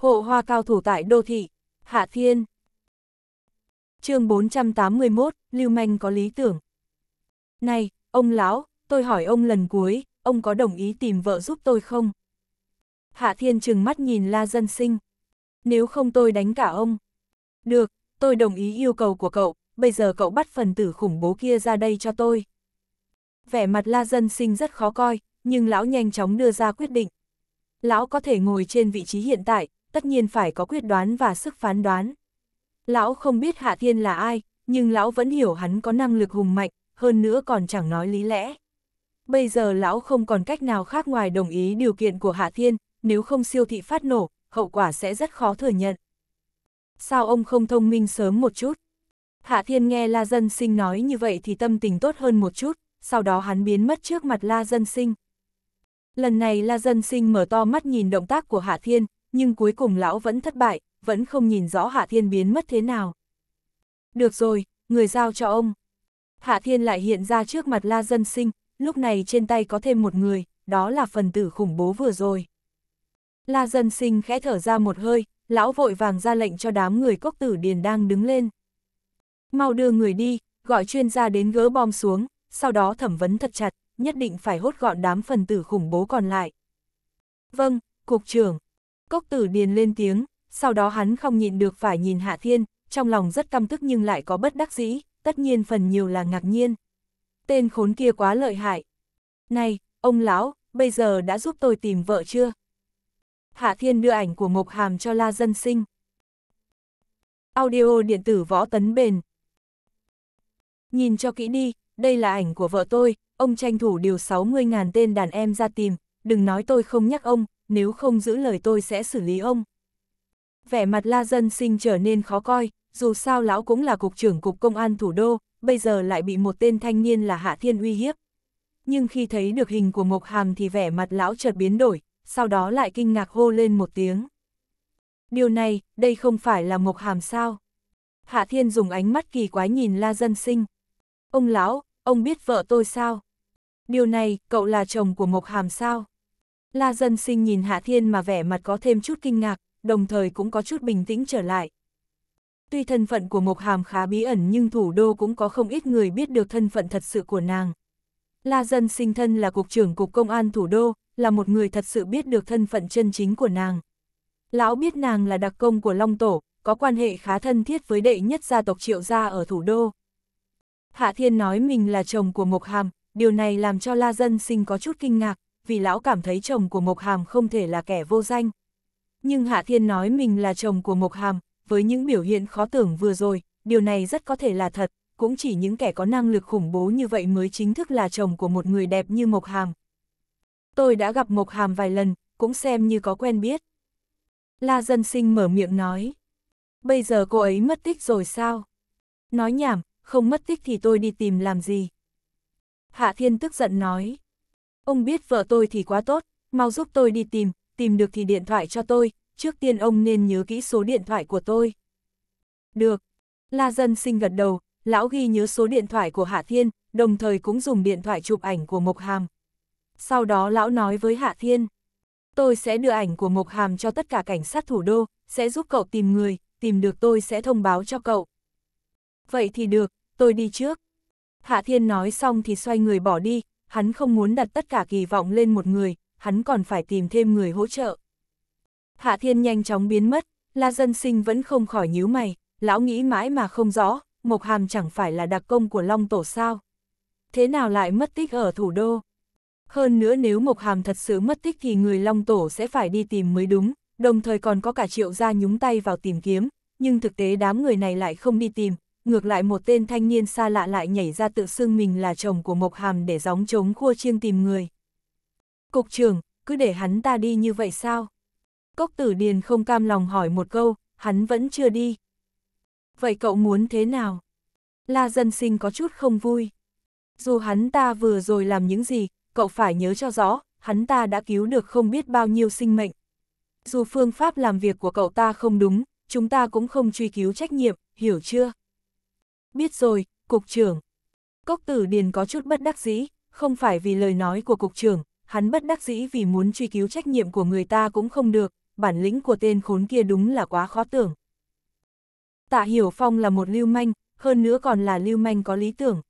Hộ hoa cao thủ tại đô thị, Hạ Thiên. chương 481, Lưu Manh có lý tưởng. Này, ông lão, tôi hỏi ông lần cuối, ông có đồng ý tìm vợ giúp tôi không? Hạ Thiên trừng mắt nhìn La Dân Sinh. Nếu không tôi đánh cả ông. Được, tôi đồng ý yêu cầu của cậu, bây giờ cậu bắt phần tử khủng bố kia ra đây cho tôi. Vẻ mặt La Dân Sinh rất khó coi, nhưng lão nhanh chóng đưa ra quyết định. Lão có thể ngồi trên vị trí hiện tại, tất nhiên phải có quyết đoán và sức phán đoán. Lão không biết Hạ Thiên là ai, nhưng lão vẫn hiểu hắn có năng lực hùng mạnh, hơn nữa còn chẳng nói lý lẽ. Bây giờ lão không còn cách nào khác ngoài đồng ý điều kiện của Hạ Thiên, nếu không siêu thị phát nổ, hậu quả sẽ rất khó thừa nhận. Sao ông không thông minh sớm một chút? Hạ Thiên nghe La Dân Sinh nói như vậy thì tâm tình tốt hơn một chút, sau đó hắn biến mất trước mặt La Dân Sinh. Lần này La Dân Sinh mở to mắt nhìn động tác của Hạ Thiên, nhưng cuối cùng lão vẫn thất bại, vẫn không nhìn rõ Hạ Thiên biến mất thế nào. Được rồi, người giao cho ông. Hạ Thiên lại hiện ra trước mặt La Dân Sinh, lúc này trên tay có thêm một người, đó là phần tử khủng bố vừa rồi. La Dân Sinh khẽ thở ra một hơi, lão vội vàng ra lệnh cho đám người cốc tử điền đang đứng lên. Mau đưa người đi, gọi chuyên gia đến gỡ bom xuống, sau đó thẩm vấn thật chặt, nhất định phải hốt gọn đám phần tử khủng bố còn lại. Vâng, cục trưởng. Cốc tử điền lên tiếng, sau đó hắn không nhịn được phải nhìn Hạ Thiên, trong lòng rất căm tức nhưng lại có bất đắc dĩ, tất nhiên phần nhiều là ngạc nhiên. Tên khốn kia quá lợi hại. Này, ông lão, bây giờ đã giúp tôi tìm vợ chưa? Hạ Thiên đưa ảnh của Mộc Hàm cho La Dân Sinh. Audio điện tử võ tấn bền. Nhìn cho kỹ đi, đây là ảnh của vợ tôi, ông tranh thủ điều 60.000 tên đàn em ra tìm, đừng nói tôi không nhắc ông, nếu không giữ lời tôi sẽ xử lý ông. Vẻ mặt La Dân Sinh trở nên khó coi, dù sao lão cũng là cục trưởng cục công an thủ đô, bây giờ lại bị một tên thanh niên là Hạ Thiên uy hiếp. Nhưng khi thấy được hình của Mộc Hàm thì vẻ mặt lão chợt biến đổi, sau đó lại kinh ngạc hô lên một tiếng. Điều này, đây không phải là Mộc Hàm sao? Hạ Thiên dùng ánh mắt kỳ quái nhìn La Dân Sinh. Ông lão, ông biết vợ tôi sao? Điều này, cậu là chồng của Mộc Hàm sao? La dân sinh nhìn Hạ Thiên mà vẻ mặt có thêm chút kinh ngạc, đồng thời cũng có chút bình tĩnh trở lại. Tuy thân phận của Mộc Hàm khá bí ẩn nhưng thủ đô cũng có không ít người biết được thân phận thật sự của nàng. La dân sinh thân là cục trưởng cục công an thủ đô, là một người thật sự biết được thân phận chân chính của nàng. Lão biết nàng là đặc công của Long Tổ, có quan hệ khá thân thiết với đệ nhất gia tộc Triệu Gia ở thủ đô. Hạ Thiên nói mình là chồng của Mộc Hàm, điều này làm cho La Dân Sinh có chút kinh ngạc, vì lão cảm thấy chồng của Mộc Hàm không thể là kẻ vô danh. Nhưng Hạ Thiên nói mình là chồng của Mộc Hàm, với những biểu hiện khó tưởng vừa rồi, điều này rất có thể là thật, cũng chỉ những kẻ có năng lực khủng bố như vậy mới chính thức là chồng của một người đẹp như Mộc Hàm. Tôi đã gặp Mộc Hàm vài lần, cũng xem như có quen biết. La dân sinh mở miệng nói. Bây giờ cô ấy mất tích rồi sao? Nói nhảm, không mất tích thì tôi đi tìm làm gì? Hạ Thiên tức giận nói. Ông biết vợ tôi thì quá tốt, mau giúp tôi đi tìm, tìm được thì điện thoại cho tôi, trước tiên ông nên nhớ kỹ số điện thoại của tôi. Được. La dân sinh gật đầu, lão ghi nhớ số điện thoại của Hạ Thiên, đồng thời cũng dùng điện thoại chụp ảnh của Mộc Hàm. Sau đó lão nói với Hạ Thiên, tôi sẽ đưa ảnh của Mộc Hàm cho tất cả cảnh sát thủ đô, sẽ giúp cậu tìm người, tìm được tôi sẽ thông báo cho cậu. Vậy thì được, tôi đi trước. Hạ Thiên nói xong thì xoay người bỏ đi, hắn không muốn đặt tất cả kỳ vọng lên một người, hắn còn phải tìm thêm người hỗ trợ. Hạ Thiên nhanh chóng biến mất, La Dân Sinh vẫn không khỏi nhíu mày, lão nghĩ mãi mà không rõ, Mộc Hàm chẳng phải là đặc công của Long Tổ sao. Thế nào lại mất tích ở thủ đô? Hơn nữa nếu Mộc Hàm thật sự mất tích thì người Long Tổ sẽ phải đi tìm mới đúng, đồng thời còn có cả triệu gia nhúng tay vào tìm kiếm, nhưng thực tế đám người này lại không đi tìm, ngược lại một tên thanh niên xa lạ lại nhảy ra tự xưng mình là chồng của Mộc Hàm để gióng chống khua chiêng tìm người. Cục trưởng, cứ để hắn ta đi như vậy sao? Cốc tử điền không cam lòng hỏi một câu, hắn vẫn chưa đi. Vậy cậu muốn thế nào? La dân sinh có chút không vui. Dù hắn ta vừa rồi làm những gì, cậu phải nhớ cho rõ, hắn ta đã cứu được không biết bao nhiêu sinh mệnh. Dù phương pháp làm việc của cậu ta không đúng, chúng ta cũng không truy cứu trách nhiệm, hiểu chưa? biết rồi, cục trưởng. Cốc tử điền có chút bất đắc dĩ, không phải vì lời nói của cục trưởng, hắn bất đắc dĩ vì muốn truy cứu trách nhiệm của người ta cũng không được, bản lĩnh của tên khốn kia đúng là quá khó tưởng. Tạ Hiểu Phong là một lưu manh, hơn nữa còn là lưu manh có lý tưởng.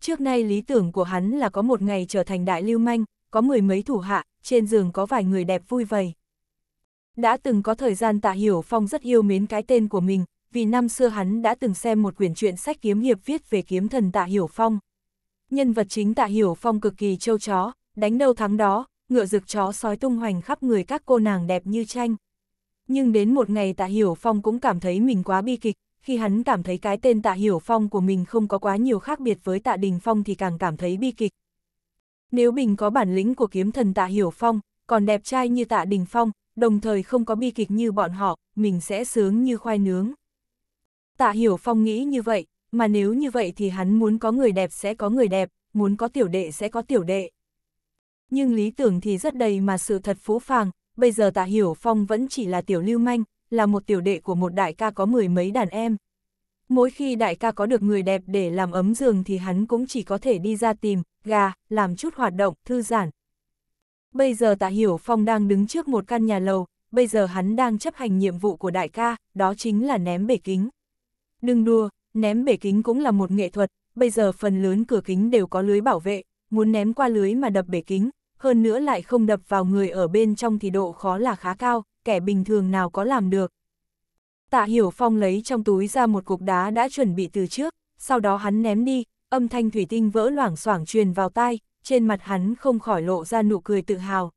Trước nay lý tưởng của hắn là có một ngày trở thành đại lưu manh, có mười mấy thủ hạ, trên giường có vài người đẹp vui vầy. Đã từng có thời gian Tạ Hiểu Phong rất yêu mến cái tên của mình, vì năm xưa hắn đã từng xem một quyển truyện sách kiếm hiệp viết về kiếm thần Tạ Hiểu Phong. Nhân vật chính Tạ Hiểu Phong cực kỳ trâu chó, đánh đâu thắng đó, ngựa rực chó sói tung hoành khắp người các cô nàng đẹp như tranh. Nhưng đến một ngày Tạ Hiểu Phong cũng cảm thấy mình quá bi kịch, khi hắn cảm thấy cái tên Tạ Hiểu Phong của mình không có quá nhiều khác biệt với Tạ Đình Phong thì càng cảm thấy bi kịch. Nếu mình có bản lĩnh của kiếm thần Tạ Hiểu Phong, còn đẹp trai như Tạ Đình Phong, đồng thời không có bi kịch như bọn họ, mình sẽ sướng như khoai nướng. Tạ Hiểu Phong nghĩ như vậy, mà nếu như vậy thì hắn muốn có người đẹp sẽ có người đẹp, muốn có tiểu đệ sẽ có tiểu đệ. Nhưng lý tưởng thì rất đầy mà sự thật phú phàng, bây giờ Tạ Hiểu Phong vẫn chỉ là tiểu lưu manh, là một tiểu đệ của một đại ca có mười mấy đàn em. Mỗi khi đại ca có được người đẹp để làm ấm giường thì hắn cũng chỉ có thể đi ra tìm, gà, làm chút hoạt động, thư giãn. Bây giờ Tạ Hiểu Phong đang đứng trước một căn nhà lầu, bây giờ hắn đang chấp hành nhiệm vụ của đại ca, đó chính là ném bể kính. Đừng đùa, ném bể kính cũng là một nghệ thuật, bây giờ phần lớn cửa kính đều có lưới bảo vệ, muốn ném qua lưới mà đập bể kính, hơn nữa lại không đập vào người ở bên trong thì độ khó là khá cao, kẻ bình thường nào có làm được. Tạ Hiểu Phong lấy trong túi ra một cục đá đã chuẩn bị từ trước, sau đó hắn ném đi, âm thanh thủy tinh vỡ loảng xoảng truyền vào tai, trên mặt hắn không khỏi lộ ra nụ cười tự hào.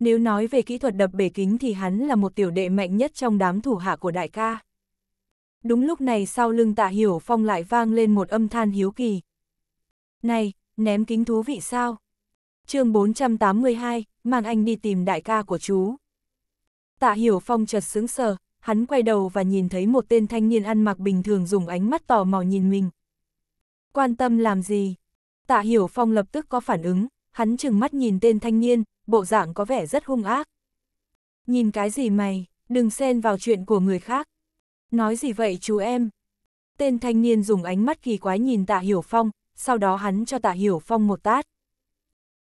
Nếu nói về kỹ thuật đập bể kính thì hắn là một tiểu đệ mạnh nhất trong đám thủ hạ của đại ca. Đúng lúc này sau lưng tạ hiểu phong lại vang lên một âm than hiếu kỳ. Này, ném kính thú vị sao? chương 482, mang anh đi tìm đại ca của chú. Tạ hiểu phong chợt sững sờ, hắn quay đầu và nhìn thấy một tên thanh niên ăn mặc bình thường dùng ánh mắt tò mò nhìn mình. Quan tâm làm gì? Tạ hiểu phong lập tức có phản ứng, hắn chừng mắt nhìn tên thanh niên, bộ dạng có vẻ rất hung ác. Nhìn cái gì mày, đừng xen vào chuyện của người khác. Nói gì vậy chú em? Tên thanh niên dùng ánh mắt kỳ quái nhìn Tạ Hiểu Phong, sau đó hắn cho Tạ Hiểu Phong một tát.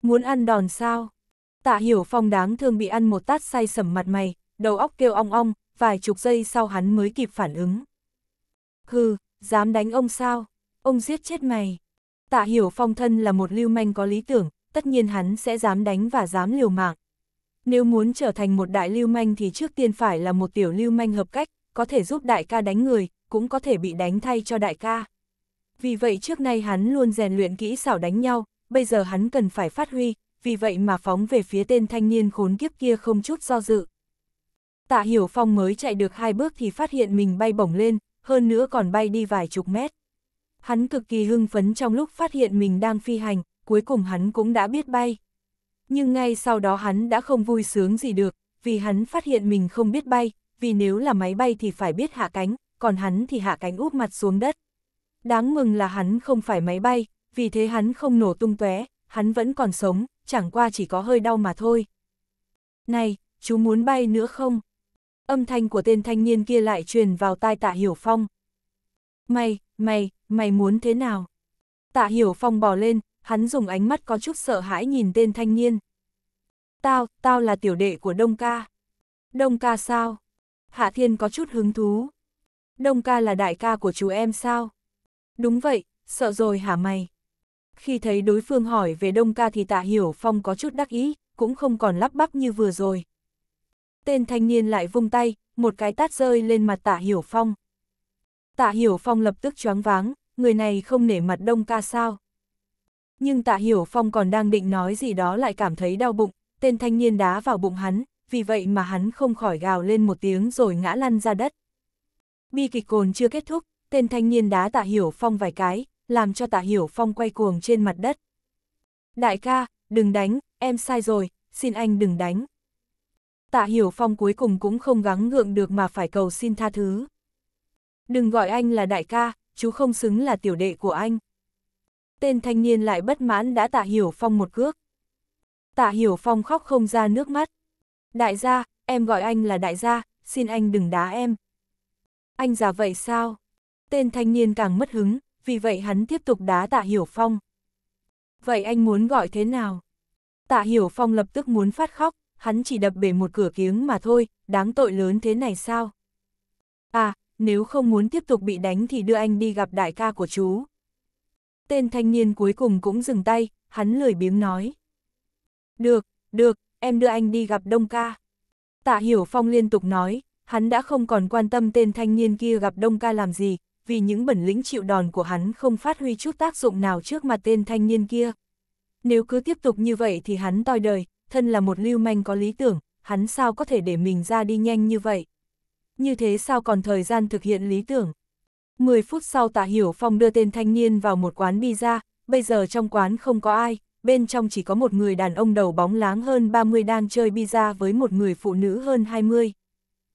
Muốn ăn đòn sao? Tạ Hiểu Phong đáng thương bị ăn một tát say sầm mặt mày, đầu óc kêu ong ong, vài chục giây sau hắn mới kịp phản ứng. Hừ, dám đánh ông sao? Ông giết chết mày. Tạ Hiểu Phong thân là một lưu manh có lý tưởng, tất nhiên hắn sẽ dám đánh và dám liều mạng. Nếu muốn trở thành một đại lưu manh thì trước tiên phải là một tiểu lưu manh hợp cách, có thể giúp đại ca đánh người, cũng có thể bị đánh thay cho đại ca. Vì vậy trước nay hắn luôn rèn luyện kỹ xảo đánh nhau, bây giờ hắn cần phải phát huy, vì vậy mà phóng về phía tên thanh niên khốn kiếp kia không chút do dự. Tạ Hiểu Phong mới chạy được hai bước thì phát hiện mình bay bổng lên, hơn nữa còn bay đi vài chục mét. Hắn cực kỳ hưng phấn trong lúc phát hiện mình đang phi hành, cuối cùng hắn cũng đã biết bay. Nhưng ngay sau đó hắn đã không vui sướng gì được, vì hắn phát hiện mình không biết bay, vì nếu là máy bay thì phải biết hạ cánh, còn hắn thì hạ cánh úp mặt xuống đất. Đáng mừng là hắn không phải máy bay, vì thế hắn không nổ tung tóe, hắn vẫn còn sống, chẳng qua chỉ có hơi đau mà thôi. Này, chú muốn bay nữa không? Âm thanh của tên thanh niên kia lại truyền vào tai tạ Hiểu Phong. Mày, mày, mày muốn thế nào? Tạ Hiểu Phong bò lên, hắn dùng ánh mắt có chút sợ hãi nhìn tên thanh niên. Tao, tao là tiểu đệ của Đông Ca. Đông Ca sao? Hạ Thiên có chút hứng thú. Đông ca là đại ca của chú em sao? Đúng vậy, sợ rồi hả mày? Khi thấy đối phương hỏi về Đông ca thì Tạ Hiểu Phong có chút đắc ý, cũng không còn lắp bắp như vừa rồi. Tên thanh niên lại vung tay, một cái tát rơi lên mặt Tạ Hiểu Phong. Tạ Hiểu Phong lập tức choáng váng, người này không nể mặt Đông ca sao? Nhưng Tạ Hiểu Phong còn đang định nói gì đó lại cảm thấy đau bụng, tên thanh niên đá vào bụng hắn, vì vậy mà hắn không khỏi gào lên một tiếng rồi ngã lăn ra đất. Bi kịch cồn chưa kết thúc, tên thanh niên đá tạ hiểu phong vài cái, làm cho tạ hiểu phong quay cuồng trên mặt đất. Đại ca, đừng đánh, em sai rồi, xin anh đừng đánh. Tạ hiểu phong cuối cùng cũng không gắng ngượng được mà phải cầu xin tha thứ. Đừng gọi anh là đại ca, chú không xứng là tiểu đệ của anh. Tên thanh niên lại bất mãn đã tạ hiểu phong một cước. Tạ hiểu phong khóc không ra nước mắt, Đại gia, em gọi anh là đại gia, xin anh đừng đá em. Anh già vậy sao? Tên thanh niên càng mất hứng, vì vậy hắn tiếp tục đá tạ hiểu phong. Vậy anh muốn gọi thế nào? Tạ hiểu phong lập tức muốn phát khóc, hắn chỉ đập bể một cửa kiếng mà thôi, đáng tội lớn thế này sao? À, nếu không muốn tiếp tục bị đánh thì đưa anh đi gặp đại ca của chú. Tên thanh niên cuối cùng cũng dừng tay, hắn lười biếng nói. Được, được, em đưa anh đi gặp Đông Ca. Tạ Hiểu Phong liên tục nói, hắn đã không còn quan tâm tên thanh niên kia gặp Đông Ca làm gì, vì những bẩn lĩnh chịu đòn của hắn không phát huy chút tác dụng nào trước mặt tên thanh niên kia. Nếu cứ tiếp tục như vậy thì hắn toi đời, thân là một lưu manh có lý tưởng, hắn sao có thể để mình ra đi nhanh như vậy. Như thế sao còn thời gian thực hiện lý tưởng. 10 phút sau Tạ Hiểu Phong đưa tên thanh niên vào một quán pizza, bây giờ trong quán không có ai, bên trong chỉ có một người đàn ông đầu bóng láng hơn 30 đang chơi pizza với một người phụ nữ hơn 20.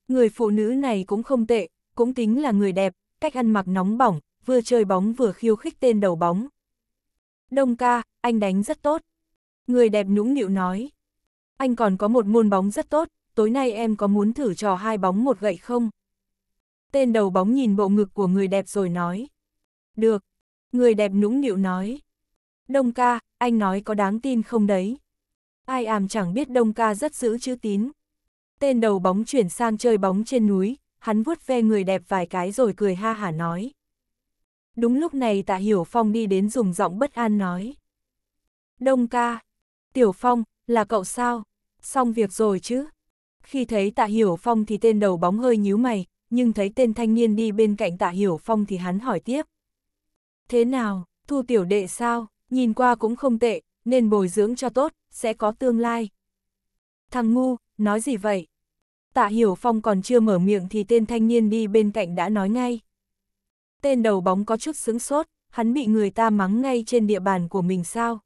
Người phụ nữ này cũng không tệ, cũng tính là người đẹp, cách ăn mặc nóng bỏng, vừa chơi bóng vừa khiêu khích tên đầu bóng. Đông ca, anh đánh rất tốt. Người đẹp nũng nịu nói. Anh còn có một môn bóng rất tốt, tối nay em có muốn thử trò hai bóng một gậy không? Tên đầu bóng nhìn bộ ngực của người đẹp rồi nói. Được. Người đẹp nũng nịu nói. Đông ca, anh nói có đáng tin không đấy? Ai àm chẳng biết Đông ca rất giữ chữ tín. Tên đầu bóng chuyển sang chơi bóng trên núi, hắn vuốt ve người đẹp vài cái rồi cười ha hả nói. Đúng lúc này tạ Hiểu Phong đi đến dùng giọng bất an nói. Đông ca, Tiểu Phong, là cậu sao? Xong việc rồi chứ? Khi thấy tạ Hiểu Phong thì tên đầu bóng hơi nhíu mày, nhưng thấy tên thanh niên đi bên cạnh tạ Hiểu Phong thì hắn hỏi tiếp. Thế nào, thu tiểu đệ sao? nhìn qua cũng không tệ, nên bồi dưỡng cho tốt, sẽ có tương lai. Thằng ngu, nói gì vậy? Tạ Hiểu Phong còn chưa mở miệng thì tên thanh niên đi bên cạnh đã nói ngay. Tên đầu bóng có chút sướng sốt, hắn bị người ta mắng ngay trên địa bàn của mình sao?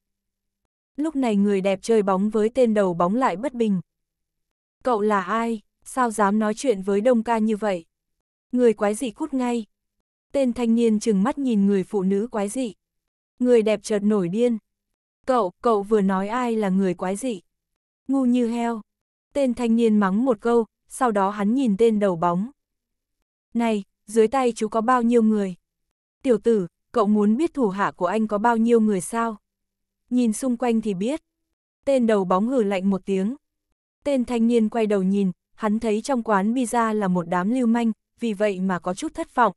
Lúc này người đẹp chơi bóng với tên đầu bóng lại bất bình. Cậu là ai? Sao dám nói chuyện với đông ca như vậy? Người quái dị cút ngay. Tên thanh niên chừng mắt nhìn người phụ nữ quái dị. Người đẹp chợt nổi điên. Cậu, cậu vừa nói ai là người quái dị. Ngu như heo. Tên thanh niên mắng một câu, sau đó hắn nhìn tên đầu bóng. Này, dưới tay chú có bao nhiêu người? Tiểu tử, cậu muốn biết thủ hạ của anh có bao nhiêu người sao? Nhìn xung quanh thì biết. Tên đầu bóng hử lạnh một tiếng. Tên thanh niên quay đầu nhìn, hắn thấy trong quán pizza là một đám lưu manh, vì vậy mà có chút thất vọng.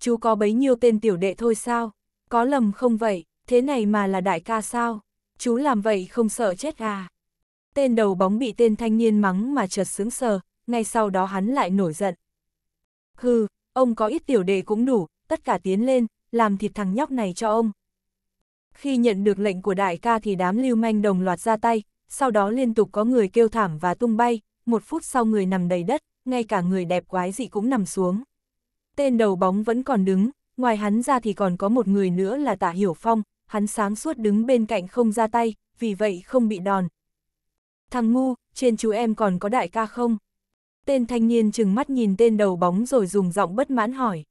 Chú có bấy nhiêu tên tiểu đệ thôi sao? có lầm không vậy, thế này mà là đại ca sao, chú làm vậy không sợ chết à. Tên đầu bóng bị tên thanh niên mắng mà chợt sướng sờ, ngay sau đó hắn lại nổi giận. Hừ, ông có ít tiểu đệ cũng đủ, tất cả tiến lên, làm thịt thằng nhóc này cho ông. Khi nhận được lệnh của đại ca thì đám lưu manh đồng loạt ra tay, sau đó liên tục có người kêu thảm và tung bay, một phút sau người nằm đầy đất, ngay cả người đẹp quái dị cũng nằm xuống. Tên đầu bóng vẫn còn đứng, ngoài hắn ra thì còn có một người nữa là tạ Hiểu Phong, hắn sáng suốt đứng bên cạnh không ra tay, vì vậy không bị đòn. Thằng ngu, trên chú em còn có đại ca không? Tên thanh niên chừng mắt nhìn tên đầu bóng rồi dùng giọng bất mãn hỏi.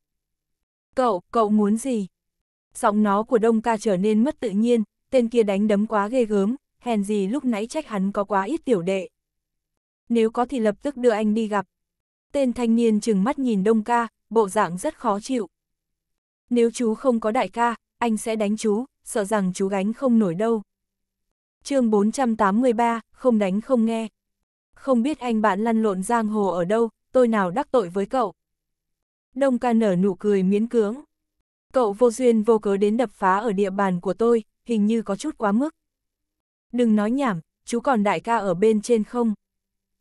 Cậu, cậu muốn gì? Giọng nó của đông ca trở nên mất tự nhiên, tên kia đánh đấm quá ghê gớm, hèn gì lúc nãy trách hắn có quá ít tiểu đệ. Nếu có thì lập tức đưa anh đi gặp. Tên thanh niên chừng mắt nhìn đông ca, bộ dạng rất khó chịu. Nếu chú không có đại ca, anh sẽ đánh chú, sợ rằng chú gánh không nổi đâu. chương 483, không đánh không nghe. Không biết anh bạn lăn lộn giang hồ ở đâu, tôi nào đắc tội với cậu. Đông ca nở nụ cười miến cưỡng. Cậu vô duyên vô cớ đến đập phá ở địa bàn của tôi, hình như có chút quá mức. Đừng nói nhảm, chú còn đại ca ở bên trên không?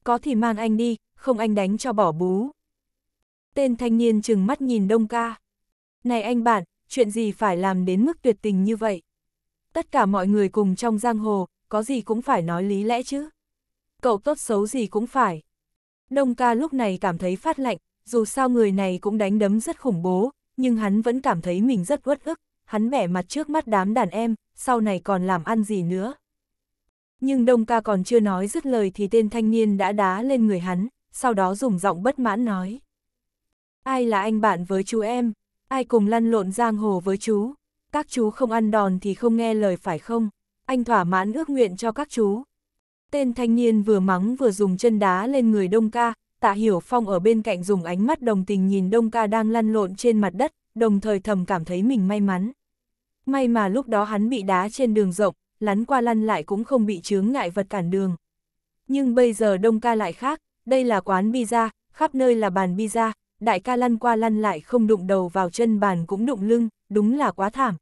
Có thì mang anh đi, không anh đánh cho bỏ bú. Tên thanh niên chừng mắt nhìn đông ca. Này anh bạn, chuyện gì phải làm đến mức tuyệt tình như vậy? Tất cả mọi người cùng trong giang hồ, có gì cũng phải nói lý lẽ chứ. Cậu tốt xấu gì cũng phải. Đông ca lúc này cảm thấy phát lạnh, dù sao người này cũng đánh đấm rất khủng bố, nhưng hắn vẫn cảm thấy mình rất uất ức, hắn bẻ mặt trước mắt đám đàn em, sau này còn làm ăn gì nữa. Nhưng Đông ca còn chưa nói dứt lời thì tên thanh niên đã đá lên người hắn, sau đó dùng giọng bất mãn nói. Ai là anh bạn với chú em? Ai cùng lăn lộn giang hồ với chú, các chú không ăn đòn thì không nghe lời phải không, anh thỏa mãn ước nguyện cho các chú. Tên thanh niên vừa mắng vừa dùng chân đá lên người Đông Ca, Tạ Hiểu Phong ở bên cạnh dùng ánh mắt đồng tình nhìn Đông Ca đang lăn lộn trên mặt đất, đồng thời thầm cảm thấy mình may mắn. May mà lúc đó hắn bị đá trên đường rộng, lắn qua lăn lại cũng không bị chướng ngại vật cản đường. Nhưng bây giờ Đông Ca lại khác, đây là quán pizza, khắp nơi là bàn pizza, đại ca lăn qua lăn lại không đụng đầu vào chân bàn cũng đụng lưng, đúng là quá thảm.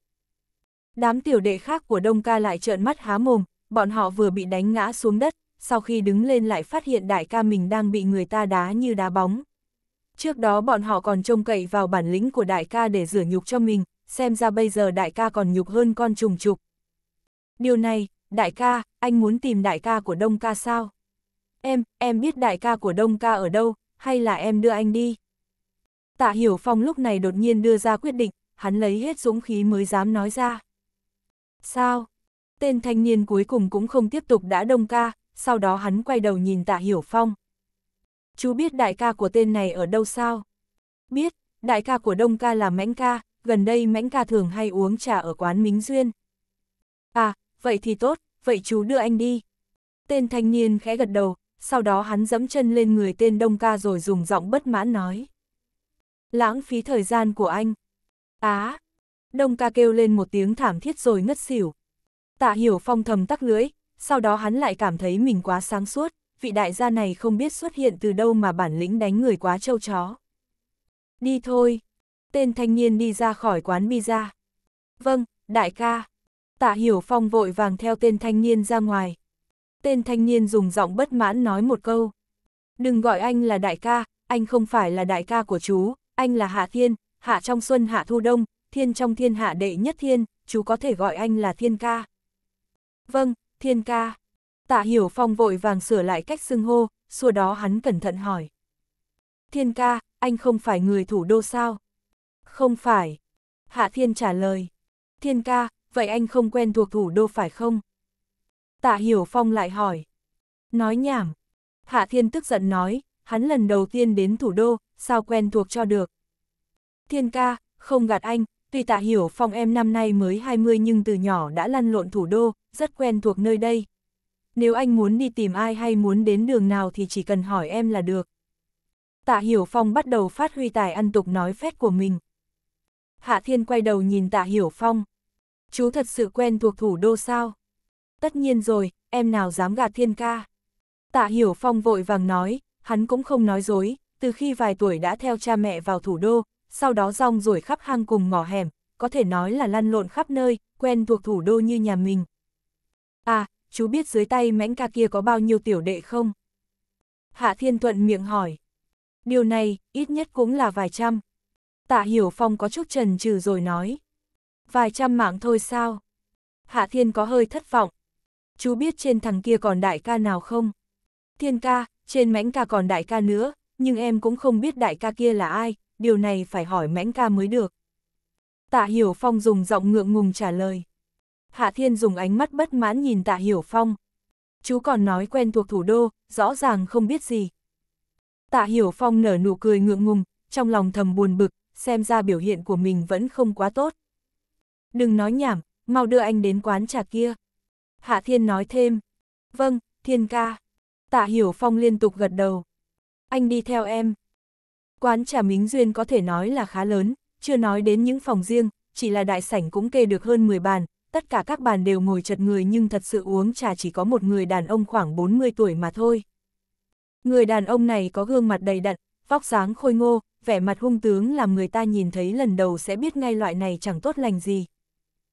Đám tiểu đệ khác của đông ca lại trợn mắt há mồm, bọn họ vừa bị đánh ngã xuống đất, sau khi đứng lên lại phát hiện đại ca mình đang bị người ta đá như đá bóng. Trước đó bọn họ còn trông cậy vào bản lĩnh của đại ca để rửa nhục cho mình, xem ra bây giờ đại ca còn nhục hơn con trùng trục. Điều này, đại ca, anh muốn tìm đại ca của đông ca sao? Em, em biết đại ca của đông ca ở đâu, hay là em đưa anh đi? Tạ Hiểu Phong lúc này đột nhiên đưa ra quyết định, hắn lấy hết dũng khí mới dám nói ra. Sao? Tên thanh niên cuối cùng cũng không tiếp tục đã đông ca, sau đó hắn quay đầu nhìn Tạ Hiểu Phong. Chú biết đại ca của tên này ở đâu sao? Biết, đại ca của đông ca là mãnh ca, gần đây mãnh ca thường hay uống trà ở quán Mính Duyên. À, vậy thì tốt, vậy chú đưa anh đi. Tên thanh niên khẽ gật đầu, sau đó hắn dẫm chân lên người tên đông ca rồi dùng giọng bất mãn nói. Lãng phí thời gian của anh. Á! À, Đông ca kêu lên một tiếng thảm thiết rồi ngất xỉu. Tạ hiểu phong thầm tắc lưỡi, sau đó hắn lại cảm thấy mình quá sáng suốt, vị đại gia này không biết xuất hiện từ đâu mà bản lĩnh đánh người quá trâu chó. Đi thôi. Tên thanh niên đi ra khỏi quán pizza. Vâng, đại ca. Tạ Hiểu Phong vội vàng theo tên thanh niên ra ngoài. Tên thanh niên dùng giọng bất mãn nói một câu. Đừng gọi anh là đại ca, anh không phải là đại ca của chú, anh là Hạ Thiên, Hạ trong xuân Hạ thu đông, Thiên trong thiên hạ đệ nhất thiên, chú có thể gọi anh là Thiên ca. Vâng, Thiên ca. Tạ Hiểu Phong vội vàng sửa lại cách xưng hô, sau đó hắn cẩn thận hỏi. Thiên ca, anh không phải người thủ đô sao? Không phải. Hạ Thiên trả lời. Thiên ca, vậy anh không quen thuộc thủ đô phải không? Tạ Hiểu Phong lại hỏi. Nói nhảm. Hạ Thiên tức giận nói, hắn lần đầu tiên đến thủ đô, sao quen thuộc cho được. Thiên ca, không gạt anh, tuy tạ hiểu phong em năm nay mới 20 nhưng từ nhỏ đã lăn lộn thủ đô, rất quen thuộc nơi đây. Nếu anh muốn đi tìm ai hay muốn đến đường nào thì chỉ cần hỏi em là được. Tạ Hiểu Phong bắt đầu phát huy tài ăn tục nói phét của mình. Hạ Thiên quay đầu nhìn Tạ Hiểu Phong. Chú thật sự quen thuộc thủ đô sao? Tất nhiên rồi, em nào dám gạt Thiên ca. Tạ Hiểu Phong vội vàng nói, hắn cũng không nói dối, từ khi vài tuổi đã theo cha mẹ vào thủ đô, sau đó rong rồi khắp hang cùng ngõ hẻm, có thể nói là lăn lộn khắp nơi, quen thuộc thủ đô như nhà mình. À, chú biết dưới tay mãnh ca kia có bao nhiêu tiểu đệ không? Hạ Thiên Thuận miệng hỏi. Điều này, ít nhất cũng là vài trăm. Tạ Hiểu Phong có chút trần trừ rồi nói. Vài trăm mạng thôi sao? Hạ Thiên có hơi thất vọng. Chú biết trên thằng kia còn đại ca nào không? Thiên ca, trên mãnh ca còn đại ca nữa, nhưng em cũng không biết đại ca kia là ai, điều này phải hỏi mãnh ca mới được. Tạ Hiểu Phong dùng giọng ngượng ngùng trả lời. Hạ Thiên dùng ánh mắt bất mãn nhìn Tạ Hiểu Phong. Chú còn nói quen thuộc thủ đô, rõ ràng không biết gì. Tạ Hiểu Phong nở nụ cười ngượng ngùng, trong lòng thầm buồn bực, xem ra biểu hiện của mình vẫn không quá tốt. Đừng nói nhảm, mau đưa anh đến quán trà kia. Hạ Thiên nói thêm. Vâng, Thiên ca. Tạ Hiểu Phong liên tục gật đầu anh đi theo em. Quán trà Mính Duyên có thể nói là khá lớn, chưa nói đến những phòng riêng, chỉ là đại sảnh cũng kê được hơn 10 bàn, tất cả các bàn đều ngồi chật người nhưng thật sự uống trà chỉ có một người đàn ông khoảng 40 tuổi mà thôi. Người đàn ông này có gương mặt đầy đặn, vóc dáng khôi ngô, vẻ mặt hung tướng làm người ta nhìn thấy lần đầu sẽ biết ngay loại này chẳng tốt lành gì.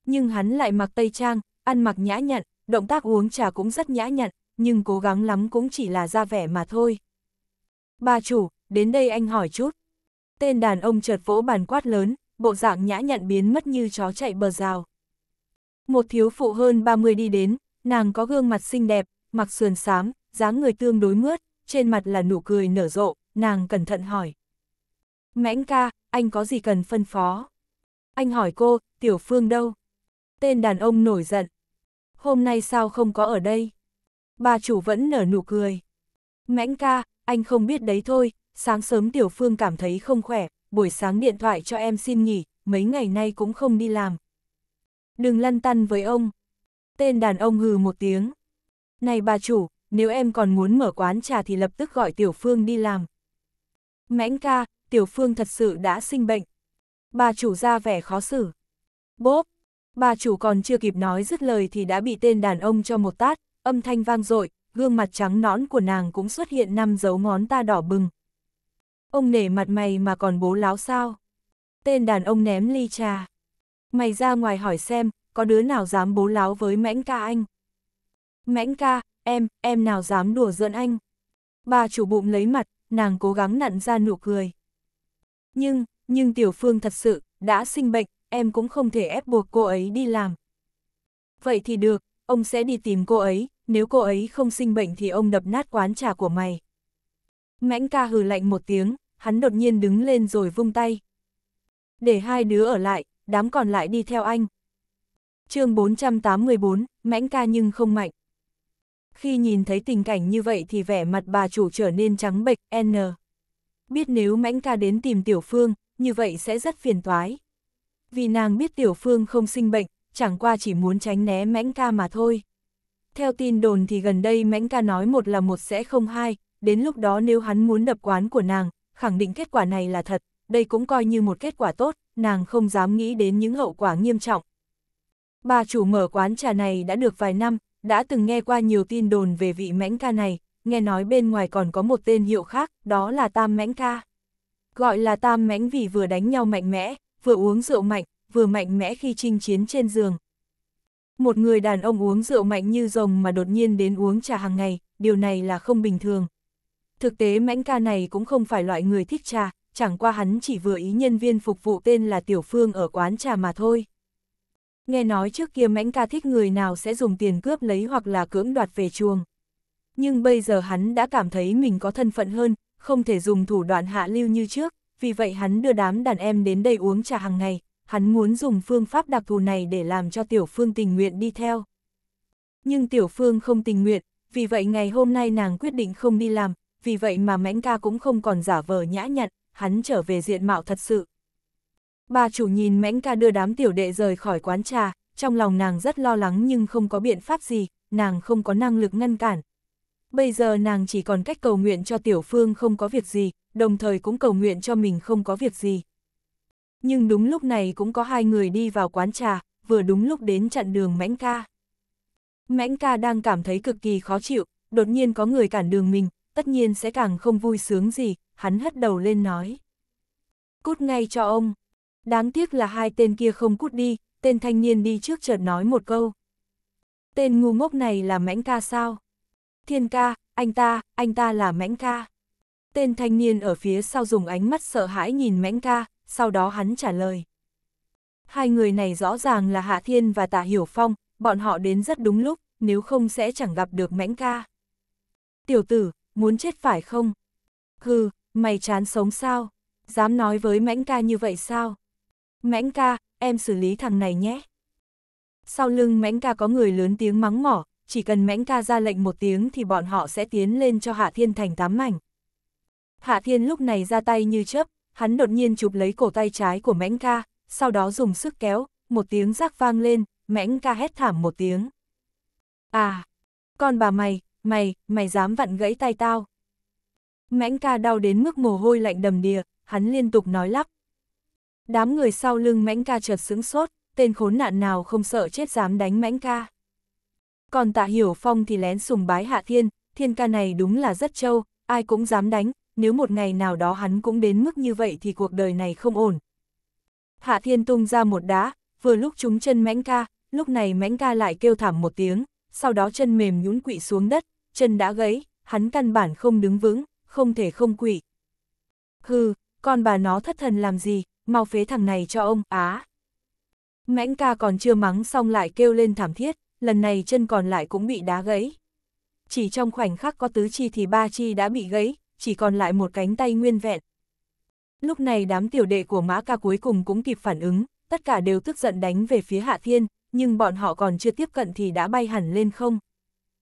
Nhưng hắn lại mặc tây trang, ăn mặc nhã nhặn, động tác uống trà cũng rất nhã nhặn, nhưng cố gắng lắm cũng chỉ là ra vẻ mà thôi. Bà chủ, đến đây anh hỏi chút. Tên đàn ông chợt vỗ bàn quát lớn, bộ dạng nhã nhặn biến mất như chó chạy bờ rào. Một thiếu phụ hơn 30 đi đến, nàng có gương mặt xinh đẹp, mặc sườn xám, dáng người tương đối mướt, trên mặt là nụ cười nở rộ, nàng cẩn thận hỏi. Mãnh ca, anh có gì cần phân phó? Anh hỏi cô, tiểu phương đâu? Tên đàn ông nổi giận. Hôm nay sao không có ở đây? Bà chủ vẫn nở nụ cười. Mãnh ca, anh không biết đấy thôi, sáng sớm Tiểu Phương cảm thấy không khỏe, buổi sáng điện thoại cho em xin nghỉ, mấy ngày nay cũng không đi làm. Đừng lăn tăn với ông. Tên đàn ông hừ một tiếng. Này bà chủ, nếu em còn muốn mở quán trà thì lập tức gọi Tiểu Phương đi làm. Mãnh ca, Tiểu Phương thật sự đã sinh bệnh. Bà chủ ra vẻ khó xử. Bốp, bà chủ còn chưa kịp nói dứt lời thì đã bị tên đàn ông cho một tát, âm thanh vang dội gương mặt trắng nõn của nàng cũng xuất hiện năm dấu ngón ta đỏ bừng. Ông nể mặt mày mà còn bố láo sao? Tên đàn ông ném ly trà. Mày ra ngoài hỏi xem, có đứa nào dám bố láo với mãnh ca anh? Mãnh ca, em, em nào dám đùa giỡn anh? Bà chủ bụng lấy mặt, nàng cố gắng nặn ra nụ cười. Nhưng, nhưng Tiểu Phương thật sự, đã sinh bệnh, em cũng không thể ép buộc cô ấy đi làm. Vậy thì được, ông sẽ đi tìm cô ấy, nếu cô ấy không sinh bệnh thì ông đập nát quán trà của mày. Mãnh ca hừ lạnh một tiếng, hắn đột nhiên đứng lên rồi vung tay. Để hai đứa ở lại, đám còn lại đi theo anh. chương 484, mãnh ca nhưng không mạnh. Khi nhìn thấy tình cảnh như vậy thì vẻ mặt bà chủ trở nên trắng bệch, n. Biết nếu mãnh ca đến tìm Tiểu Phương, như vậy sẽ rất phiền toái. Vì nàng biết Tiểu Phương không sinh bệnh, chẳng qua chỉ muốn tránh né mãnh ca mà thôi. Theo tin đồn thì gần đây Mãnh ca nói một là một sẽ không hai, đến lúc đó nếu hắn muốn đập quán của nàng, khẳng định kết quả này là thật, đây cũng coi như một kết quả tốt, nàng không dám nghĩ đến những hậu quả nghiêm trọng. Bà chủ mở quán trà này đã được vài năm, đã từng nghe qua nhiều tin đồn về vị Mãnh ca này, nghe nói bên ngoài còn có một tên hiệu khác, đó là Tam Mãnh ca. Gọi là Tam Mãnh vì vừa đánh nhau mạnh mẽ, vừa uống rượu mạnh, vừa mạnh mẽ khi chinh chiến trên giường, một người đàn ông uống rượu mạnh như rồng mà đột nhiên đến uống trà hàng ngày, điều này là không bình thường. Thực tế mãnh ca này cũng không phải loại người thích trà, chẳng qua hắn chỉ vừa ý nhân viên phục vụ tên là Tiểu Phương ở quán trà mà thôi. Nghe nói trước kia mãnh ca thích người nào sẽ dùng tiền cướp lấy hoặc là cưỡng đoạt về chuồng. Nhưng bây giờ hắn đã cảm thấy mình có thân phận hơn, không thể dùng thủ đoạn hạ lưu như trước, vì vậy hắn đưa đám đàn em đến đây uống trà hàng ngày, hắn muốn dùng phương pháp đặc thù này để làm cho Tiểu Phương tình nguyện đi theo. Nhưng Tiểu Phương không tình nguyện, vì vậy ngày hôm nay nàng quyết định không đi làm, vì vậy mà Mãnh ca cũng không còn giả vờ nhã nhặn, hắn trở về diện mạo thật sự. Bà chủ nhìn Mãnh ca đưa đám tiểu đệ rời khỏi quán trà, trong lòng nàng rất lo lắng nhưng không có biện pháp gì, nàng không có năng lực ngăn cản. Bây giờ nàng chỉ còn cách cầu nguyện cho Tiểu Phương không có việc gì, đồng thời cũng cầu nguyện cho mình không có việc gì. Nhưng đúng lúc này cũng có hai người đi vào quán trà, vừa đúng lúc đến chặn đường Mãnh ca. Mãnh ca đang cảm thấy cực kỳ khó chịu, đột nhiên có người cản đường mình, tất nhiên sẽ càng không vui sướng gì, hắn hất đầu lên nói. Cút ngay cho ông. Đáng tiếc là hai tên kia không cút đi, tên thanh niên đi trước chợt nói một câu. Tên ngu ngốc này là Mãnh ca sao? Thiên ca, anh ta, anh ta là Mãnh ca. Tên thanh niên ở phía sau dùng ánh mắt sợ hãi nhìn Mãnh ca, sau đó hắn trả lời. Hai người này rõ ràng là Hạ Thiên và Tạ Hiểu Phong, bọn họ đến rất đúng lúc, nếu không sẽ chẳng gặp được mãnh ca. Tiểu tử, muốn chết phải không? Hừ, mày chán sống sao? Dám nói với mãnh ca như vậy sao? Mãnh ca, em xử lý thằng này nhé. Sau lưng mãnh ca có người lớn tiếng mắng mỏ, chỉ cần mãnh ca ra lệnh một tiếng thì bọn họ sẽ tiến lên cho Hạ Thiên thành tám mảnh. Hạ Thiên lúc này ra tay như chớp, hắn đột nhiên chụp lấy cổ tay trái của mãnh ca, sau đó dùng sức kéo, một tiếng rác vang lên, mãnh ca hét thảm một tiếng. À, con bà mày, mày, mày dám vặn gãy tay tao. Mãnh ca đau đến mức mồ hôi lạnh đầm đìa, hắn liên tục nói lắp. Đám người sau lưng mãnh ca chợt sững sốt, tên khốn nạn nào không sợ chết dám đánh mãnh ca. Còn tạ hiểu phong thì lén sùng bái hạ thiên, thiên ca này đúng là rất trâu, ai cũng dám đánh, nếu một ngày nào đó hắn cũng đến mức như vậy thì cuộc đời này không ổn. Hạ Thiên tung ra một đá, vừa lúc trúng chân mãnh ca, lúc này mãnh ca lại kêu thảm một tiếng, sau đó chân mềm nhũn quỵ xuống đất, chân đã gãy, hắn căn bản không đứng vững, không thể không quỵ. Hừ, con bà nó thất thần làm gì, mau phế thằng này cho ông, á. Mãnh ca còn chưa mắng xong lại kêu lên thảm thiết, lần này chân còn lại cũng bị đá gãy. Chỉ trong khoảnh khắc có tứ chi thì ba chi đã bị gãy, chỉ còn lại một cánh tay nguyên vẹn. Lúc này đám tiểu đệ của mã ca cuối cùng cũng kịp phản ứng, tất cả đều tức giận đánh về phía Hạ Thiên, nhưng bọn họ còn chưa tiếp cận thì đã bay hẳn lên không.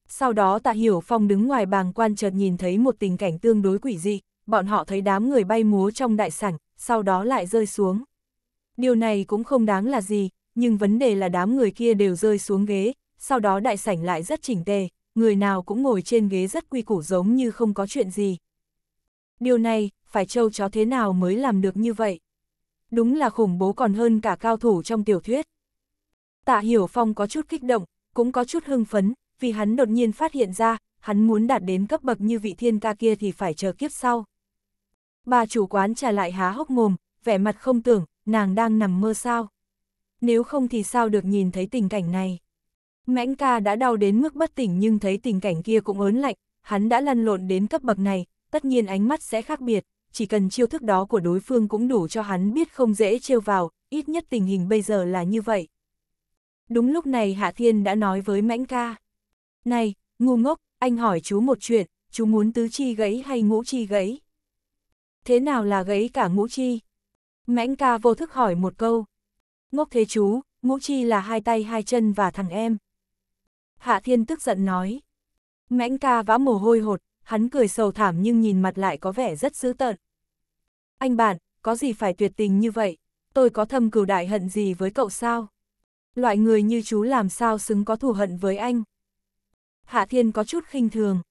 Sau đó Tạ Hiểu Phong đứng ngoài bàng quan chợt nhìn thấy một tình cảnh tương đối quỷ dị, bọn họ thấy đám người bay múa trong đại sảnh, sau đó lại rơi xuống. Điều này cũng không đáng là gì, nhưng vấn đề là đám người kia đều rơi xuống ghế, sau đó đại sảnh lại rất chỉnh tề, người nào cũng ngồi trên ghế rất quy củ giống như không có chuyện gì. Điều này, phải trâu chó thế nào mới làm được như vậy? Đúng là khủng bố còn hơn cả cao thủ trong tiểu thuyết. Tạ Hiểu Phong có chút kích động, cũng có chút hưng phấn, vì hắn đột nhiên phát hiện ra, hắn muốn đạt đến cấp bậc như vị thiên ca kia thì phải chờ kiếp sau. Bà chủ quán trả lại há hốc mồm, vẻ mặt không tưởng, nàng đang nằm mơ sao. Nếu không thì sao được nhìn thấy tình cảnh này. Mãnh ca đã đau đến mức bất tỉnh nhưng thấy tình cảnh kia cũng ớn lạnh, hắn đã lăn lộn đến cấp bậc này, tất nhiên ánh mắt sẽ khác biệt, chỉ cần chiêu thức đó của đối phương cũng đủ cho hắn biết không dễ trêu vào, ít nhất tình hình bây giờ là như vậy. Đúng lúc này Hạ Thiên đã nói với Mãnh ca. Này, ngu ngốc, anh hỏi chú một chuyện, chú muốn tứ chi gãy hay ngũ chi gãy? Thế nào là gãy cả ngũ chi? Mãnh ca vô thức hỏi một câu. Ngốc thế chú, ngũ chi là hai tay hai chân và thằng em. Hạ Thiên tức giận nói. Mãnh ca vã mồ hôi hột, hắn cười sầu thảm nhưng nhìn mặt lại có vẻ rất dữ tợn. Anh bạn, có gì phải tuyệt tình như vậy? Tôi có thâm cừu đại hận gì với cậu sao? Loại người như chú làm sao xứng có thù hận với anh? Hạ Thiên có chút khinh thường.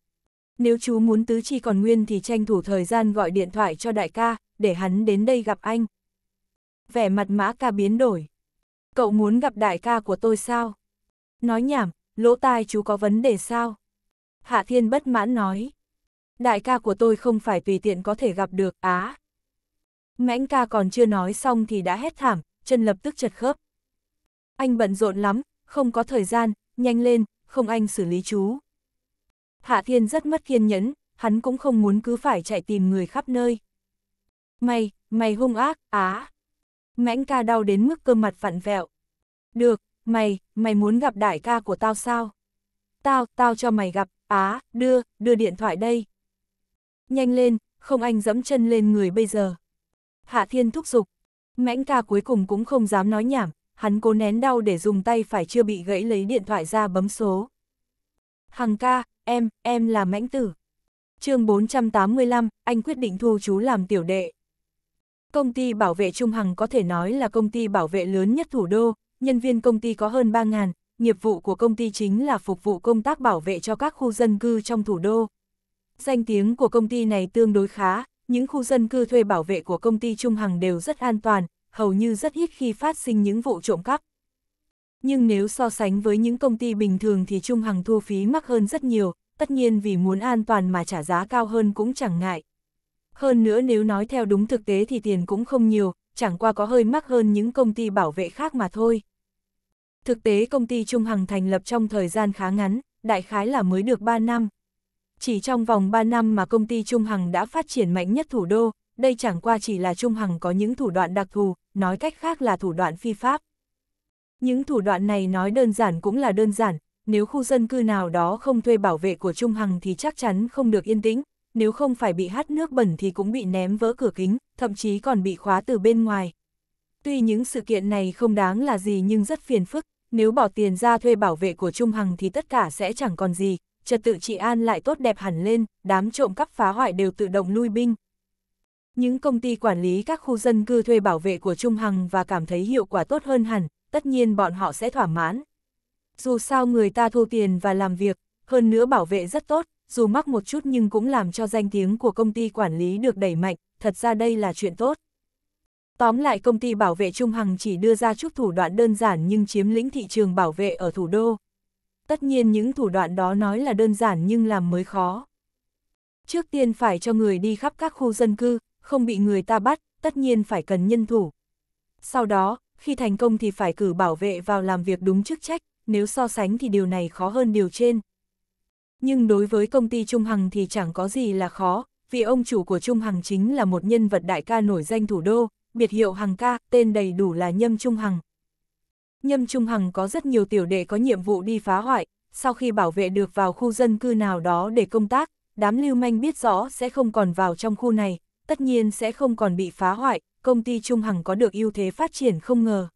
Nếu chú muốn tứ chi còn nguyên thì tranh thủ thời gian gọi điện thoại cho đại ca, để hắn đến đây gặp anh. Vẻ mặt mã ca biến đổi. Cậu muốn gặp đại ca của tôi sao? Nói nhảm, lỗ tai chú có vấn đề sao? Hạ Thiên bất mãn nói. Đại ca của tôi không phải tùy tiện có thể gặp được, á. À. Mãnh ca còn chưa nói xong thì đã hét thảm, chân lập tức chật khớp. Anh bận rộn lắm, không có thời gian, nhanh lên, không anh xử lý chú. Hạ Thiên rất mất kiên nhẫn, hắn cũng không muốn cứ phải chạy tìm người khắp nơi. Mày, mày hung ác, á. À. Mãnh ca đau đến mức cơ mặt vặn vẹo. Được, mày, mày muốn gặp đại ca của tao sao? Tao, tao cho mày gặp, á, đưa, đưa điện thoại đây nhanh lên, không anh dẫm chân lên người bây giờ. Hạ Thiên thúc giục, mãnh ca cuối cùng cũng không dám nói nhảm, hắn cố nén đau để dùng tay phải chưa bị gãy lấy điện thoại ra bấm số. Hằng ca, em, em là mãnh tử. chương 485, anh quyết định thu chú làm tiểu đệ. Công ty bảo vệ Trung Hằng có thể nói là công ty bảo vệ lớn nhất thủ đô, nhân viên công ty có hơn 3.000, nghiệp vụ của công ty chính là phục vụ công tác bảo vệ cho các khu dân cư trong thủ đô. Danh tiếng của công ty này tương đối khá, những khu dân cư thuê bảo vệ của công ty Trung Hằng đều rất an toàn, hầu như rất ít khi phát sinh những vụ trộm cắp. Nhưng nếu so sánh với những công ty bình thường thì Trung Hằng thu phí mắc hơn rất nhiều, tất nhiên vì muốn an toàn mà trả giá cao hơn cũng chẳng ngại. Hơn nữa nếu nói theo đúng thực tế thì tiền cũng không nhiều, chẳng qua có hơi mắc hơn những công ty bảo vệ khác mà thôi. Thực tế công ty Trung Hằng thành lập trong thời gian khá ngắn, đại khái là mới được 3 năm, chỉ trong vòng 3 năm mà công ty Trung Hằng đã phát triển mạnh nhất thủ đô, đây chẳng qua chỉ là Trung Hằng có những thủ đoạn đặc thù, nói cách khác là thủ đoạn phi pháp. Những thủ đoạn này nói đơn giản cũng là đơn giản, nếu khu dân cư nào đó không thuê bảo vệ của Trung Hằng thì chắc chắn không được yên tĩnh, nếu không phải bị hát nước bẩn thì cũng bị ném vỡ cửa kính, thậm chí còn bị khóa từ bên ngoài. Tuy những sự kiện này không đáng là gì nhưng rất phiền phức, nếu bỏ tiền ra thuê bảo vệ của Trung Hằng thì tất cả sẽ chẳng còn gì, trật tự trị an lại tốt đẹp hẳn lên, đám trộm cắp phá hoại đều tự động lui binh. Những công ty quản lý các khu dân cư thuê bảo vệ của Trung Hằng và cảm thấy hiệu quả tốt hơn hẳn, tất nhiên bọn họ sẽ thỏa mãn. Dù sao người ta thu tiền và làm việc, hơn nữa bảo vệ rất tốt, dù mắc một chút nhưng cũng làm cho danh tiếng của công ty quản lý được đẩy mạnh, thật ra đây là chuyện tốt. Tóm lại công ty bảo vệ Trung Hằng chỉ đưa ra chút thủ đoạn đơn giản nhưng chiếm lĩnh thị trường bảo vệ ở thủ đô, Tất nhiên những thủ đoạn đó nói là đơn giản nhưng làm mới khó. Trước tiên phải cho người đi khắp các khu dân cư, không bị người ta bắt, tất nhiên phải cần nhân thủ. Sau đó, khi thành công thì phải cử bảo vệ vào làm việc đúng chức trách, nếu so sánh thì điều này khó hơn điều trên. Nhưng đối với công ty Trung Hằng thì chẳng có gì là khó, vì ông chủ của Trung Hằng chính là một nhân vật đại ca nổi danh thủ đô, biệt hiệu Hằng ca, tên đầy đủ là Nhâm Trung Hằng. Nhâm Trung Hằng có rất nhiều tiểu đệ có nhiệm vụ đi phá hoại, sau khi bảo vệ được vào khu dân cư nào đó để công tác, đám lưu manh biết rõ sẽ không còn vào trong khu này, tất nhiên sẽ không còn bị phá hoại, công ty Trung Hằng có được ưu thế phát triển không ngờ.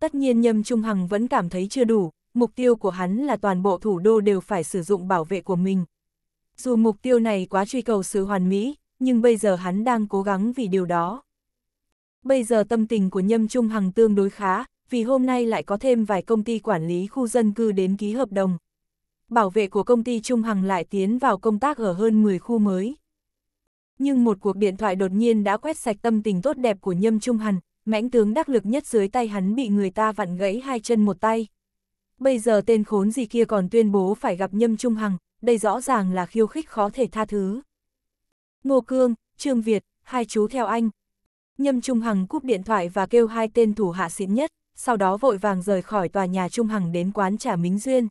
Tất nhiên Nhâm Trung Hằng vẫn cảm thấy chưa đủ, mục tiêu của hắn là toàn bộ thủ đô đều phải sử dụng bảo vệ của mình. Dù mục tiêu này quá truy cầu sự hoàn mỹ, nhưng bây giờ hắn đang cố gắng vì điều đó. Bây giờ tâm tình của Nhâm Trung Hằng tương đối khá, vì hôm nay lại có thêm vài công ty quản lý khu dân cư đến ký hợp đồng. Bảo vệ của công ty Trung Hằng lại tiến vào công tác ở hơn 10 khu mới. Nhưng một cuộc điện thoại đột nhiên đã quét sạch tâm tình tốt đẹp của Nhâm Trung Hằng, mãnh tướng đắc lực nhất dưới tay hắn bị người ta vặn gãy hai chân một tay. Bây giờ tên khốn gì kia còn tuyên bố phải gặp Nhâm Trung Hằng, đây rõ ràng là khiêu khích khó thể tha thứ. Ngô Cương, Trương Việt, hai chú theo anh. Nhâm Trung Hằng cúp điện thoại và kêu hai tên thủ hạ xịn nhất, sau đó vội vàng rời khỏi tòa nhà Trung Hằng đến quán trà Mính Duyên.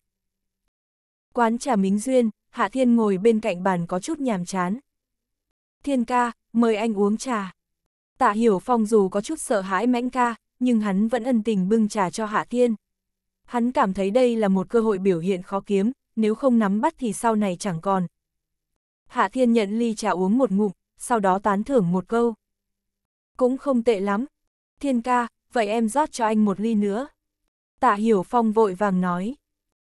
Quán trà Mính Duyên, Hạ Thiên ngồi bên cạnh bàn có chút nhàm chán. Thiên ca, mời anh uống trà. Tạ Hiểu Phong dù có chút sợ hãi mãnh ca, nhưng hắn vẫn ân tình bưng trà cho Hạ Thiên. Hắn cảm thấy đây là một cơ hội biểu hiện khó kiếm, nếu không nắm bắt thì sau này chẳng còn. Hạ Thiên nhận ly trà uống một ngụm, sau đó tán thưởng một câu. Cũng không tệ lắm. Thiên ca, vậy em rót cho anh một ly nữa. Tạ Hiểu Phong vội vàng nói.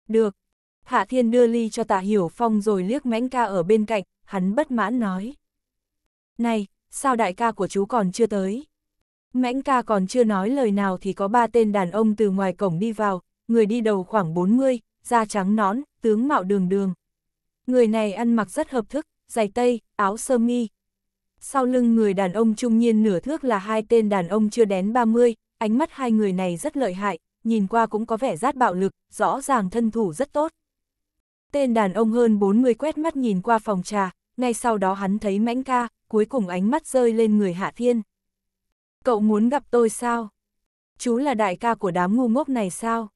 Được. Hạ Thiên đưa ly cho Tạ Hiểu Phong rồi liếc mãnh ca ở bên cạnh, hắn bất mãn nói. Này, sao đại ca của chú còn chưa tới? Mãnh ca còn chưa nói lời nào thì có ba tên đàn ông từ ngoài cổng đi vào, người đi đầu khoảng 40, da trắng nón, tướng mạo đường đường. Người này ăn mặc rất hợp thức, giày tây, áo sơ mi. Sau lưng người đàn ông trung niên nửa thước là hai tên đàn ông chưa đến 30, ánh mắt hai người này rất lợi hại, nhìn qua cũng có vẻ rát bạo lực, rõ ràng thân thủ rất tốt. Tên đàn ông hơn 40 quét mắt nhìn qua phòng trà, ngay sau đó hắn thấy mãnh ca, cuối cùng ánh mắt rơi lên người Hạ Thiên. Cậu muốn gặp tôi sao? Chú là đại ca của đám ngu ngốc này sao?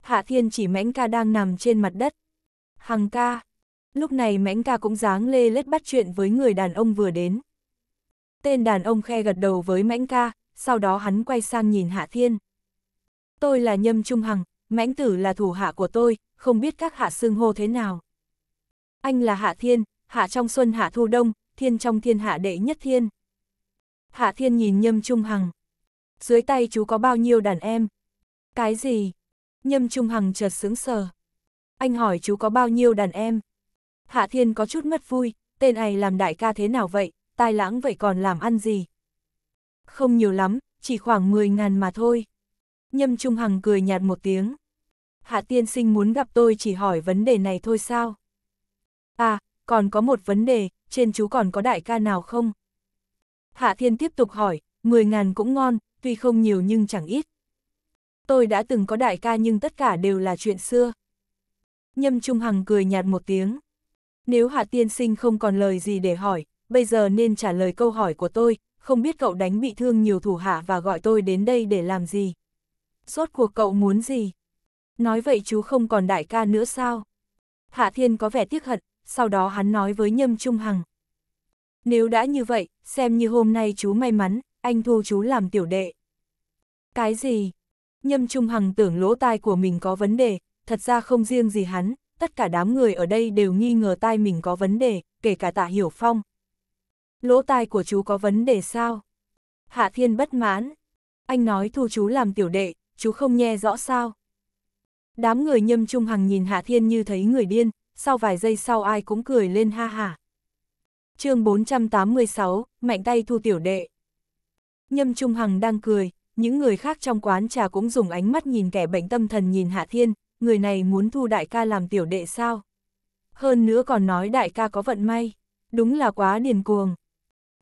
Hạ Thiên chỉ mãnh ca đang nằm trên mặt đất. Hằng ca. Lúc này mãnh ca cũng dáng lê lết bắt chuyện với người đàn ông vừa đến. Tên đàn ông khe gật đầu với mãnh ca, sau đó hắn quay sang nhìn Hạ Thiên. Tôi là Nhâm Trung Hằng, mãnh tử là thủ hạ của tôi, không biết các hạ xưng hô thế nào. Anh là Hạ Thiên, Hạ trong xuân Hạ thu đông, Thiên trong thiên hạ đệ nhất thiên. Hạ Thiên nhìn Nhâm Trung Hằng. Dưới tay chú có bao nhiêu đàn em? Cái gì? Nhâm Trung Hằng chợt sững sờ. Anh hỏi chú có bao nhiêu đàn em? Hạ Thiên có chút mất vui, tên này làm đại ca thế nào vậy, tai lãng vậy còn làm ăn gì, không nhiều lắm, chỉ khoảng 10 ngàn mà thôi. Nhâm Trung Hằng cười nhạt một tiếng. Hạ tiên sinh muốn gặp tôi chỉ hỏi vấn đề này thôi sao? À, còn có một vấn đề, trên chú còn có đại ca nào không? Hạ thiên tiếp tục hỏi, 10 ngàn cũng ngon, tuy không nhiều nhưng chẳng ít. Tôi đã từng có đại ca nhưng tất cả đều là chuyện xưa. Nhâm Trung Hằng cười nhạt một tiếng. Nếu Hạ Tiên Sinh không còn lời gì để hỏi, bây giờ nên trả lời câu hỏi của tôi, không biết cậu đánh bị thương nhiều thủ hạ và gọi tôi đến đây để làm gì. Rốt cuộc cậu muốn gì? Nói vậy chú không còn đại ca nữa sao? Hạ Thiên có vẻ tiếc hận, sau đó hắn nói với Nhâm Trung Hằng. Nếu đã như vậy, xem như hôm nay chú may mắn, anh thu chú làm tiểu đệ. Cái gì? Nhâm Trung Hằng tưởng lỗ tai của mình có vấn đề, thật ra không riêng gì hắn, tất cả đám người ở đây đều nghi ngờ tai mình có vấn đề, kể cả tạ Hiểu Phong lỗ tai của chú có vấn đề sao? Hạ Thiên bất mãn. Anh nói thu chú làm tiểu đệ, chú không nghe rõ sao? Đám người nhâm trung hằng nhìn Hạ Thiên như thấy người điên, sau vài giây sau ai cũng cười lên ha hả. chương 486, mạnh tay thu tiểu đệ. Nhâm Trung Hằng đang cười, những người khác trong quán trà cũng dùng ánh mắt nhìn kẻ bệnh tâm thần nhìn Hạ Thiên, người này muốn thu đại ca làm tiểu đệ sao? Hơn nữa còn nói đại ca có vận may, đúng là quá điền cuồng.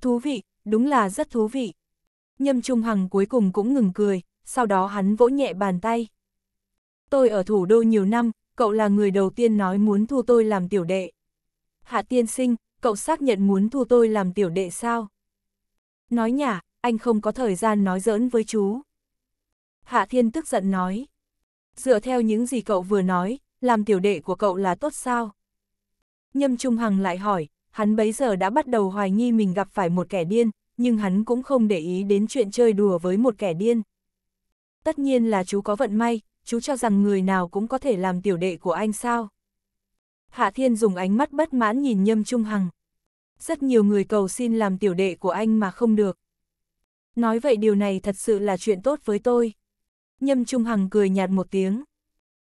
Thú vị, đúng là rất thú vị. Nhâm Trung Hằng cuối cùng cũng ngừng cười, sau đó hắn vỗ nhẹ bàn tay. Tôi ở thủ đô nhiều năm, cậu là người đầu tiên nói muốn thu tôi làm tiểu đệ. Hạ tiên sinh, cậu xác nhận muốn thu tôi làm tiểu đệ sao? Nói nhả, anh không có thời gian nói giỡn với chú. Hạ thiên tức giận nói. Dựa theo những gì cậu vừa nói, làm tiểu đệ của cậu là tốt sao? Nhâm Trung Hằng lại hỏi, hắn bấy giờ đã bắt đầu hoài nghi mình gặp phải một kẻ điên, nhưng hắn cũng không để ý đến chuyện chơi đùa với một kẻ điên. Tất nhiên là chú có vận may, chú cho rằng người nào cũng có thể làm tiểu đệ của anh sao. Hạ Thiên dùng ánh mắt bất mãn nhìn Nhâm Trung Hằng. Rất nhiều người cầu xin làm tiểu đệ của anh mà không được. Nói vậy điều này thật sự là chuyện tốt với tôi. Nhâm Trung Hằng cười nhạt một tiếng.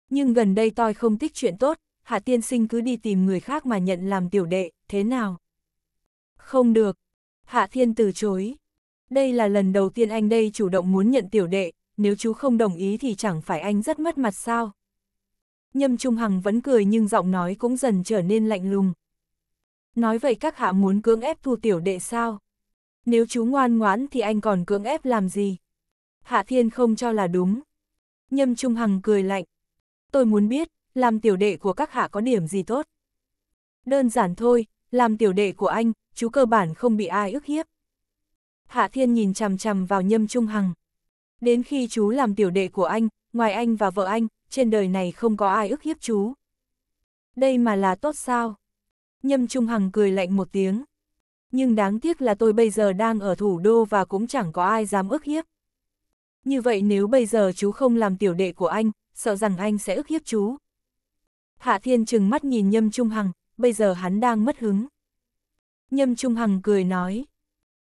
Nhưng gần đây tôi không thích chuyện tốt, hạ tiên sinh cứ đi tìm người khác mà nhận làm tiểu đệ, thế nào? Không được. Hạ thiên từ chối. Đây là lần đầu tiên anh đây chủ động muốn nhận tiểu đệ, nếu chú không đồng ý thì chẳng phải anh rất mất mặt sao? Nhâm Trung Hằng vẫn cười nhưng giọng nói cũng dần trở nên lạnh lùng. Nói vậy các hạ muốn cưỡng ép thu tiểu đệ sao? Nếu chú ngoan ngoãn thì anh còn cưỡng ép làm gì? Hạ Thiên không cho là đúng. Nhâm Trung Hằng cười lạnh. Tôi muốn biết, làm tiểu đệ của các hạ có điểm gì tốt? Đơn giản thôi, làm tiểu đệ của anh, chú cơ bản không bị ai ức hiếp. Hạ Thiên nhìn chằm chằm vào Nhâm Trung Hằng. Đến khi chú làm tiểu đệ của anh, ngoài anh và vợ anh, trên đời này không có ai ức hiếp chú. Đây mà là tốt sao? Nhâm Trung Hằng cười lạnh một tiếng. Nhưng đáng tiếc là tôi bây giờ đang ở thủ đô và cũng chẳng có ai dám ức hiếp. Như vậy nếu bây giờ chú không làm tiểu đệ của anh, sợ rằng anh sẽ ức hiếp chú, Hạ Thiên trừng mắt nhìn Nhâm Trung Hằng, bây giờ hắn đang mất hứng. Nhâm Trung Hằng cười nói,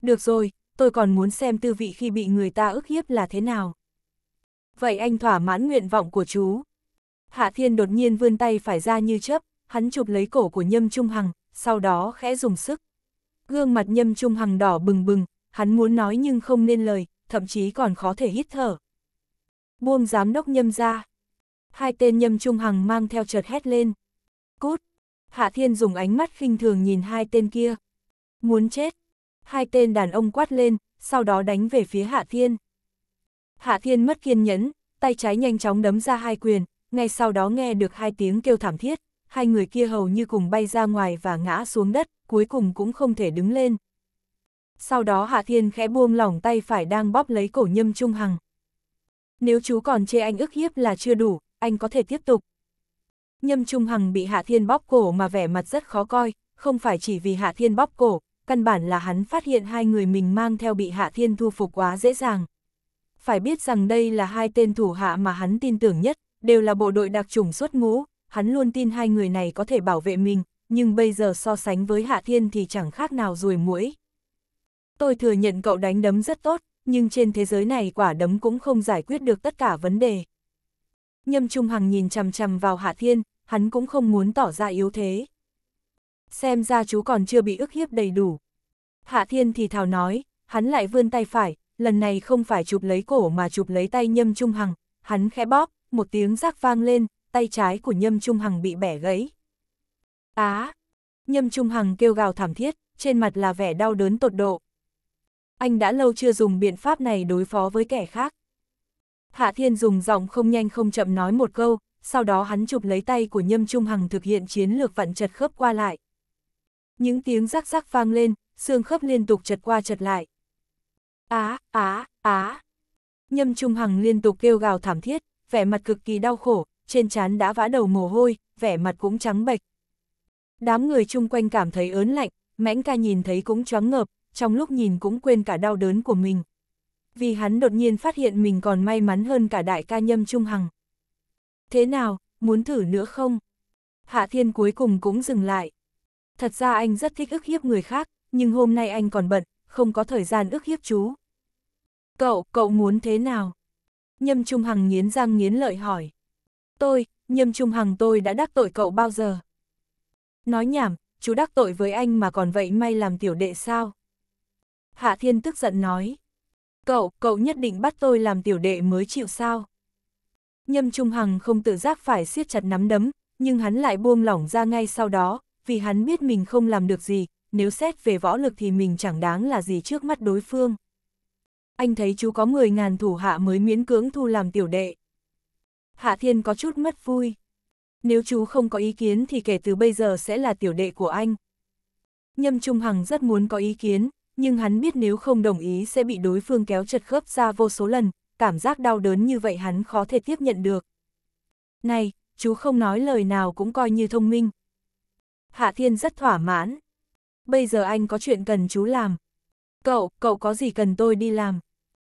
được rồi, tôi còn muốn xem tư vị khi bị người ta ức hiếp là thế nào. Vậy anh thỏa mãn nguyện vọng của chú. Hạ Thiên đột nhiên vươn tay phải ra như chớp, hắn chụp lấy cổ của Nhâm Trung Hằng, sau đó khẽ dùng sức. Gương mặt Nhâm Trung Hằng đỏ bừng bừng, hắn muốn nói nhưng không nên lời, thậm chí còn khó thể hít thở. Buông giám đốc Nhâm ra hai tên nhâm trung hằng mang theo chợt hét lên. Cút! Hạ Thiên dùng ánh mắt khinh thường nhìn hai tên kia. Muốn chết! Hai tên đàn ông quát lên, sau đó đánh về phía Hạ Thiên. Hạ Thiên mất kiên nhẫn, tay trái nhanh chóng đấm ra hai quyền, ngay sau đó nghe được hai tiếng kêu thảm thiết, hai người kia hầu như cùng bay ra ngoài và ngã xuống đất, cuối cùng cũng không thể đứng lên. Sau đó Hạ Thiên khẽ buông lỏng tay phải đang bóp lấy cổ Nhâm Trung Hằng. Nếu chú còn chê anh ức hiếp là chưa đủ, anh có thể tiếp tục. Nhâm Trung Hằng bị Hạ Thiên bóp cổ mà vẻ mặt rất khó coi, không phải chỉ vì Hạ Thiên bóp cổ, căn bản là hắn phát hiện hai người mình mang theo bị Hạ Thiên thu phục quá dễ dàng. Phải biết rằng đây là hai tên thủ hạ mà hắn tin tưởng nhất, đều là bộ đội đặc trùng xuất ngũ, hắn luôn tin hai người này có thể bảo vệ mình, nhưng bây giờ so sánh với Hạ Thiên thì chẳng khác nào rồi muỗi. Tôi thừa nhận cậu đánh đấm rất tốt, nhưng trên thế giới này quả đấm cũng không giải quyết được tất cả vấn đề. Nhâm Trung Hằng nhìn chằm chằm vào Hạ Thiên, hắn cũng không muốn tỏ ra yếu thế. Xem ra chú còn chưa bị ức hiếp đầy đủ. Hạ Thiên thì thào nói, hắn lại vươn tay phải, lần này không phải chụp lấy cổ mà chụp lấy tay Nhâm Trung Hằng, hắn khẽ bóp, một tiếng rác vang lên, tay trái của Nhâm Trung Hằng bị bẻ gãy. Á! À, Nhâm Trung Hằng kêu gào thảm thiết, trên mặt là vẻ đau đớn tột độ. Anh đã lâu chưa dùng biện pháp này đối phó với kẻ khác. Hạ Thiên dùng giọng không nhanh không chậm nói một câu, sau đó hắn chụp lấy tay của Nhâm Trung Hằng thực hiện chiến lược vặn chật khớp qua lại. Những tiếng rắc rắc vang lên, xương khớp liên tục chật qua chật lại. Á, á, á. Nhâm Trung Hằng liên tục kêu gào thảm thiết, vẻ mặt cực kỳ đau khổ, trên trán đã vã đầu mồ hôi, vẻ mặt cũng trắng bệch. Đám người chung quanh cảm thấy ớn lạnh, mãnh ca nhìn thấy cũng choáng ngợp, trong lúc nhìn cũng quên cả đau đớn của mình vì hắn đột nhiên phát hiện mình còn may mắn hơn cả đại ca nhâm trung hằng. Thế nào, muốn thử nữa không? Hạ Thiên cuối cùng cũng dừng lại. Thật ra anh rất thích ức hiếp người khác, nhưng hôm nay anh còn bận, không có thời gian ức hiếp chú. Cậu, cậu muốn thế nào? Nhâm Trung Hằng nghiến răng nghiến lợi hỏi. Tôi, Nhâm Trung Hằng tôi đã đắc tội cậu bao giờ? Nói nhảm, chú đắc tội với anh mà còn vậy may làm tiểu đệ sao? Hạ Thiên tức giận nói. Cậu, cậu nhất định bắt tôi làm tiểu đệ mới chịu sao? Nhâm Trung Hằng không tự giác phải siết chặt nắm đấm, nhưng hắn lại buông lỏng ra ngay sau đó, vì hắn biết mình không làm được gì, nếu xét về võ lực thì mình chẳng đáng là gì trước mắt đối phương. Anh thấy chú có 10.000 thủ hạ mới miễn cưỡng thu làm tiểu đệ. Hạ Thiên có chút mất vui. Nếu chú không có ý kiến thì kể từ bây giờ sẽ là tiểu đệ của anh. Nhâm Trung Hằng rất muốn có ý kiến, nhưng hắn biết nếu không đồng ý sẽ bị đối phương kéo chật khớp ra vô số lần, cảm giác đau đớn như vậy hắn khó thể tiếp nhận được. Này, chú không nói lời nào cũng coi như thông minh. Hạ Thiên rất thỏa mãn. Bây giờ anh có chuyện cần chú làm. Cậu, cậu có gì cần tôi đi làm?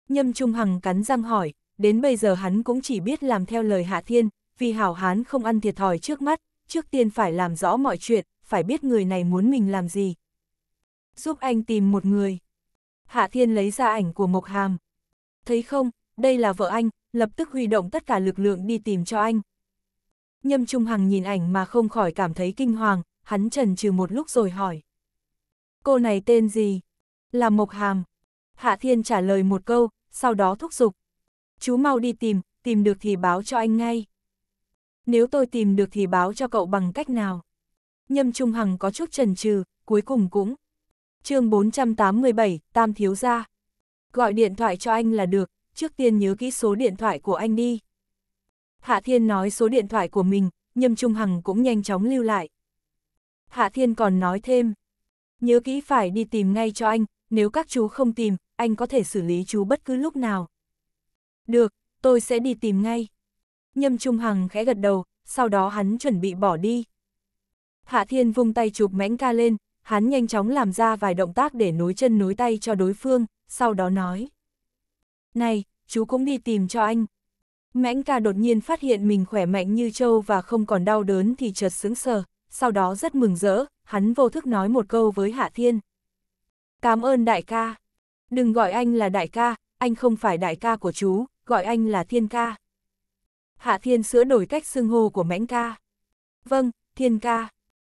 Nhâm Trung Hằng cắn răng hỏi, đến bây giờ hắn cũng chỉ biết làm theo lời Hạ Thiên, vì hảo hán không ăn thiệt thòi trước mắt, trước tiên phải làm rõ mọi chuyện, phải biết người này muốn mình làm gì, giúp anh tìm một người. Hạ Thiên lấy ra ảnh của Mộc Hàm. Thấy không, đây là vợ anh, lập tức huy động tất cả lực lượng đi tìm cho anh. Nhâm Trung Hằng nhìn ảnh mà không khỏi cảm thấy kinh hoàng, hắn trần trừ một lúc rồi hỏi. Cô này tên gì? Là Mộc Hàm. Hạ Thiên trả lời một câu, sau đó thúc giục. Chú mau đi tìm, tìm được thì báo cho anh ngay. Nếu tôi tìm được thì báo cho cậu bằng cách nào? Nhâm Trung Hằng có chút trần trừ, cuối cùng cũng chương 487, Tam Thiếu Gia. Gọi điện thoại cho anh là được, trước tiên nhớ kỹ số điện thoại của anh đi. Hạ Thiên nói số điện thoại của mình, Nhâm Trung Hằng cũng nhanh chóng lưu lại. Hạ Thiên còn nói thêm, nhớ kỹ phải đi tìm ngay cho anh, nếu các chú không tìm, anh có thể xử lý chú bất cứ lúc nào. Được, tôi sẽ đi tìm ngay. Nhâm Trung Hằng khẽ gật đầu, sau đó hắn chuẩn bị bỏ đi. Hạ Thiên vung tay chụp mãnh ca lên, hắn nhanh chóng làm ra vài động tác để nối chân nối tay cho đối phương, sau đó nói. Này, chú cũng đi tìm cho anh. Mãnh ca đột nhiên phát hiện mình khỏe mạnh như trâu và không còn đau đớn thì chợt sững sờ, sau đó rất mừng rỡ, hắn vô thức nói một câu với Hạ Thiên. Cảm ơn đại ca. Đừng gọi anh là đại ca, anh không phải đại ca của chú, gọi anh là Thiên ca. Hạ Thiên sửa đổi cách xưng hô của Mãnh ca. Vâng, Thiên ca.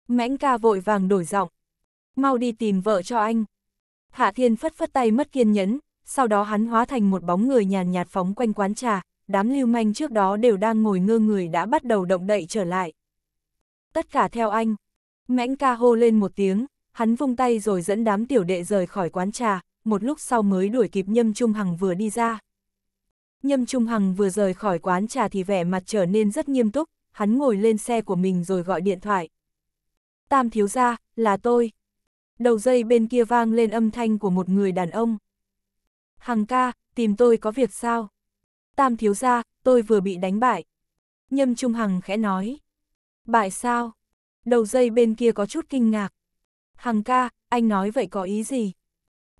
Mãnh ca vội vàng đổi giọng mau đi tìm vợ cho anh. Hạ Thiên phất phất tay mất kiên nhẫn, sau đó hắn hóa thành một bóng người nhàn nhạt phóng quanh quán trà, đám lưu manh trước đó đều đang ngồi ngơ người đã bắt đầu động đậy trở lại. Tất cả theo anh. Mãnh ca hô lên một tiếng, hắn vung tay rồi dẫn đám tiểu đệ rời khỏi quán trà, một lúc sau mới đuổi kịp Nhâm Trung Hằng vừa đi ra. Nhâm Trung Hằng vừa rời khỏi quán trà thì vẻ mặt trở nên rất nghiêm túc, hắn ngồi lên xe của mình rồi gọi điện thoại. Tam thiếu gia, là tôi. Đầu dây bên kia vang lên âm thanh của một người đàn ông. Hằng ca, tìm tôi có việc sao? Tam thiếu gia, tôi vừa bị đánh bại. Nhâm Trung Hằng khẽ nói. Bại sao? Đầu dây bên kia có chút kinh ngạc. Hằng ca, anh nói vậy có ý gì?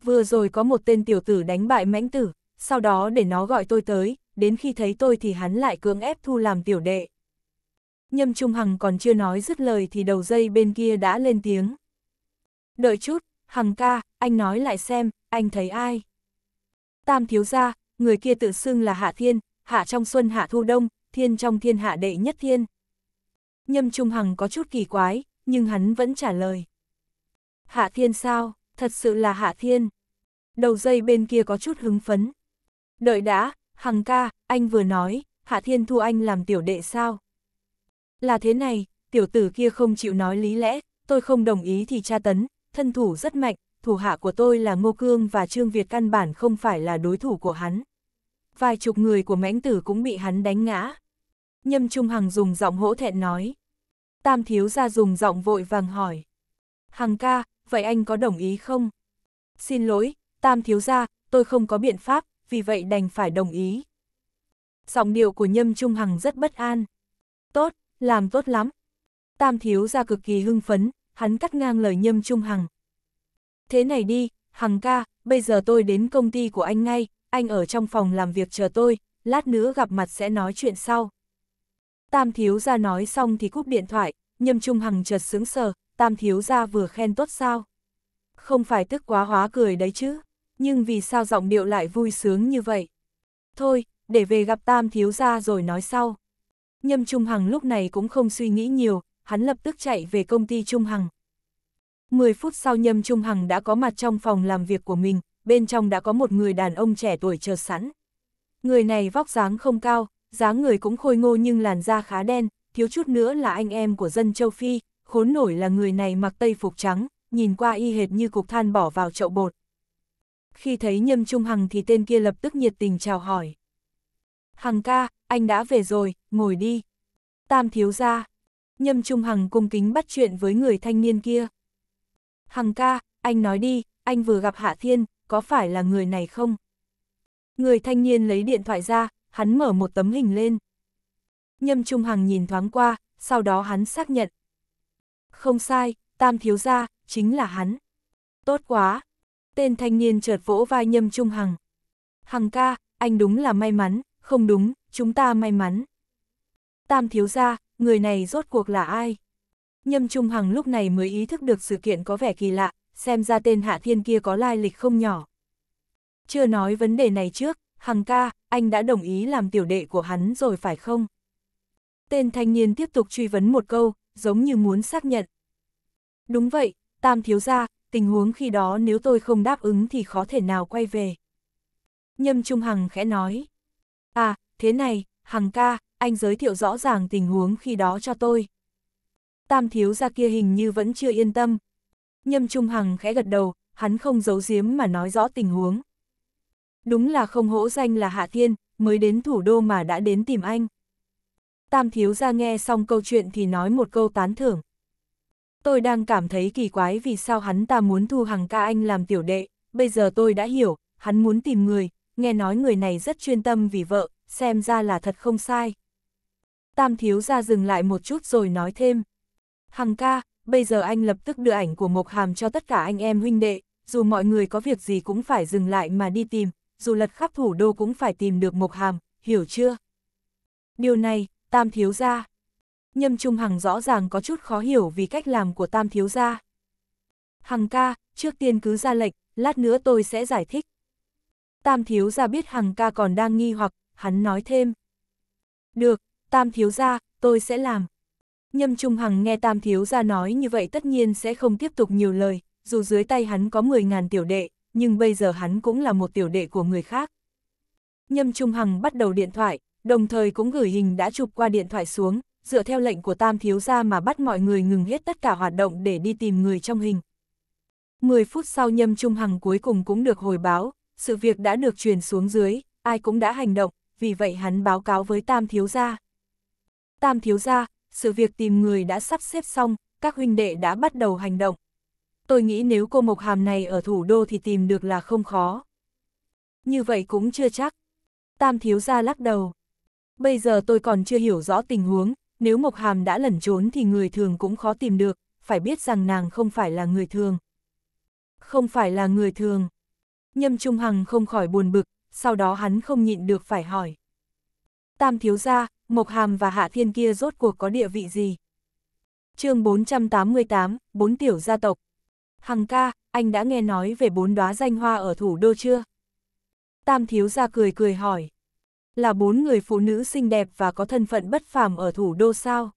Vừa rồi có một tên tiểu tử đánh bại mãnh tử, sau đó để nó gọi tôi tới, đến khi thấy tôi thì hắn lại cưỡng ép thu làm tiểu đệ. Nhâm Trung Hằng còn chưa nói dứt lời thì đầu dây bên kia đã lên tiếng. Đợi chút, Hằng ca, anh nói lại xem, anh thấy ai? Tam thiếu gia, người kia tự xưng là Hạ Thiên, Hạ trong xuân Hạ thu đông, Thiên trong thiên hạ đệ nhất thiên. Nhâm Trung Hằng có chút kỳ quái, nhưng hắn vẫn trả lời. Hạ Thiên sao, thật sự là Hạ Thiên. Đầu dây bên kia có chút hứng phấn. Đợi đã, Hằng ca, anh vừa nói, Hạ Thiên thu anh làm tiểu đệ sao? Là thế này, tiểu tử kia không chịu nói lý lẽ, tôi không đồng ý thì tra tấn, thân thủ rất mạnh, thủ hạ của tôi là Ngô Cương và Trương Việt căn bản không phải là đối thủ của hắn. Vài chục người của mãnh tử cũng bị hắn đánh ngã. Nhâm Trung Hằng dùng giọng hỗ thẹn nói. Tam thiếu ra dùng giọng vội vàng hỏi. Hằng ca, vậy anh có đồng ý không? Xin lỗi, tam thiếu ra, tôi không có biện pháp, vì vậy đành phải đồng ý. Giọng điệu của Nhâm Trung Hằng rất bất an. Tốt, làm tốt lắm. Tam thiếu ra cực kỳ hưng phấn, hắn cắt ngang lời Nhâm Trung Hằng. Thế này đi, Hằng ca, bây giờ tôi đến công ty của anh ngay, anh ở trong phòng làm việc chờ tôi, lát nữa gặp mặt sẽ nói chuyện sau. Tam thiếu ra nói xong thì cúp điện thoại, Nhâm Trung Hằng chợt sướng sờ, Tam thiếu ra vừa khen tốt sao. Không phải tức quá hóa cười đấy chứ, nhưng vì sao giọng điệu lại vui sướng như vậy? Thôi, để về gặp Tam thiếu ra rồi nói sau. Nhâm Trung Hằng lúc này cũng không suy nghĩ nhiều, hắn lập tức chạy về công ty Trung Hằng. 10 phút sau Nhâm Trung Hằng đã có mặt trong phòng làm việc của mình, bên trong đã có một người đàn ông trẻ tuổi chờ sẵn. Người này vóc dáng không cao, dáng người cũng khôi ngô nhưng làn da khá đen, thiếu chút nữa là anh em của dân châu Phi, khốn nổi là người này mặc tây phục trắng, nhìn qua y hệt như cục than bỏ vào chậu bột. Khi thấy Nhâm Trung Hằng thì tên kia lập tức nhiệt tình chào hỏi. Hằng ca, anh đã về rồi, ngồi đi. Tam thiếu gia, Nhâm Trung Hằng cung kính bắt chuyện với người thanh niên kia. Hằng ca, anh nói đi, anh vừa gặp Hạ Thiên, có phải là người này không? Người thanh niên lấy điện thoại ra, hắn mở một tấm hình lên. Nhâm Trung Hằng nhìn thoáng qua, sau đó hắn xác nhận. Không sai, Tam Thiếu Gia, chính là hắn. Tốt quá! Tên thanh niên chợt vỗ vai Nhâm Trung Hằng. Hằng ca, anh đúng là may mắn, không đúng, chúng ta may mắn. Tam Thiếu Gia, người này rốt cuộc là ai? Nhâm Trung Hằng lúc này mới ý thức được sự kiện có vẻ kỳ lạ, xem ra tên Hạ Thiên kia có lai lịch không nhỏ. Chưa nói vấn đề này trước, Hằng ca, anh đã đồng ý làm tiểu đệ của hắn rồi phải không? Tên thanh niên tiếp tục truy vấn một câu, giống như muốn xác nhận. Đúng vậy, Tam thiếu gia, tình huống khi đó nếu tôi không đáp ứng thì khó thể nào quay về. Nhâm Trung Hằng khẽ nói. À, thế này, Hằng ca, anh giới thiệu rõ ràng tình huống khi đó cho tôi. Tam thiếu gia kia hình như vẫn chưa yên tâm. Nhâm Trung Hằng khẽ gật đầu, hắn không giấu giếm mà nói rõ tình huống. Đúng là không hỗ danh là Hạ Thiên, mới đến thủ đô mà đã đến tìm anh. Tam thiếu gia nghe xong câu chuyện thì nói một câu tán thưởng. Tôi đang cảm thấy kỳ quái vì sao hắn ta muốn thu hằng ca anh làm tiểu đệ, bây giờ tôi đã hiểu, hắn muốn tìm người, nghe nói người này rất chuyên tâm vì vợ, xem ra là thật không sai. Tam thiếu ra dừng lại một chút rồi nói thêm. Hằng ca, bây giờ anh lập tức đưa ảnh của Mộc Hàm cho tất cả anh em huynh đệ, dù mọi người có việc gì cũng phải dừng lại mà đi tìm, dù lật khắp thủ đô cũng phải tìm được Mộc Hàm, hiểu chưa? Điều này, Tam thiếu ra. Nhâm Trung Hằng rõ ràng có chút khó hiểu vì cách làm của Tam thiếu ra. Hằng ca, trước tiên cứ ra lệch, lát nữa tôi sẽ giải thích. Tam thiếu ra biết Hằng ca còn đang nghi hoặc, hắn nói thêm. Được, Tam thiếu gia, tôi sẽ làm. Nhâm Trung Hằng nghe Tam thiếu gia nói như vậy tất nhiên sẽ không tiếp tục nhiều lời, dù dưới tay hắn có 10.000 tiểu đệ, nhưng bây giờ hắn cũng là một tiểu đệ của người khác. Nhâm Trung Hằng bắt đầu điện thoại, đồng thời cũng gửi hình đã chụp qua điện thoại xuống, dựa theo lệnh của Tam thiếu gia mà bắt mọi người ngừng hết tất cả hoạt động để đi tìm người trong hình. 10 phút sau Nhâm Trung Hằng cuối cùng cũng được hồi báo, sự việc đã được truyền xuống dưới, ai cũng đã hành động, vì vậy hắn báo cáo với Tam thiếu gia, tam thiếu gia, sự việc tìm người đã sắp xếp xong, các huynh đệ đã bắt đầu hành động. Tôi nghĩ nếu cô Mộc Hàm này ở thủ đô thì tìm được là không khó. Như vậy cũng chưa chắc. Tam thiếu gia lắc đầu. Bây giờ tôi còn chưa hiểu rõ tình huống, nếu Mộc Hàm đã lẩn trốn thì người thường cũng khó tìm được, phải biết rằng nàng không phải là người thường. Không phải là người thường. Nhâm Trung Hằng không khỏi buồn bực, sau đó hắn không nhịn được phải hỏi. Tam thiếu gia, Mộc Hàm và Hạ Thiên kia rốt cuộc có địa vị gì? chương 488, bốn tiểu gia tộc. Hằng ca, anh đã nghe nói về bốn đóa danh hoa ở thủ đô chưa? Tam thiếu gia cười cười hỏi. Là bốn người phụ nữ xinh đẹp và có thân phận bất phàm ở thủ đô sao?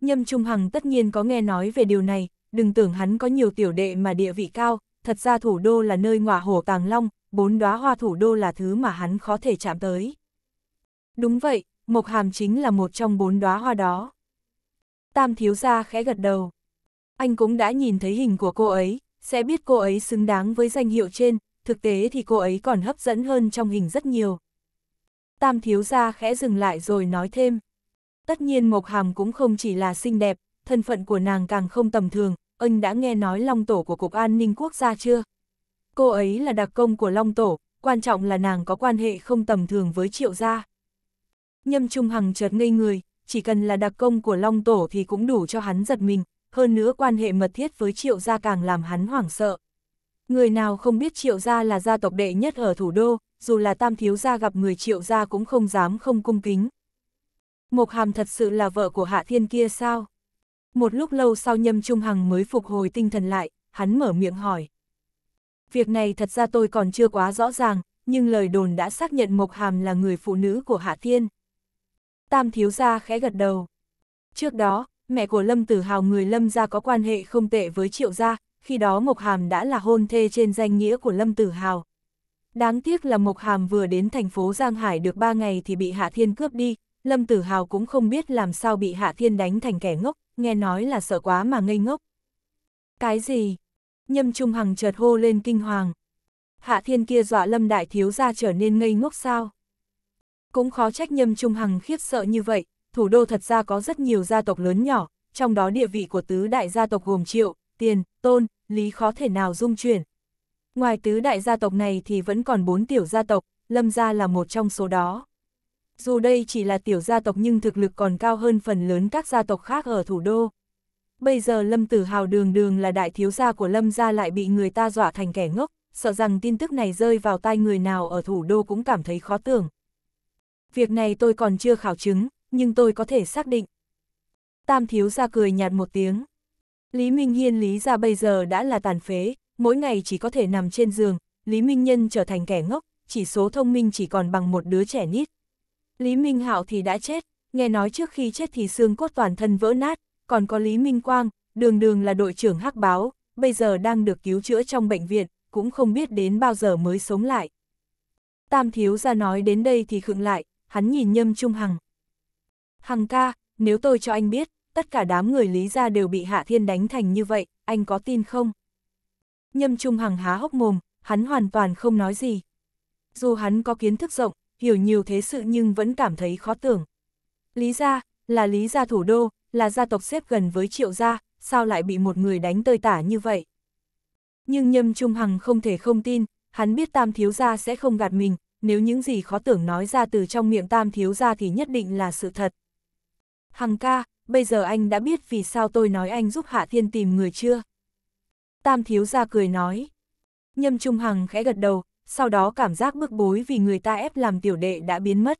Nhâm Trung Hằng tất nhiên có nghe nói về điều này, đừng tưởng hắn có nhiều tiểu đệ mà địa vị cao, thật ra thủ đô là nơi ngọa hổ tàng long, bốn đóa hoa thủ đô là thứ mà hắn khó thể chạm tới. Đúng vậy, Mộc Hàm chính là một trong bốn đóa hoa đó. Tam thiếu gia khẽ gật đầu. Anh cũng đã nhìn thấy hình của cô ấy, sẽ biết cô ấy xứng đáng với danh hiệu trên, thực tế thì cô ấy còn hấp dẫn hơn trong hình rất nhiều. Tam thiếu gia khẽ dừng lại rồi nói thêm. Tất nhiên Mộc Hàm cũng không chỉ là xinh đẹp, thân phận của nàng càng không tầm thường, anh đã nghe nói long tổ của Cục An ninh quốc gia chưa? Cô ấy là đặc công của long tổ, quan trọng là nàng có quan hệ không tầm thường với triệu gia. Nhâm Trung Hằng chợt ngây người, chỉ cần là đặc công của Long Tổ thì cũng đủ cho hắn giật mình, hơn nữa quan hệ mật thiết với Triệu Gia càng làm hắn hoảng sợ. Người nào không biết Triệu Gia là gia tộc đệ nhất ở thủ đô, dù là tam thiếu gia gặp người Triệu Gia cũng không dám không cung kính. Mộc Hàm thật sự là vợ của Hạ Thiên kia sao? Một lúc lâu sau Nhâm Trung Hằng mới phục hồi tinh thần lại, hắn mở miệng hỏi. Việc này thật ra tôi còn chưa quá rõ ràng, nhưng lời đồn đã xác nhận Mộc Hàm là người phụ nữ của Hạ Thiên. Tam thiếu gia khẽ gật đầu. Trước đó, mẹ của Lâm Tử Hào người Lâm gia có quan hệ không tệ với Triệu gia, khi đó Mộc Hàm đã là hôn thê trên danh nghĩa của Lâm Tử Hào. Đáng tiếc là Mộc Hàm vừa đến thành phố Giang Hải được 3 ngày thì bị Hạ Thiên cướp đi, Lâm Tử Hào cũng không biết làm sao bị Hạ Thiên đánh thành kẻ ngốc, nghe nói là sợ quá mà ngây ngốc. Cái gì? Nhâm Trung Hằng chợt hô lên kinh hoàng. Hạ Thiên kia dọa Lâm Đại Thiếu ra trở nên ngây ngốc sao? Cũng khó trách nhâm trung hằng khiếp sợ như vậy, thủ đô thật ra có rất nhiều gia tộc lớn nhỏ, trong đó địa vị của tứ đại gia tộc gồm triệu, tiền, tôn, lý khó thể nào dung chuyển. Ngoài tứ đại gia tộc này thì vẫn còn bốn tiểu gia tộc, lâm gia là một trong số đó. Dù đây chỉ là tiểu gia tộc nhưng thực lực còn cao hơn phần lớn các gia tộc khác ở thủ đô. Bây giờ lâm tử hào đường đường là đại thiếu gia của lâm gia lại bị người ta dọa thành kẻ ngốc, sợ rằng tin tức này rơi vào tai người nào ở thủ đô cũng cảm thấy khó tưởng việc này tôi còn chưa khảo chứng, nhưng tôi có thể xác định. Tam thiếu ra cười nhạt một tiếng. Lý Minh Hiên lý ra bây giờ đã là tàn phế, mỗi ngày chỉ có thể nằm trên giường, Lý Minh Nhân trở thành kẻ ngốc, chỉ số thông minh chỉ còn bằng một đứa trẻ nít. Lý Minh Hạo thì đã chết, nghe nói trước khi chết thì xương cốt toàn thân vỡ nát, còn có Lý Minh Quang, đường đường là đội trưởng hắc báo, bây giờ đang được cứu chữa trong bệnh viện, cũng không biết đến bao giờ mới sống lại. Tam thiếu ra nói đến đây thì khựng lại, hắn nhìn Nhâm Trung Hằng. Hằng ca, nếu tôi cho anh biết, tất cả đám người Lý gia đều bị Hạ Thiên đánh thành như vậy, anh có tin không? Nhâm Trung Hằng há hốc mồm, hắn hoàn toàn không nói gì. Dù hắn có kiến thức rộng, hiểu nhiều thế sự nhưng vẫn cảm thấy khó tưởng. Lý gia, là Lý gia thủ đô, là gia tộc xếp gần với triệu gia, sao lại bị một người đánh tơi tả như vậy? Nhưng Nhâm Trung Hằng không thể không tin, hắn biết Tam Thiếu Gia sẽ không gạt mình, nếu những gì khó tưởng nói ra từ trong miệng tam thiếu ra thì nhất định là sự thật. Hằng ca, bây giờ anh đã biết vì sao tôi nói anh giúp Hạ Thiên tìm người chưa? Tam thiếu ra cười nói. Nhâm Trung Hằng khẽ gật đầu, sau đó cảm giác bức bối vì người ta ép làm tiểu đệ đã biến mất.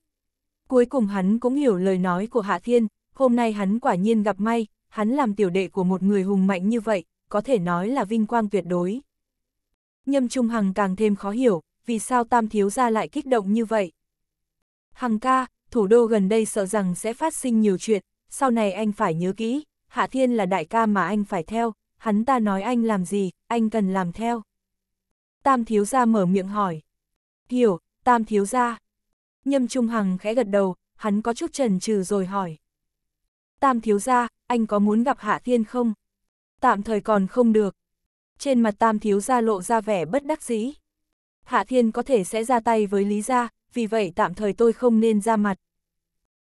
Cuối cùng hắn cũng hiểu lời nói của Hạ Thiên, hôm nay hắn quả nhiên gặp may, hắn làm tiểu đệ của một người hùng mạnh như vậy, có thể nói là vinh quang tuyệt đối. Nhâm Trung Hằng càng thêm khó hiểu, vì sao tam thiếu gia lại kích động như vậy? Hằng ca, thủ đô gần đây sợ rằng sẽ phát sinh nhiều chuyện, sau này anh phải nhớ kỹ, Hạ Thiên là đại ca mà anh phải theo, hắn ta nói anh làm gì, anh cần làm theo. Tam thiếu gia mở miệng hỏi. Hiểu, tam thiếu gia. Nhâm Trung Hằng khẽ gật đầu, hắn có chút chần chừ rồi hỏi. Tam thiếu gia, anh có muốn gặp Hạ Thiên không? Tạm thời còn không được. Trên mặt tam thiếu gia lộ ra vẻ bất đắc dĩ. Hạ Thiên có thể sẽ ra tay với Lý Gia, vì vậy tạm thời tôi không nên ra mặt.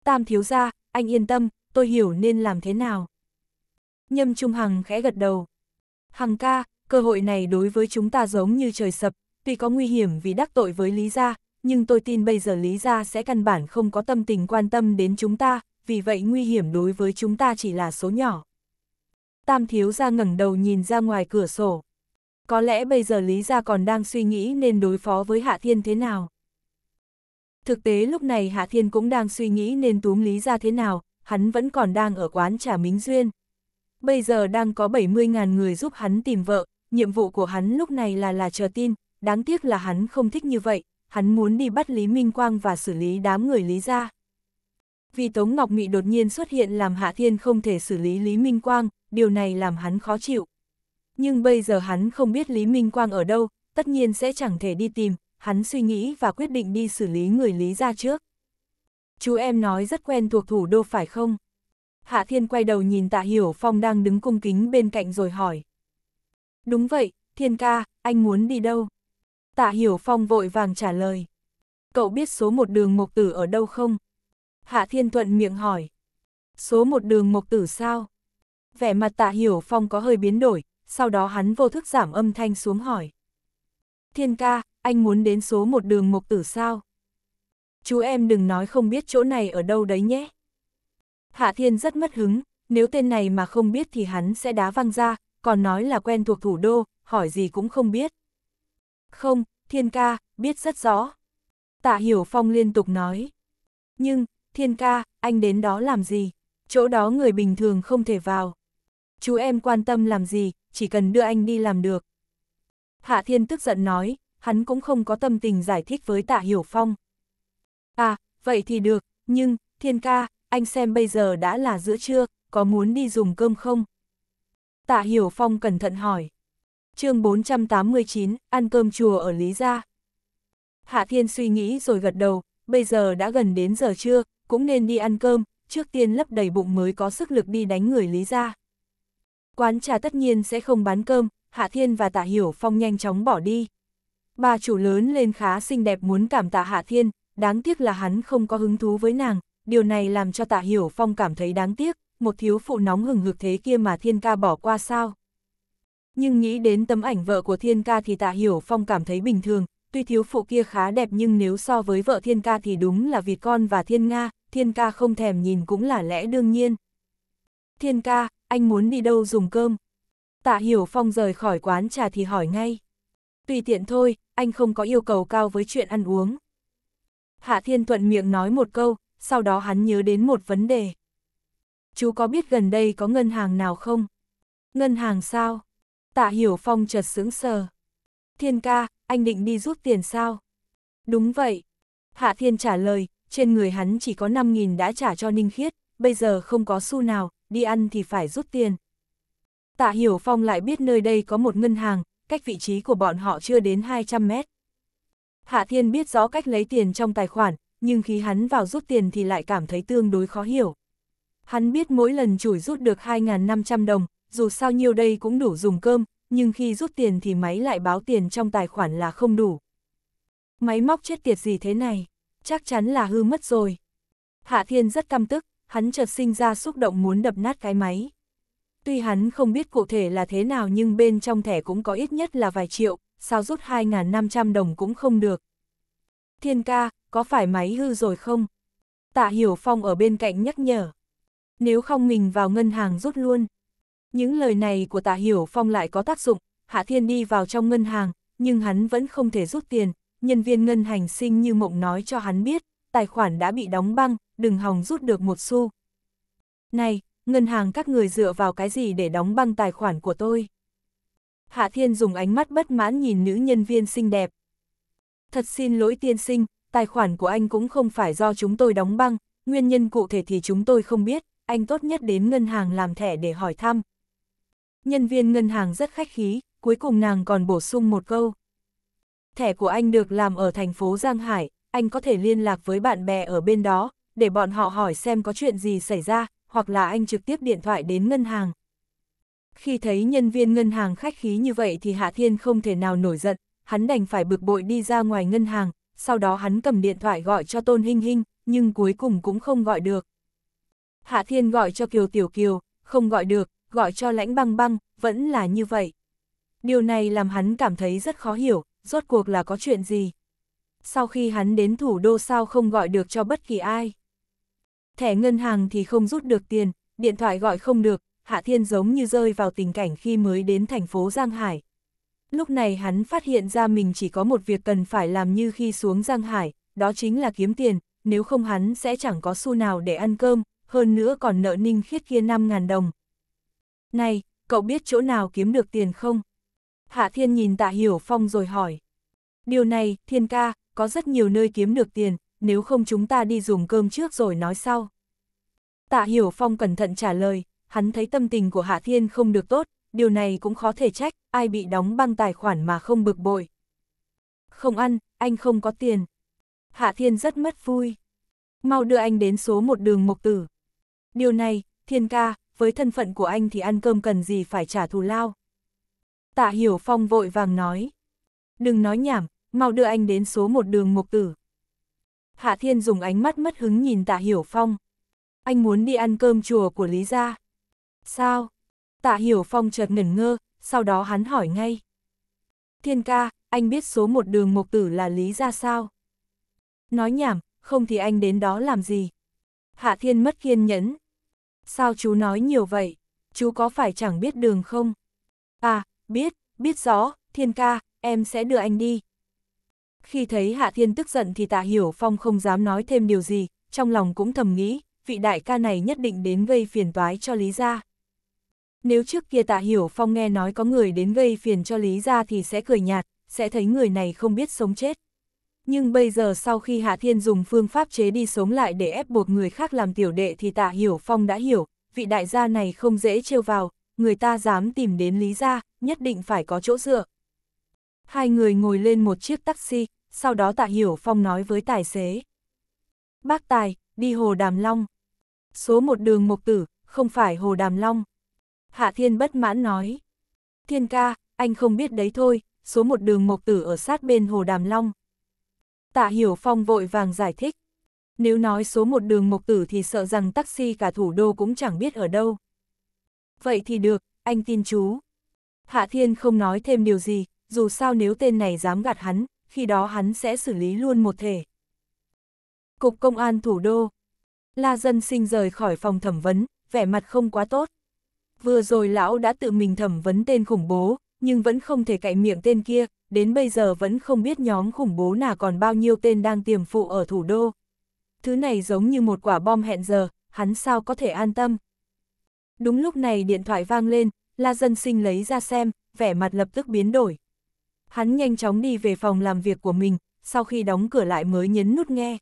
Tam thiếu gia, anh yên tâm, tôi hiểu nên làm thế nào. Nhâm Trung Hằng khẽ gật đầu. Hằng ca, cơ hội này đối với chúng ta giống như trời sập, tuy có nguy hiểm vì đắc tội với Lý Gia, nhưng tôi tin bây giờ Lý Gia sẽ căn bản không có tâm tình quan tâm đến chúng ta, vì vậy nguy hiểm đối với chúng ta chỉ là số nhỏ. Tam thiếu gia ngẩng đầu nhìn ra ngoài cửa sổ có lẽ bây giờ Lý Gia còn đang suy nghĩ nên đối phó với Hạ Thiên thế nào. Thực tế lúc này Hạ Thiên cũng đang suy nghĩ nên túm Lý Gia thế nào, hắn vẫn còn đang ở quán trà Mính Duyên. Bây giờ đang có 70.000 người giúp hắn tìm vợ, nhiệm vụ của hắn lúc này là là chờ tin, đáng tiếc là hắn không thích như vậy, hắn muốn đi bắt Lý Minh Quang và xử lý đám người Lý Gia. Vì Tống Ngọc Mị đột nhiên xuất hiện làm Hạ Thiên không thể xử lý Lý Minh Quang, điều này làm hắn khó chịu nhưng bây giờ hắn không biết Lý Minh Quang ở đâu, tất nhiên sẽ chẳng thể đi tìm, hắn suy nghĩ và quyết định đi xử lý người Lý ra trước. Chú em nói rất quen thuộc thủ đô phải không? Hạ Thiên quay đầu nhìn Tạ Hiểu Phong đang đứng cung kính bên cạnh rồi hỏi. Đúng vậy, Thiên ca, anh muốn đi đâu? Tạ Hiểu Phong vội vàng trả lời. Cậu biết số một đường mộc tử ở đâu không? Hạ Thiên Thuận miệng hỏi. Số một đường mộc tử sao? Vẻ mặt Tạ Hiểu Phong có hơi biến đổi, sau đó hắn vô thức giảm âm thanh xuống hỏi. Thiên ca, anh muốn đến số một đường mục tử sao? Chú em đừng nói không biết chỗ này ở đâu đấy nhé. Hạ Thiên rất mất hứng, nếu tên này mà không biết thì hắn sẽ đá văng ra, còn nói là quen thuộc thủ đô, hỏi gì cũng không biết. Không, Thiên ca, biết rất rõ. Tạ Hiểu Phong liên tục nói. Nhưng, Thiên ca, anh đến đó làm gì? Chỗ đó người bình thường không thể vào. Chú em quan tâm làm gì, chỉ cần đưa anh đi làm được. Hạ Thiên tức giận nói, hắn cũng không có tâm tình giải thích với Tạ Hiểu Phong. À, vậy thì được, nhưng, Thiên ca, anh xem bây giờ đã là giữa trưa, có muốn đi dùng cơm không? Tạ Hiểu Phong cẩn thận hỏi. chương 489, ăn cơm chùa ở Lý Gia. Hạ Thiên suy nghĩ rồi gật đầu, bây giờ đã gần đến giờ trưa, cũng nên đi ăn cơm, trước tiên lấp đầy bụng mới có sức lực đi đánh người Lý Gia. Quán trà tất nhiên sẽ không bán cơm, Hạ Thiên và Tạ Hiểu Phong nhanh chóng bỏ đi. Bà chủ lớn lên khá xinh đẹp muốn cảm tạ Hạ Thiên, đáng tiếc là hắn không có hứng thú với nàng, điều này làm cho Tạ Hiểu Phong cảm thấy đáng tiếc, một thiếu phụ nóng hừng hực thế kia mà Thiên ca bỏ qua sao. Nhưng nghĩ đến tấm ảnh vợ của Thiên ca thì Tạ Hiểu Phong cảm thấy bình thường, tuy thiếu phụ kia khá đẹp nhưng nếu so với vợ Thiên ca thì đúng là vì con và Thiên Nga, Thiên ca không thèm nhìn cũng là lẽ đương nhiên. Thiên ca, anh muốn đi đâu dùng cơm? Tạ Hiểu Phong rời khỏi quán trà thì hỏi ngay. Tùy tiện thôi, anh không có yêu cầu cao với chuyện ăn uống. Hạ Thiên Thuận miệng nói một câu, sau đó hắn nhớ đến một vấn đề. Chú có biết gần đây có ngân hàng nào không? Ngân hàng sao? Tạ Hiểu Phong chợt sững sờ. Thiên ca, anh định đi rút tiền sao? Đúng vậy. Hạ Thiên trả lời, trên người hắn chỉ có 5.000 đã trả cho Ninh Khiết, bây giờ không có xu nào, đi ăn thì phải rút tiền. Tạ Hiểu Phong lại biết nơi đây có một ngân hàng, cách vị trí của bọn họ chưa đến 200 mét. Hạ Thiên biết rõ cách lấy tiền trong tài khoản, nhưng khi hắn vào rút tiền thì lại cảm thấy tương đối khó hiểu. Hắn biết mỗi lần chủi rút được 2.500 đồng, dù sao nhiêu đây cũng đủ dùng cơm, nhưng khi rút tiền thì máy lại báo tiền trong tài khoản là không đủ. Máy móc chết tiệt gì thế này, chắc chắn là hư mất rồi. Hạ Thiên rất căm tức, hắn chợt sinh ra xúc động muốn đập nát cái máy. Tuy hắn không biết cụ thể là thế nào nhưng bên trong thẻ cũng có ít nhất là vài triệu, sao rút 2.500 đồng cũng không được. Thiên ca, có phải máy hư rồi không? Tạ Hiểu Phong ở bên cạnh nhắc nhở. Nếu không mình vào ngân hàng rút luôn. Những lời này của Tạ Hiểu Phong lại có tác dụng, Hạ Thiên đi vào trong ngân hàng, nhưng hắn vẫn không thể rút tiền. Nhân viên ngân hành sinh như mộng nói cho hắn biết, tài khoản đã bị đóng băng, đừng hòng rút được một xu. Này, ngân hàng các người dựa vào cái gì để đóng băng tài khoản của tôi? Hạ Thiên dùng ánh mắt bất mãn nhìn nữ nhân viên xinh đẹp. Thật xin lỗi tiên sinh, tài khoản của anh cũng không phải do chúng tôi đóng băng, nguyên nhân cụ thể thì chúng tôi không biết, anh tốt nhất đến ngân hàng làm thẻ để hỏi thăm. Nhân viên ngân hàng rất khách khí, cuối cùng nàng còn bổ sung một câu. Thẻ của anh được làm ở thành phố Giang Hải, anh có thể liên lạc với bạn bè ở bên đó, để bọn họ hỏi xem có chuyện gì xảy ra, hoặc là anh trực tiếp điện thoại đến ngân hàng. Khi thấy nhân viên ngân hàng khách khí như vậy thì Hạ Thiên không thể nào nổi giận, hắn đành phải bực bội đi ra ngoài ngân hàng, sau đó hắn cầm điện thoại gọi cho Tôn Hinh Hinh, nhưng cuối cùng cũng không gọi được. Hạ Thiên gọi cho Kiều Tiểu Kiều, không gọi được, gọi cho lãnh băng băng, vẫn là như vậy. Điều này làm hắn cảm thấy rất khó hiểu, rốt cuộc là có chuyện gì. Sau khi hắn đến thủ đô sao không gọi được cho bất kỳ ai thẻ ngân hàng thì không rút được tiền, điện thoại gọi không được, Hạ Thiên giống như rơi vào tình cảnh khi mới đến thành phố Giang Hải. Lúc này hắn phát hiện ra mình chỉ có một việc cần phải làm như khi xuống Giang Hải, đó chính là kiếm tiền, nếu không hắn sẽ chẳng có xu nào để ăn cơm, hơn nữa còn nợ ninh khiết kia 5.000 đồng. Này, cậu biết chỗ nào kiếm được tiền không? Hạ Thiên nhìn Tạ Hiểu Phong rồi hỏi. Điều này, Thiên ca, có rất nhiều nơi kiếm được tiền, nếu không chúng ta đi dùng cơm trước rồi nói sau. Tạ Hiểu Phong cẩn thận trả lời, hắn thấy tâm tình của Hạ Thiên không được tốt, điều này cũng khó thể trách, ai bị đóng băng tài khoản mà không bực bội. Không ăn, anh không có tiền. Hạ Thiên rất mất vui. Mau đưa anh đến số một đường mộc tử. Điều này, Thiên ca, với thân phận của anh thì ăn cơm cần gì phải trả thù lao. Tạ Hiểu Phong vội vàng nói. Đừng nói nhảm, mau đưa anh đến số một đường mộc tử. Hạ Thiên dùng ánh mắt mất hứng nhìn Tạ Hiểu Phong. Anh muốn đi ăn cơm chùa của Lý Gia. Sao? Tạ Hiểu Phong chợt ngẩn ngơ, sau đó hắn hỏi ngay. Thiên ca, anh biết số một đường mục tử là Lý Gia sao? Nói nhảm, không thì anh đến đó làm gì? Hạ Thiên mất kiên nhẫn. Sao chú nói nhiều vậy? Chú có phải chẳng biết đường không? À, biết, biết rõ, Thiên ca, em sẽ đưa anh đi. Khi thấy Hạ Thiên tức giận thì Tạ Hiểu Phong không dám nói thêm điều gì, trong lòng cũng thầm nghĩ, vị đại ca này nhất định đến gây phiền toái cho Lý Gia. Nếu trước kia Tạ Hiểu Phong nghe nói có người đến gây phiền cho Lý Gia thì sẽ cười nhạt, sẽ thấy người này không biết sống chết. Nhưng bây giờ sau khi Hạ Thiên dùng phương pháp chế đi sống lại để ép buộc người khác làm tiểu đệ thì Tạ Hiểu Phong đã hiểu, vị đại gia này không dễ trêu vào, người ta dám tìm đến Lý Gia, nhất định phải có chỗ dựa. Hai người ngồi lên một chiếc taxi, sau đó Tạ Hiểu Phong nói với tài xế. Bác Tài, đi Hồ Đàm Long. Số một đường Mộc Tử, không phải Hồ Đàm Long. Hạ Thiên bất mãn nói. Thiên ca, anh không biết đấy thôi, số một đường Mộc Tử ở sát bên Hồ Đàm Long. Tạ Hiểu Phong vội vàng giải thích. Nếu nói số một đường Mộc Tử thì sợ rằng taxi cả thủ đô cũng chẳng biết ở đâu. Vậy thì được, anh tin chú. Hạ Thiên không nói thêm điều gì, dù sao nếu tên này dám gạt hắn, khi đó hắn sẽ xử lý luôn một thể. Cục Công an thủ đô La Dân Sinh rời khỏi phòng thẩm vấn, vẻ mặt không quá tốt. Vừa rồi lão đã tự mình thẩm vấn tên khủng bố, nhưng vẫn không thể cạy miệng tên kia, đến bây giờ vẫn không biết nhóm khủng bố nào còn bao nhiêu tên đang tiềm phụ ở thủ đô. Thứ này giống như một quả bom hẹn giờ, hắn sao có thể an tâm. Đúng lúc này điện thoại vang lên, La Dân Sinh lấy ra xem, vẻ mặt lập tức biến đổi. Hắn nhanh chóng đi về phòng làm việc của mình, sau khi đóng cửa lại mới nhấn nút nghe.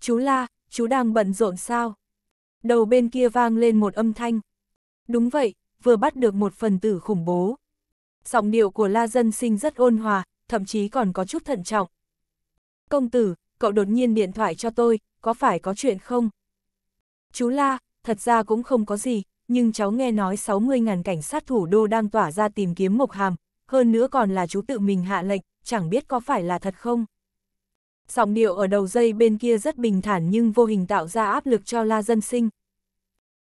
Chú La, chú đang bận rộn sao? Đầu bên kia vang lên một âm thanh. Đúng vậy, vừa bắt được một phần tử khủng bố. Giọng điệu của La Dân Sinh rất ôn hòa, thậm chí còn có chút thận trọng. Công tử, cậu đột nhiên điện thoại cho tôi, có phải có chuyện không? Chú La, thật ra cũng không có gì, nhưng cháu nghe nói 60.000 cảnh sát thủ đô đang tỏa ra tìm kiếm Mộc Hàm, hơn nữa còn là chú tự mình hạ lệnh, chẳng biết có phải là thật không. Giọng điệu ở đầu dây bên kia rất bình thản nhưng vô hình tạo ra áp lực cho La Dân Sinh.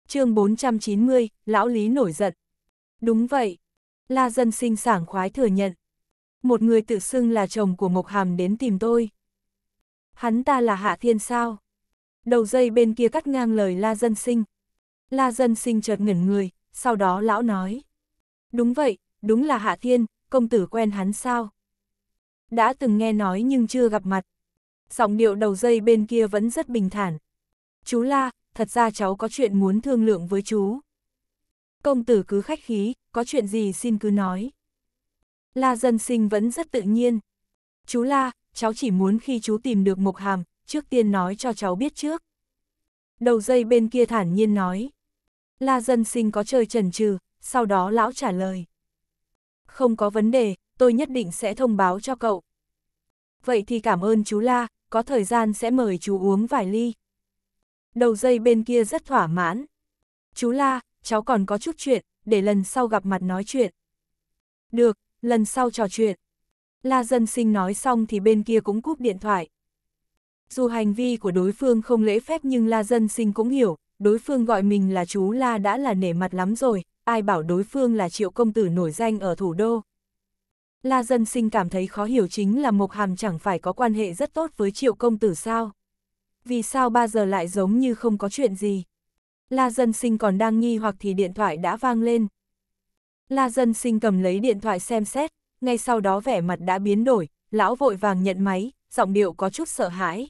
chương 490, Lão Lý nổi giận. Đúng vậy, La Dân Sinh sảng khoái thừa nhận. Một người tự xưng là chồng của Mộc Hàm đến tìm tôi. Hắn ta là Hạ Thiên sao? Đầu dây bên kia cắt ngang lời La Dân Sinh. La Dân Sinh chợt ngẩn người, sau đó lão nói. Đúng vậy, đúng là Hạ Thiên, công tử quen hắn sao? Đã từng nghe nói nhưng chưa gặp mặt. Giọng điệu đầu dây bên kia vẫn rất bình thản. Chú La, thật ra cháu có chuyện muốn thương lượng với chú. Công tử cứ khách khí, có chuyện gì xin cứ nói. La dân sinh vẫn rất tự nhiên. Chú La, cháu chỉ muốn khi chú tìm được mục Hàm, trước tiên nói cho cháu biết trước. Đầu dây bên kia thản nhiên nói. La dân sinh có chơi trần trừ, sau đó lão trả lời không có vấn đề, tôi nhất định sẽ thông báo cho cậu. Vậy thì cảm ơn chú La, có thời gian sẽ mời chú uống vài ly. Đầu dây bên kia rất thỏa mãn. Chú La, cháu còn có chút chuyện, để lần sau gặp mặt nói chuyện. Được, lần sau trò chuyện. La dân sinh nói xong thì bên kia cũng cúp điện thoại. Dù hành vi của đối phương không lễ phép nhưng La dân sinh cũng hiểu, đối phương gọi mình là chú La đã là nể mặt lắm rồi, ai bảo đối phương là triệu công tử nổi danh ở thủ đô. La dân sinh cảm thấy khó hiểu chính là Mộc Hàm chẳng phải có quan hệ rất tốt với triệu công tử sao. Vì sao ba giờ lại giống như không có chuyện gì? La dân sinh còn đang nghi hoặc thì điện thoại đã vang lên. La dân sinh cầm lấy điện thoại xem xét, ngay sau đó vẻ mặt đã biến đổi, lão vội vàng nhận máy, giọng điệu có chút sợ hãi.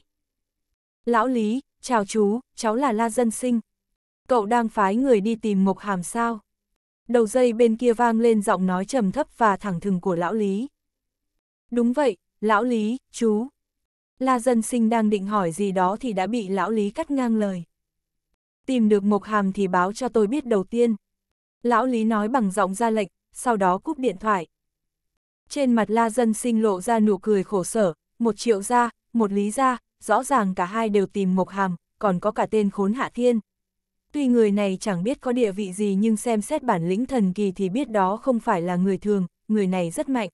Lão Lý, chào chú, cháu là La dân sinh. Cậu đang phái người đi tìm Mộc Hàm sao? đầu dây bên kia vang lên giọng nói trầm thấp và thẳng thừng của lão Lý. Đúng vậy, lão Lý, chú. La dân sinh đang định hỏi gì đó thì đã bị lão Lý cắt ngang lời. Tìm được Mộc Hàm thì báo cho tôi biết đầu tiên. Lão Lý nói bằng giọng ra lệnh, sau đó cúp điện thoại. Trên mặt la dân sinh lộ ra nụ cười khổ sở, một triệu ra, một lý ra, rõ ràng cả hai đều tìm Mộc Hàm, còn có cả tên khốn hạ thiên, Tuy người này chẳng biết có địa vị gì nhưng xem xét bản lĩnh thần kỳ thì biết đó không phải là người thường, người này rất mạnh.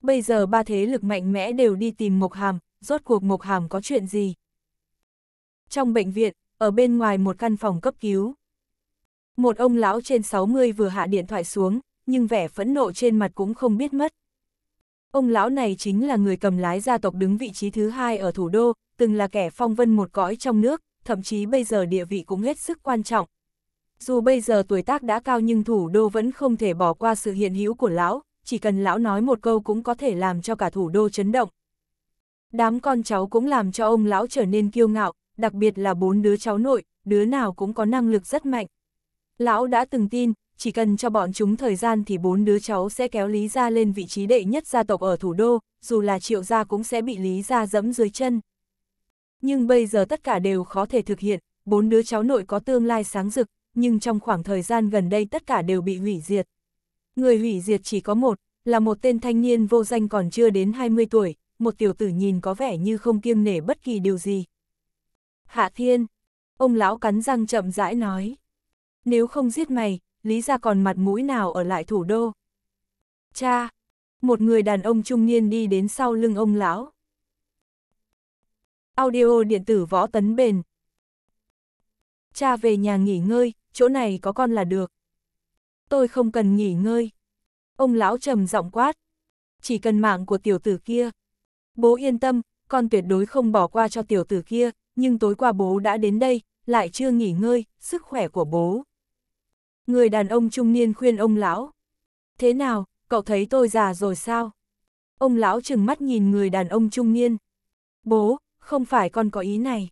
Bây giờ ba thế lực mạnh mẽ đều đi tìm Mộc Hàm, rốt cuộc Mộc Hàm có chuyện gì? Trong bệnh viện, ở bên ngoài một căn phòng cấp cứu. Một ông lão trên 60 vừa hạ điện thoại xuống, nhưng vẻ phẫn nộ trên mặt cũng không biết mất. Ông lão này chính là người cầm lái gia tộc đứng vị trí thứ hai ở thủ đô, từng là kẻ phong vân một cõi trong nước, thậm chí bây giờ địa vị cũng hết sức quan trọng. Dù bây giờ tuổi tác đã cao nhưng thủ đô vẫn không thể bỏ qua sự hiện hữu của lão, chỉ cần lão nói một câu cũng có thể làm cho cả thủ đô chấn động. Đám con cháu cũng làm cho ông lão trở nên kiêu ngạo, đặc biệt là bốn đứa cháu nội, đứa nào cũng có năng lực rất mạnh. Lão đã từng tin, chỉ cần cho bọn chúng thời gian thì bốn đứa cháu sẽ kéo Lý Gia lên vị trí đệ nhất gia tộc ở thủ đô, dù là triệu gia cũng sẽ bị Lý Gia dẫm dưới chân. Nhưng bây giờ tất cả đều khó thể thực hiện, bốn đứa cháu nội có tương lai sáng rực, nhưng trong khoảng thời gian gần đây tất cả đều bị hủy diệt. Người hủy diệt chỉ có một, là một tên thanh niên vô danh còn chưa đến 20 tuổi, một tiểu tử nhìn có vẻ như không kiêng nể bất kỳ điều gì. Hạ Thiên, ông lão cắn răng chậm rãi nói. Nếu không giết mày, lý ra còn mặt mũi nào ở lại thủ đô. Cha, một người đàn ông trung niên đi đến sau lưng ông lão. Audio điện tử võ tấn bền. Cha về nhà nghỉ ngơi, chỗ này có con là được. Tôi không cần nghỉ ngơi. Ông lão trầm giọng quát. Chỉ cần mạng của tiểu tử kia. Bố yên tâm, con tuyệt đối không bỏ qua cho tiểu tử kia, nhưng tối qua bố đã đến đây, lại chưa nghỉ ngơi, sức khỏe của bố. Người đàn ông trung niên khuyên ông lão. Thế nào, cậu thấy tôi già rồi sao? Ông lão trừng mắt nhìn người đàn ông trung niên. Bố, không phải con có ý này.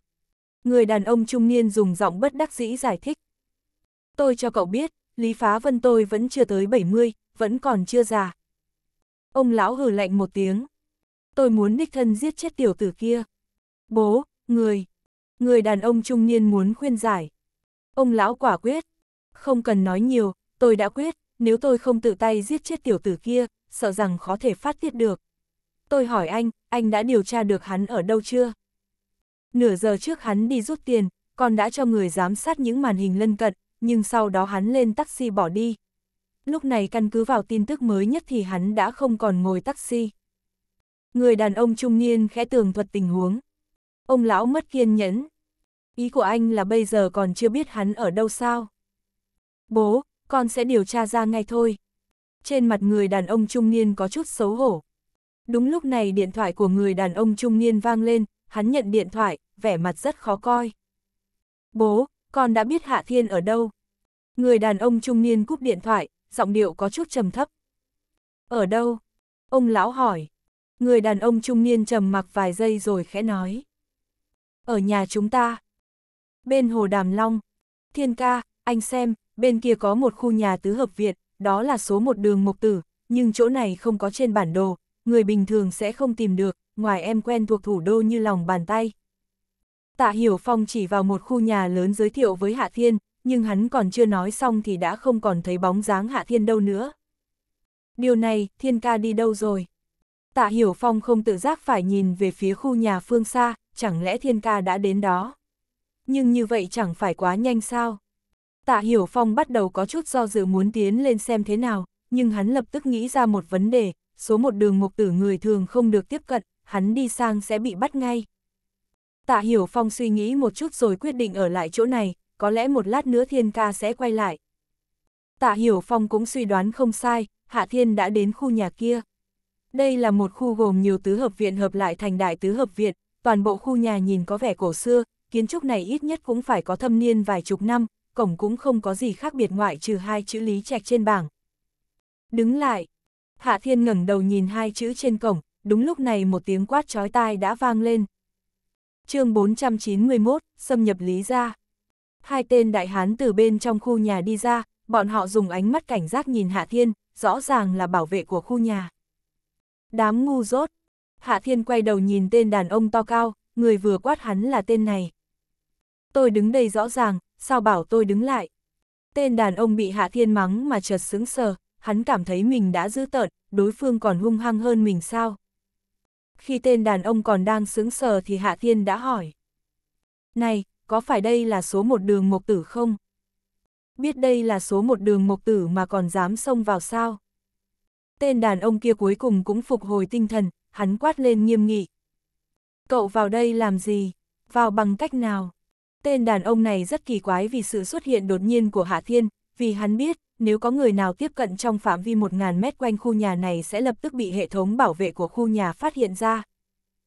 Người đàn ông trung niên dùng giọng bất đắc dĩ giải thích. Tôi cho cậu biết, Lý Phá Vân tôi vẫn chưa tới 70, vẫn còn chưa già. Ông lão hừ lạnh một tiếng. Tôi muốn đích thân giết chết tiểu tử kia. Bố, người. Người đàn ông trung niên muốn khuyên giải. Ông lão quả quyết. Không cần nói nhiều, tôi đã quyết, nếu tôi không tự tay giết chết tiểu tử kia, sợ rằng khó thể phát tiết được. Tôi hỏi anh, anh đã điều tra được hắn ở đâu chưa? Nửa giờ trước hắn đi rút tiền, còn đã cho người giám sát những màn hình lân cận, nhưng sau đó hắn lên taxi bỏ đi. Lúc này căn cứ vào tin tức mới nhất thì hắn đã không còn ngồi taxi. Người đàn ông trung niên khẽ tường thuật tình huống. Ông lão mất kiên nhẫn. Ý của anh là bây giờ còn chưa biết hắn ở đâu sao? Bố, con sẽ điều tra ra ngay thôi. Trên mặt người đàn ông trung niên có chút xấu hổ. Đúng lúc này điện thoại của người đàn ông trung niên vang lên, hắn nhận điện thoại, vẻ mặt rất khó coi. Bố, con đã biết Hạ Thiên ở đâu. Người đàn ông trung niên cúp điện thoại, giọng điệu có chút trầm thấp. Ở đâu? Ông lão hỏi. Người đàn ông trung niên trầm mặc vài giây rồi khẽ nói. Ở nhà chúng ta. Bên hồ Đàm Long. Thiên ca, anh xem, bên kia có một khu nhà tứ hợp viện, đó là số một đường mục tử, nhưng chỗ này không có trên bản đồ, người bình thường sẽ không tìm được, ngoài em quen thuộc thủ đô như lòng bàn tay. Tạ Hiểu Phong chỉ vào một khu nhà lớn giới thiệu với Hạ Thiên, nhưng hắn còn chưa nói xong thì đã không còn thấy bóng dáng Hạ Thiên đâu nữa. Điều này, Thiên ca đi đâu rồi? Tạ Hiểu Phong không tự giác phải nhìn về phía khu nhà phương xa, chẳng lẽ Thiên ca đã đến đó? Nhưng như vậy chẳng phải quá nhanh sao? Tạ Hiểu Phong bắt đầu có chút do dự muốn tiến lên xem thế nào, nhưng hắn lập tức nghĩ ra một vấn đề, số một đường mục tử người thường không được tiếp cận, hắn đi sang sẽ bị bắt ngay. Tạ Hiểu Phong suy nghĩ một chút rồi quyết định ở lại chỗ này, có lẽ một lát nữa Thiên ca sẽ quay lại. Tạ Hiểu Phong cũng suy đoán không sai, Hạ Thiên đã đến khu nhà kia. Đây là một khu gồm nhiều tứ hợp viện hợp lại thành đại tứ hợp viện, toàn bộ khu nhà nhìn có vẻ cổ xưa, kiến trúc này ít nhất cũng phải có thâm niên vài chục năm, cổng cũng không có gì khác biệt ngoại trừ hai chữ lý trạch trên bảng. Đứng lại, Hạ Thiên ngẩng đầu nhìn hai chữ trên cổng, đúng lúc này một tiếng quát chói tai đã vang lên. chương 491, xâm nhập Lý gia Hai tên đại hán từ bên trong khu nhà đi ra, bọn họ dùng ánh mắt cảnh giác nhìn Hạ Thiên, rõ ràng là bảo vệ của khu nhà. Đám ngu dốt. Hạ Thiên quay đầu nhìn tên đàn ông to cao, người vừa quát hắn là tên này. Tôi đứng đây rõ ràng, sao bảo tôi đứng lại. Tên đàn ông bị Hạ Thiên mắng mà chợt sững sờ, hắn cảm thấy mình đã dữ tợn, đối phương còn hung hăng hơn mình sao. Khi tên đàn ông còn đang sướng sờ thì Hạ Thiên đã hỏi. Này, có phải đây là số một đường mộc tử không? Biết đây là số một đường mộc tử mà còn dám xông vào sao? Tên đàn ông kia cuối cùng cũng phục hồi tinh thần, hắn quát lên nghiêm nghị. Cậu vào đây làm gì? Vào bằng cách nào? Tên đàn ông này rất kỳ quái vì sự xuất hiện đột nhiên của Hạ Thiên, vì hắn biết, nếu có người nào tiếp cận trong phạm vi 1.000 mét quanh khu nhà này sẽ lập tức bị hệ thống bảo vệ của khu nhà phát hiện ra.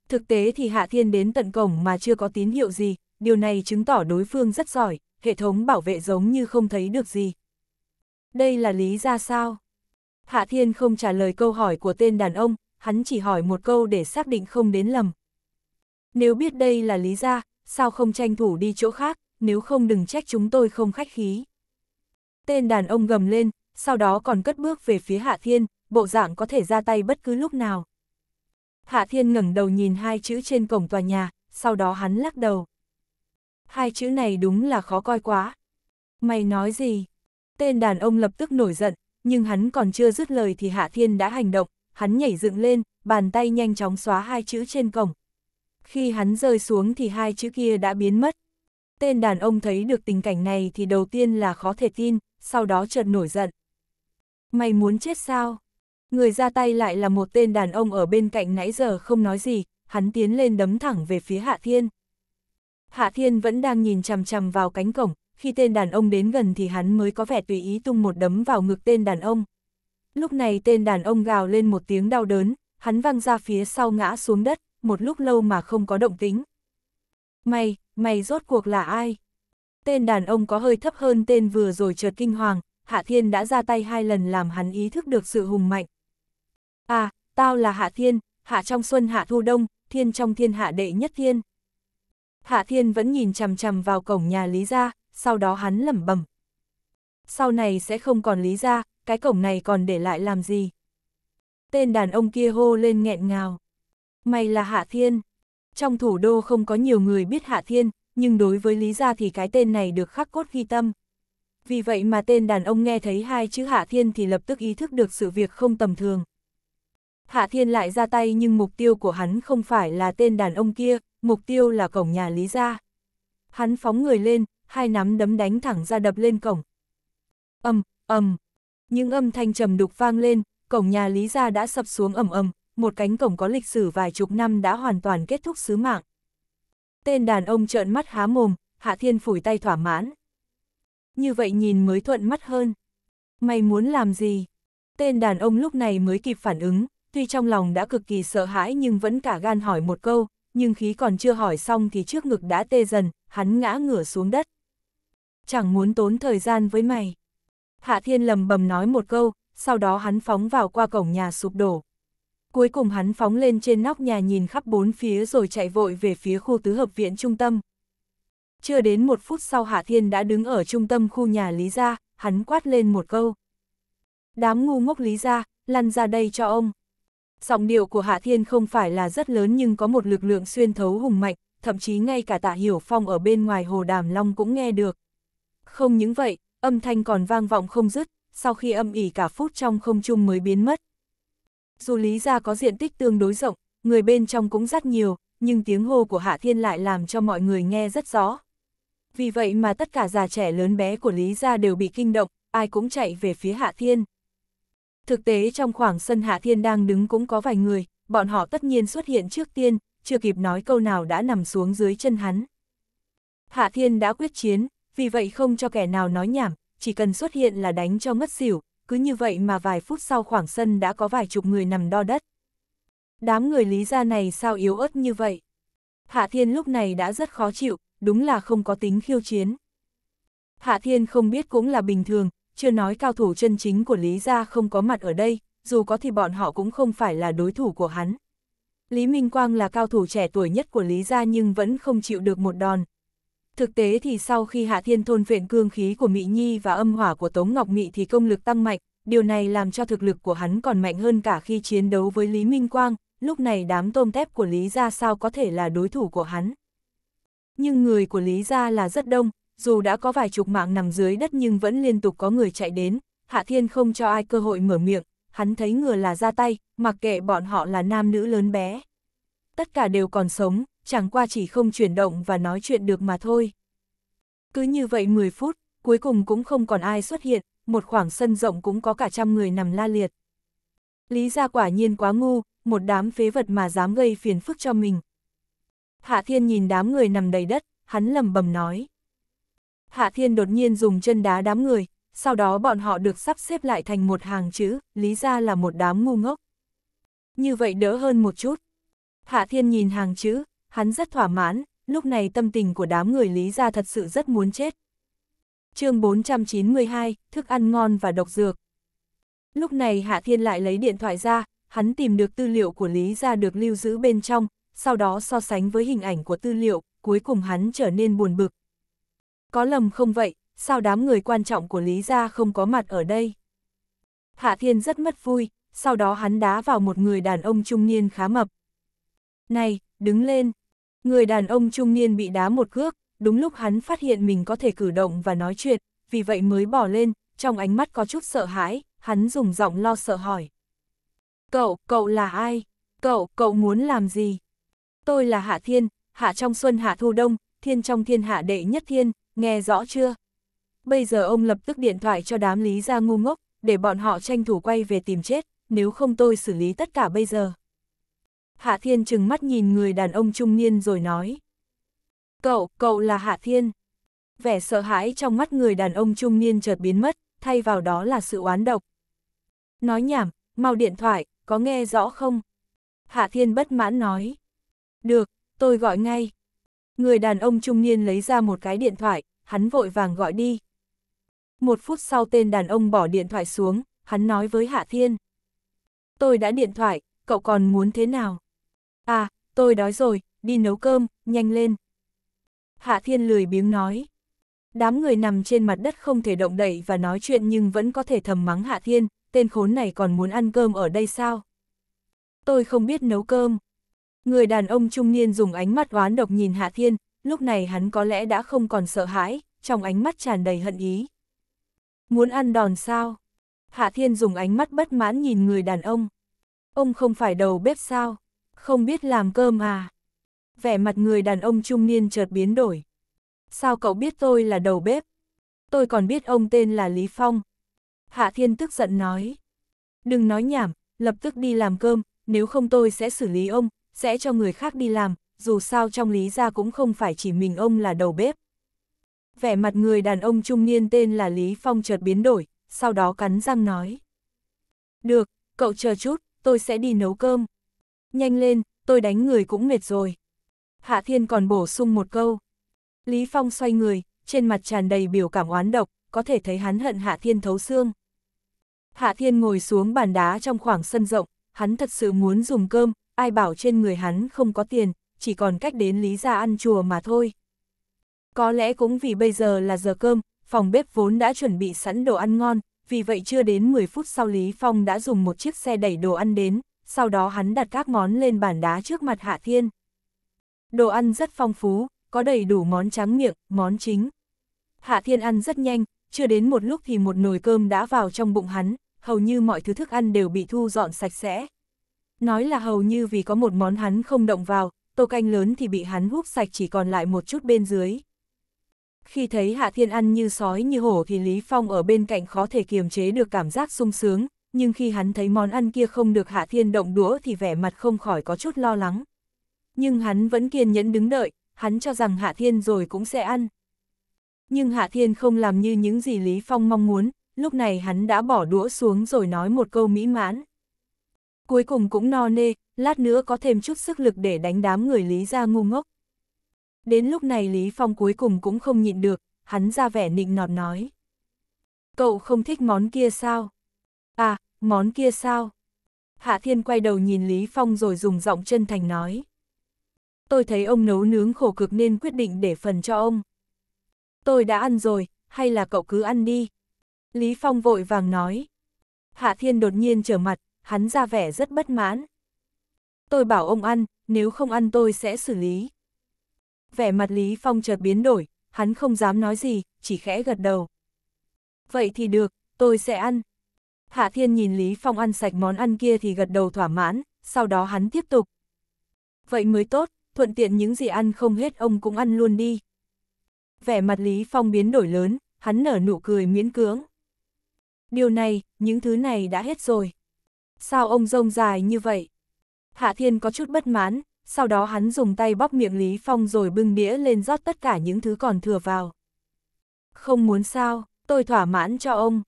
Thực tế thì Hạ Thiên đến tận cổng mà chưa có tín hiệu gì, điều này chứng tỏ đối phương rất giỏi, hệ thống bảo vệ giống như không thấy được gì. Đây là lý ra sao? Hạ Thiên không trả lời câu hỏi của tên đàn ông, hắn chỉ hỏi một câu để xác định không đến lầm. Nếu biết đây là lý ra, sao không tranh thủ đi chỗ khác, nếu không đừng trách chúng tôi không khách khí. Tên đàn ông gầm lên, sau đó còn cất bước về phía Hạ Thiên, bộ dạng có thể ra tay bất cứ lúc nào. Hạ Thiên ngẩng đầu nhìn hai chữ trên cổng tòa nhà, sau đó hắn lắc đầu. Hai chữ này đúng là khó coi quá. Mày nói gì? Tên đàn ông lập tức nổi giận, nhưng hắn còn chưa dứt lời thì Hạ Thiên đã hành động, hắn nhảy dựng lên, bàn tay nhanh chóng xóa hai chữ trên cổng. Khi hắn rơi xuống thì hai chữ kia đã biến mất. Tên đàn ông thấy được tình cảnh này thì đầu tiên là khó thể tin, sau đó chợt nổi giận. Mày muốn chết sao? Người ra tay lại là một tên đàn ông ở bên cạnh nãy giờ không nói gì, hắn tiến lên đấm thẳng về phía Hạ Thiên. Hạ Thiên vẫn đang nhìn chằm chằm vào cánh cổng, khi tên đàn ông đến gần thì hắn mới có vẻ tùy ý tung một đấm vào ngực tên đàn ông. Lúc này tên đàn ông gào lên một tiếng đau đớn, hắn văng ra phía sau ngã xuống đất, một lúc lâu mà không có động tính. Mày, mày rốt cuộc là ai? tên đàn ông có hơi thấp hơn tên vừa rồi chợt kinh hoàng, Hạ Thiên đã ra tay hai lần làm hắn ý thức được sự hùng mạnh. À, tao là Hạ Thiên, Hạ trong xuân Hạ thu đông, Thiên trong thiên hạ đệ nhất thiên. Hạ Thiên vẫn nhìn chằm chằm vào cổng nhà Lý Gia, sau đó hắn lẩm bẩm. Sau này sẽ không còn Lý Gia, cái cổng này còn để lại làm gì? Tên đàn ông kia hô lên nghẹn ngào. Mày là Hạ Thiên. Trong thủ đô không có nhiều người biết Hạ Thiên, nhưng đối với Lý Gia thì cái tên này được khắc cốt ghi tâm. Vì vậy mà tên đàn ông nghe thấy hai chữ Hạ Thiên thì lập tức ý thức được sự việc không tầm thường. Hạ Thiên lại ra tay nhưng mục tiêu của hắn không phải là tên đàn ông kia, mục tiêu là cổng nhà Lý Gia. Hắn phóng người lên, hai nắm đấm đánh thẳng ra đập lên cổng. Âm, âm, những âm thanh trầm đục vang lên, cổng nhà Lý Gia đã sập xuống ầm ầm, một cánh cổng có lịch sử vài chục năm đã hoàn toàn kết thúc sứ mạng. Tên đàn ông trợn mắt há mồm, Hạ Thiên phủi tay thỏa mãn. Như vậy nhìn mới thuận mắt hơn. Mày muốn làm gì? Tên đàn ông lúc này mới kịp phản ứng, tuy trong lòng đã cực kỳ sợ hãi nhưng vẫn cả gan hỏi một câu, nhưng khí còn chưa hỏi xong thì trước ngực đã tê dần, hắn ngã ngửa xuống đất. Chẳng muốn tốn thời gian với mày. Hạ Thiên lầm bầm nói một câu, sau đó hắn phóng vào qua cổng nhà sụp đổ. Cuối cùng hắn phóng lên trên nóc nhà nhìn khắp bốn phía rồi chạy vội về phía khu tứ hợp viện trung tâm. Chưa đến một phút sau Hạ Thiên đã đứng ở trung tâm khu nhà Lý Gia, hắn quát lên một câu. Đám ngu ngốc Lý Gia, lăn ra đây cho ông. Giọng điệu của Hạ Thiên không phải là rất lớn nhưng có một lực lượng xuyên thấu hùng mạnh, thậm chí ngay cả tạ hiểu phong ở bên ngoài hồ đàm long cũng nghe được. Không những vậy, âm thanh còn vang vọng không dứt, sau khi âm ỉ cả phút trong không trung mới biến mất. Dù Lý gia có diện tích tương đối rộng, người bên trong cũng rất nhiều, nhưng tiếng hô của Hạ Thiên lại làm cho mọi người nghe rất rõ. Vì vậy mà tất cả già trẻ lớn bé của Lý gia đều bị kinh động, ai cũng chạy về phía Hạ Thiên. Thực tế trong khoảng sân Hạ Thiên đang đứng cũng có vài người, bọn họ tất nhiên xuất hiện trước tiên, chưa kịp nói câu nào đã nằm xuống dưới chân hắn. Hạ Thiên đã quyết chiến, vì vậy không cho kẻ nào nói nhảm, chỉ cần xuất hiện là đánh cho ngất xỉu, cứ như vậy mà vài phút sau khoảng sân đã có vài chục người nằm đo đất. Đám người lý gia này sao yếu ớt như vậy? Hạ Thiên lúc này đã rất khó chịu, đúng là không có tính khiêu chiến. Hạ Thiên không biết cũng là bình thường, chưa nói cao thủ chân chính của Lý Gia không có mặt ở đây, dù có thì bọn họ cũng không phải là đối thủ của hắn. Lý Minh Quang là cao thủ trẻ tuổi nhất của Lý Gia nhưng vẫn không chịu được một đòn, Thực tế thì sau khi Hạ Thiên thôn vện cương khí của Mỹ Nhi và âm hỏa của Tống Ngọc Mị thì công lực tăng mạnh, điều này làm cho thực lực của hắn còn mạnh hơn cả khi chiến đấu với Lý Minh Quang, lúc này đám tôm tép của Lý Gia sao có thể là đối thủ của hắn. Nhưng người của Lý Gia là rất đông, dù đã có vài chục mạng nằm dưới đất nhưng vẫn liên tục có người chạy đến, Hạ Thiên không cho ai cơ hội mở miệng, hắn thấy ngừa là ra tay, mặc kệ bọn họ là nam nữ lớn bé. Tất cả đều còn sống, chẳng qua chỉ không chuyển động và nói chuyện được mà thôi. Cứ như vậy 10 phút, cuối cùng cũng không còn ai xuất hiện, một khoảng sân rộng cũng có cả trăm người nằm la liệt. Lý ra quả nhiên quá ngu, một đám phế vật mà dám gây phiền phức cho mình. Hạ Thiên nhìn đám người nằm đầy đất, hắn lầm bầm nói. Hạ Thiên đột nhiên dùng chân đá đám người, sau đó bọn họ được sắp xếp lại thành một hàng chữ, lý ra là một đám ngu ngốc. Như vậy đỡ hơn một chút. Hạ Thiên nhìn hàng chữ, hắn rất thỏa mãn, lúc này tâm tình của đám người Lý Gia thật sự rất muốn chết. chương 492, thức ăn ngon và độc dược. Lúc này Hạ Thiên lại lấy điện thoại ra, hắn tìm được tư liệu của Lý Gia được lưu giữ bên trong, sau đó so sánh với hình ảnh của tư liệu, cuối cùng hắn trở nên buồn bực. Có lầm không vậy, sao đám người quan trọng của Lý Gia không có mặt ở đây? Hạ Thiên rất mất vui, sau đó hắn đá vào một người đàn ông trung niên khá mập. Này, đứng lên, Người đàn ông trung niên bị đá một cước, đúng lúc hắn phát hiện mình có thể cử động và nói chuyện, vì vậy mới bỏ lên, trong ánh mắt có chút sợ hãi, hắn dùng giọng lo sợ hỏi. Cậu, cậu là ai? Cậu, cậu muốn làm gì? Tôi là Hạ Thiên, Hạ trong xuân Hạ thu đông, Thiên trong thiên hạ đệ nhất thiên, nghe rõ chưa? Bây giờ ông lập tức điện thoại cho đám lý ra ngu ngốc, để bọn họ tranh thủ quay về tìm chết, nếu không tôi xử lý tất cả bây giờ. Hạ Thiên chừng mắt nhìn người đàn ông trung niên rồi nói. Cậu, cậu là Hạ Thiên. Vẻ sợ hãi trong mắt người đàn ông trung niên chợt biến mất, thay vào đó là sự oán độc. Nói nhảm, mau điện thoại, có nghe rõ không? Hạ Thiên bất mãn nói. Được, tôi gọi ngay. Người đàn ông trung niên lấy ra một cái điện thoại, hắn vội vàng gọi đi. Một phút sau tên đàn ông bỏ điện thoại xuống, hắn nói với Hạ Thiên. Tôi đã điện thoại, cậu còn muốn thế nào? À, tôi đói rồi, đi nấu cơm, nhanh lên. Hạ Thiên lười biếng nói. Đám người nằm trên mặt đất không thể động đậy và nói chuyện nhưng vẫn có thể thầm mắng Hạ Thiên, tên khốn này còn muốn ăn cơm ở đây sao? Tôi không biết nấu cơm. Người đàn ông trung niên dùng ánh mắt oán độc nhìn Hạ Thiên, lúc này hắn có lẽ đã không còn sợ hãi, trong ánh mắt tràn đầy hận ý. Muốn ăn đòn sao? Hạ Thiên dùng ánh mắt bất mãn nhìn người đàn ông. Ông không phải đầu bếp sao? Không biết làm cơm à? Vẻ mặt người đàn ông trung niên chợt biến đổi. Sao cậu biết tôi là đầu bếp? Tôi còn biết ông tên là Lý Phong. Hạ Thiên tức giận nói. Đừng nói nhảm, lập tức đi làm cơm, nếu không tôi sẽ xử lý ông, sẽ cho người khác đi làm, dù sao trong Lý gia cũng không phải chỉ mình ông là đầu bếp. Vẻ mặt người đàn ông trung niên tên là Lý Phong chợt biến đổi, sau đó cắn răng nói. Được, cậu chờ chút, tôi sẽ đi nấu cơm. Nhanh lên, tôi đánh người cũng mệt rồi. Hạ Thiên còn bổ sung một câu. Lý Phong xoay người, trên mặt tràn đầy biểu cảm oán độc, có thể thấy hắn hận Hạ Thiên thấu xương. Hạ Thiên ngồi xuống bàn đá trong khoảng sân rộng, hắn thật sự muốn dùng cơm, ai bảo trên người hắn không có tiền, chỉ còn cách đến Lý ra ăn chùa mà thôi. Có lẽ cũng vì bây giờ là giờ cơm, phòng bếp vốn đã chuẩn bị sẵn đồ ăn ngon, vì vậy chưa đến 10 phút sau Lý Phong đã dùng một chiếc xe đẩy đồ ăn đến, sau đó hắn đặt các món lên bàn đá trước mặt Hạ Thiên. Đồ ăn rất phong phú, có đầy đủ món tráng miệng, món chính. Hạ Thiên ăn rất nhanh, chưa đến một lúc thì một nồi cơm đã vào trong bụng hắn, hầu như mọi thứ thức ăn đều bị thu dọn sạch sẽ. Nói là hầu như vì có một món hắn không động vào, tô canh lớn thì bị hắn hút sạch chỉ còn lại một chút bên dưới. Khi thấy Hạ Thiên ăn như sói như hổ thì Lý Phong ở bên cạnh khó thể kiềm chế được cảm giác sung sướng, nhưng khi hắn thấy món ăn kia không được Hạ Thiên động đũa thì vẻ mặt không khỏi có chút lo lắng. Nhưng hắn vẫn kiên nhẫn đứng đợi, hắn cho rằng Hạ Thiên rồi cũng sẽ ăn. Nhưng Hạ Thiên không làm như những gì Lý Phong mong muốn, lúc này hắn đã bỏ đũa xuống rồi nói một câu mỹ mãn. Cuối cùng cũng no nê, lát nữa có thêm chút sức lực để đánh đám người Lý ra ngu ngốc. Đến lúc này Lý Phong cuối cùng cũng không nhịn được, hắn ra vẻ nịnh nọt nói. Cậu không thích món kia sao? À, món kia sao? Hạ Thiên quay đầu nhìn Lý Phong rồi dùng giọng chân thành nói. Tôi thấy ông nấu nướng khổ cực nên quyết định để phần cho ông. Tôi đã ăn rồi, hay là cậu cứ ăn đi? Lý Phong vội vàng nói. Hạ Thiên đột nhiên trở mặt, hắn ra vẻ rất bất mãn. Tôi bảo ông ăn, nếu không ăn tôi sẽ xử lý. Vẻ mặt Lý Phong chợt biến đổi, hắn không dám nói gì, chỉ khẽ gật đầu. Vậy thì được, tôi sẽ ăn. Hạ Thiên nhìn Lý Phong ăn sạch món ăn kia thì gật đầu thỏa mãn, sau đó hắn tiếp tục. Vậy mới tốt, thuận tiện những gì ăn không hết ông cũng ăn luôn đi. Vẻ mặt Lý Phong biến đổi lớn, hắn nở nụ cười miễn cưỡng. Điều này, những thứ này đã hết rồi. Sao ông rông dài như vậy? Hạ Thiên có chút bất mãn, sau đó hắn dùng tay bóp miệng Lý Phong rồi bưng đĩa lên rót tất cả những thứ còn thừa vào. Không muốn sao, tôi thỏa mãn cho ông.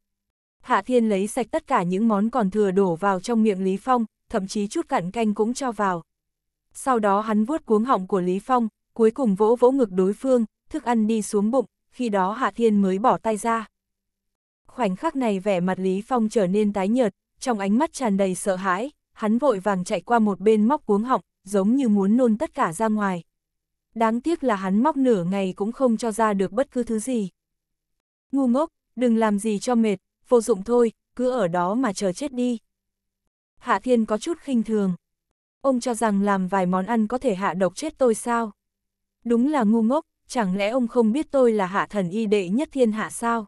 Hạ Thiên lấy sạch tất cả những món còn thừa đổ vào trong miệng Lý Phong, thậm chí chút cặn canh cũng cho vào. Sau đó hắn vuốt cuống họng của Lý Phong, cuối cùng vỗ vỗ ngực đối phương, thức ăn đi xuống bụng, khi đó Hạ Thiên mới bỏ tay ra. Khoảnh khắc này vẻ mặt Lý Phong trở nên tái nhợt, trong ánh mắt tràn đầy sợ hãi, hắn vội vàng chạy qua một bên móc cuống họng, giống như muốn nôn tất cả ra ngoài. Đáng tiếc là hắn móc nửa ngày cũng không cho ra được bất cứ thứ gì. Ngu ngốc, đừng làm gì cho mệt, vô dụng thôi, cứ ở đó mà chờ chết đi. Hạ Thiên có chút khinh thường. Ông cho rằng làm vài món ăn có thể hạ độc chết tôi sao? Đúng là ngu ngốc, chẳng lẽ ông không biết tôi là hạ thần y đệ nhất thiên hạ sao?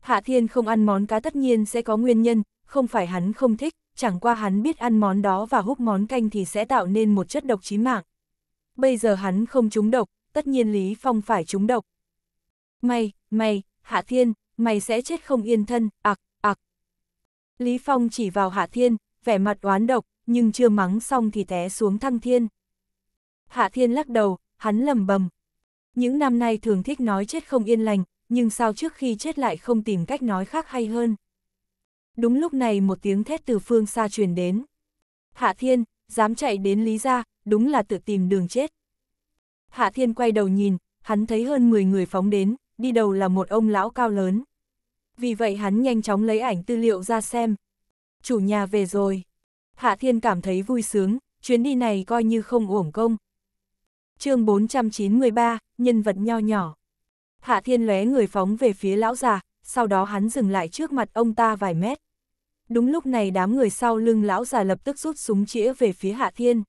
Hạ Thiên không ăn món cá tất nhiên sẽ có nguyên nhân, không phải hắn không thích, chẳng qua hắn biết ăn món đó và hút món canh thì sẽ tạo nên một chất độc chí mạng. Bây giờ hắn không trúng độc, tất nhiên Lý Phong phải trúng độc. May, may, Hạ Thiên, mày sẽ chết không yên thân, ạc, ạc. Lý Phong chỉ vào Hạ Thiên, vẻ mặt oán độc, nhưng chưa mắng xong thì té xuống thăng thiên. Hạ Thiên lắc đầu, hắn lầm bầm. Những năm nay thường thích nói chết không yên lành, nhưng sao trước khi chết lại không tìm cách nói khác hay hơn. Đúng lúc này một tiếng thét từ phương xa truyền đến. Hạ Thiên, dám chạy đến Lý gia, đúng là tự tìm đường chết. Hạ Thiên quay đầu nhìn, hắn thấy hơn 10 người phóng đến, đi đầu là một ông lão cao lớn. Vì vậy hắn nhanh chóng lấy ảnh tư liệu ra xem. Chủ nhà về rồi. Hạ Thiên cảm thấy vui sướng, chuyến đi này coi như không uổng công. chương 493, nhân vật nho nhỏ. Hạ Thiên lóe người phóng về phía lão già, sau đó hắn dừng lại trước mặt ông ta vài mét. Đúng lúc này đám người sau lưng lão già lập tức rút súng chĩa về phía Hạ Thiên.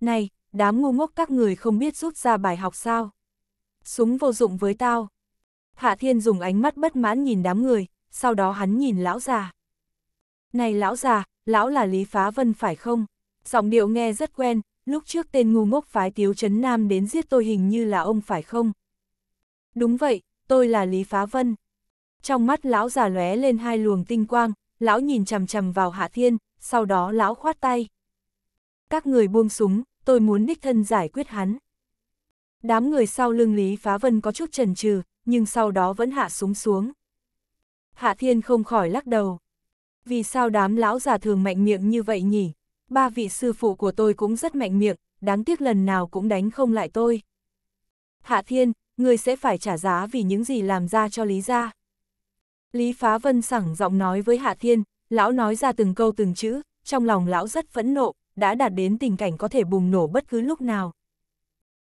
Này, đám ngu ngốc các người không biết rút ra bài học sao? súng vô dụng với tao. Hạ Thiên dùng ánh mắt bất mãn nhìn đám người, sau đó hắn nhìn lão già. Này lão già, lão là Lý Phá Vân phải không? Giọng điệu nghe rất quen, lúc trước tên ngu ngốc phái Tiếu Trấn Nam đến giết tôi hình như là ông phải không? Đúng vậy, tôi là Lý Phá Vân. Trong mắt lão già lóe lên hai luồng tinh quang, lão nhìn chằm chằm vào Hạ Thiên, sau đó lão khoát tay. Các người buông súng, tôi muốn đích thân giải quyết hắn. Đám người sau lưng Lý Phá Vân có chút chần chừ, nhưng sau đó vẫn hạ súng xuống. Hạ Thiên không khỏi lắc đầu. Vì sao đám lão già thường mạnh miệng như vậy nhỉ? Ba vị sư phụ của tôi cũng rất mạnh miệng, đáng tiếc lần nào cũng đánh không lại tôi. Hạ Thiên, người sẽ phải trả giá vì những gì làm ra cho Lý gia. Lý Phá Vân sẵn giọng nói với Hạ Thiên, lão nói ra từng câu từng chữ, trong lòng lão rất phẫn nộ, đã đạt đến tình cảnh có thể bùng nổ bất cứ lúc nào.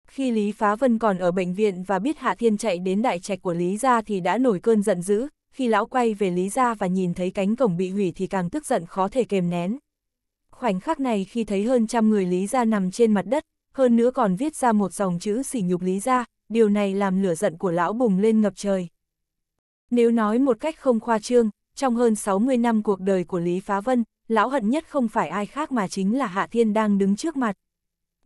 Khi Lý Phá Vân còn ở bệnh viện và biết Hạ Thiên chạy đến đại trạch của Lý Gia thì đã nổi cơn giận dữ, khi lão quay về Lý Gia và nhìn thấy cánh cổng bị hủy thì càng tức giận khó thể kềm nén. Khoảnh khắc này khi thấy hơn trăm người Lý Gia nằm trên mặt đất, hơn nữa còn viết ra một dòng chữ sỉ nhục Lý Gia, điều này làm lửa giận của lão bùng lên ngập trời. Nếu nói một cách không khoa trương, trong hơn 60 năm cuộc đời của Lý Phá Vân, lão hận nhất không phải ai khác mà chính là Hạ Thiên đang đứng trước mặt.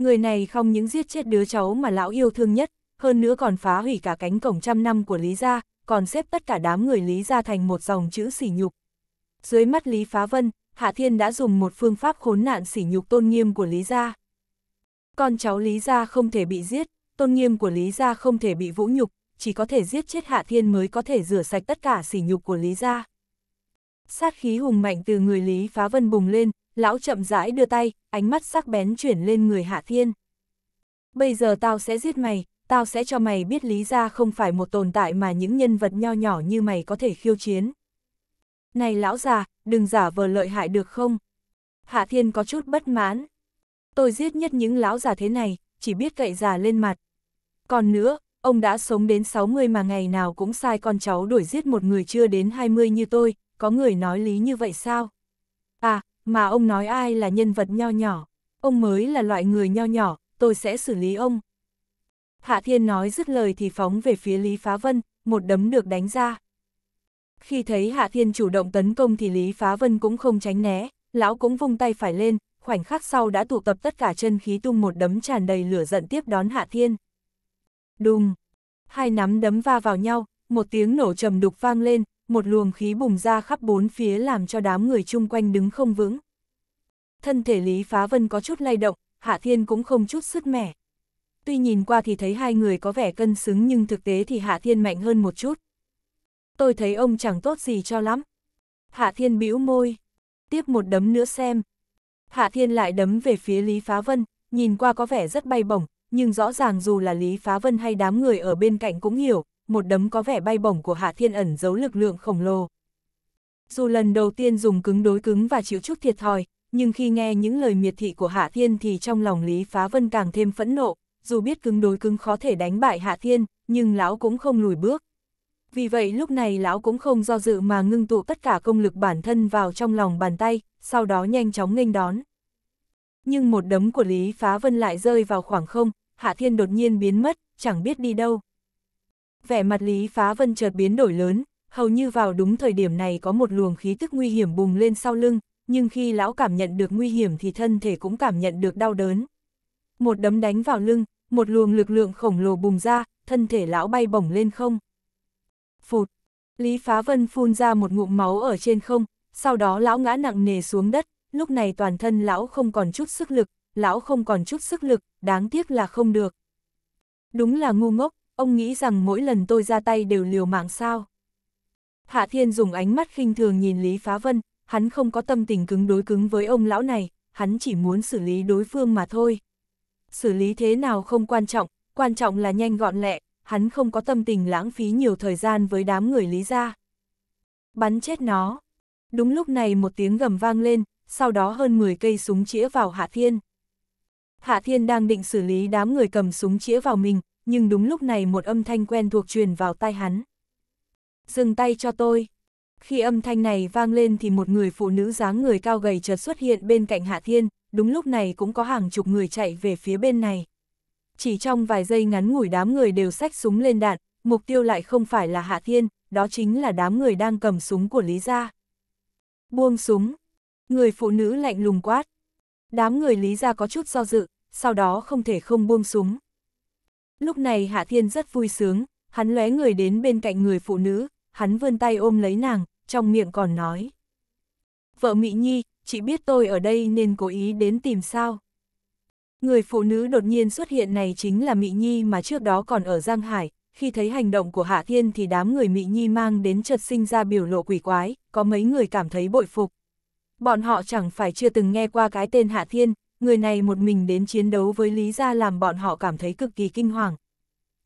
Người này không những giết chết đứa cháu mà lão yêu thương nhất, hơn nữa còn phá hủy cả cánh cổng trăm năm của Lý Gia, còn xếp tất cả đám người Lý Gia thành một dòng chữ sỉ nhục. Dưới mắt Lý Phá Vân, Hạ Thiên đã dùng một phương pháp khốn nạn sỉ nhục tôn nghiêm của Lý Gia. Con cháu Lý Gia không thể bị giết, tôn nghiêm của Lý Gia không thể bị vũ nhục, chỉ có thể giết chết Hạ Thiên mới có thể rửa sạch tất cả sỉ nhục của Lý Gia. Sát khí hùng mạnh từ người Lý Phá Vân bùng lên, Lão chậm rãi đưa tay, ánh mắt sắc bén chuyển lên người Hạ Thiên. Bây giờ tao sẽ giết mày, tao sẽ cho mày biết lý ra không phải một tồn tại mà những nhân vật nho nhỏ như mày có thể khiêu chiến. Này lão già, đừng giả vờ lợi hại được không? Hạ Thiên có chút bất mãn. Tôi giết nhất những lão già thế này, chỉ biết cậy già lên mặt. Còn nữa, ông đã sống đến 60 mà ngày nào cũng sai con cháu đuổi giết một người chưa đến 20 như tôi, có người nói lý như vậy sao? À, mà ông nói ai là nhân vật nho nhỏ, ông mới là loại người nho nhỏ, tôi sẽ xử lý ông. Hạ Thiên nói dứt lời thì phóng về phía Lý Phá Vân, một đấm được đánh ra. Khi thấy Hạ Thiên chủ động tấn công thì Lý Phá Vân cũng không tránh né, lão cũng vung tay phải lên, khoảnh khắc sau đã tụ tập tất cả chân khí tung một đấm tràn đầy lửa giận tiếp đón Hạ Thiên. Đùng! Hai nắm đấm va vào nhau, một tiếng nổ trầm đục vang lên, một luồng khí bùng ra khắp bốn phía làm cho đám người chung quanh đứng không vững. Thân thể Lý Phá Vân có chút lay động, Hạ Thiên cũng không chút sức mẻ. Tuy nhìn qua thì thấy hai người có vẻ cân xứng nhưng thực tế thì Hạ Thiên mạnh hơn một chút. Tôi thấy ông chẳng tốt gì cho lắm. Hạ Thiên bĩu môi. Tiếp một đấm nữa xem. Hạ Thiên lại đấm về phía Lý Phá Vân, nhìn qua có vẻ rất bay bổng, nhưng rõ ràng dù là Lý Phá Vân hay đám người ở bên cạnh cũng hiểu, một đấm có vẻ bay bổng của Hạ Thiên ẩn giấu lực lượng khổng lồ. Dù lần đầu tiên dùng cứng đối cứng và chịu chút thiệt thòi, nhưng khi nghe những lời miệt thị của Hạ Thiên thì trong lòng Lý Phá Vân càng thêm phẫn nộ, dù biết cứng đối cứng khó thể đánh bại Hạ Thiên, nhưng lão cũng không lùi bước. Vì vậy lúc này lão cũng không do dự mà ngưng tụ tất cả công lực bản thân vào trong lòng bàn tay, sau đó nhanh chóng nghênh đón. Nhưng một đấm của Lý Phá Vân lại rơi vào khoảng không, Hạ Thiên đột nhiên biến mất, chẳng biết đi đâu vẻ mặt Lý Phá Vân chợt biến đổi lớn, hầu như vào đúng thời điểm này có một luồng khí tức nguy hiểm bùng lên sau lưng, nhưng khi lão cảm nhận được nguy hiểm thì thân thể cũng cảm nhận được đau đớn. Một đấm đánh vào lưng, một luồng lực lượng khổng lồ bùng ra, thân thể lão bay bổng lên không. Phụt, Lý Phá Vân phun ra một ngụm máu ở trên không, sau đó lão ngã nặng nề xuống đất, lúc này toàn thân lão không còn chút sức lực, lão không còn chút sức lực, đáng tiếc là không được. Đúng là ngu ngốc, ông nghĩ rằng mỗi lần tôi ra tay đều liều mạng sao. Hạ Thiên dùng ánh mắt khinh thường nhìn Lý Phá Vân, hắn không có tâm tình cứng đối cứng với ông lão này, hắn chỉ muốn xử lý đối phương mà thôi. Xử lý thế nào không quan trọng, quan trọng là nhanh gọn lẹ, hắn không có tâm tình lãng phí nhiều thời gian với đám người Lý gia. Bắn chết nó. Đúng lúc này một tiếng gầm vang lên, sau đó hơn 10 cây súng chĩa vào Hạ Thiên. Hạ Thiên đang định xử lý đám người cầm súng chĩa vào mình, nhưng đúng lúc này một âm thanh quen thuộc truyền vào tai hắn. Dừng tay cho tôi. Khi âm thanh này vang lên thì một người phụ nữ dáng người cao gầy chợt xuất hiện bên cạnh Hạ Thiên, đúng lúc này cũng có hàng chục người chạy về phía bên này. Chỉ trong vài giây ngắn ngủi đám người đều xách súng lên đạn, mục tiêu lại không phải là Hạ Thiên, đó chính là đám người đang cầm súng của Lý Gia. Buông súng. Người phụ nữ lạnh lùng quát. Đám người Lý Gia có chút do dự, sau đó không thể không buông súng. Lúc này Hạ Thiên rất vui sướng, hắn lóe người đến bên cạnh người phụ nữ, hắn vươn tay ôm lấy nàng, trong miệng còn nói. Vợ Mỹ Nhi, chị biết tôi ở đây nên cố ý đến tìm sao. Người phụ nữ đột nhiên xuất hiện này chính là Mỹ Nhi mà trước đó còn ở Giang Hải, khi thấy hành động của Hạ Thiên thì đám người Mỹ Nhi mang đến chợt sinh ra biểu lộ quỷ quái, có mấy người cảm thấy bội phục. Bọn họ chẳng phải chưa từng nghe qua cái tên Hạ Thiên, người này một mình đến chiến đấu với Lý Gia làm bọn họ cảm thấy cực kỳ kinh hoàng.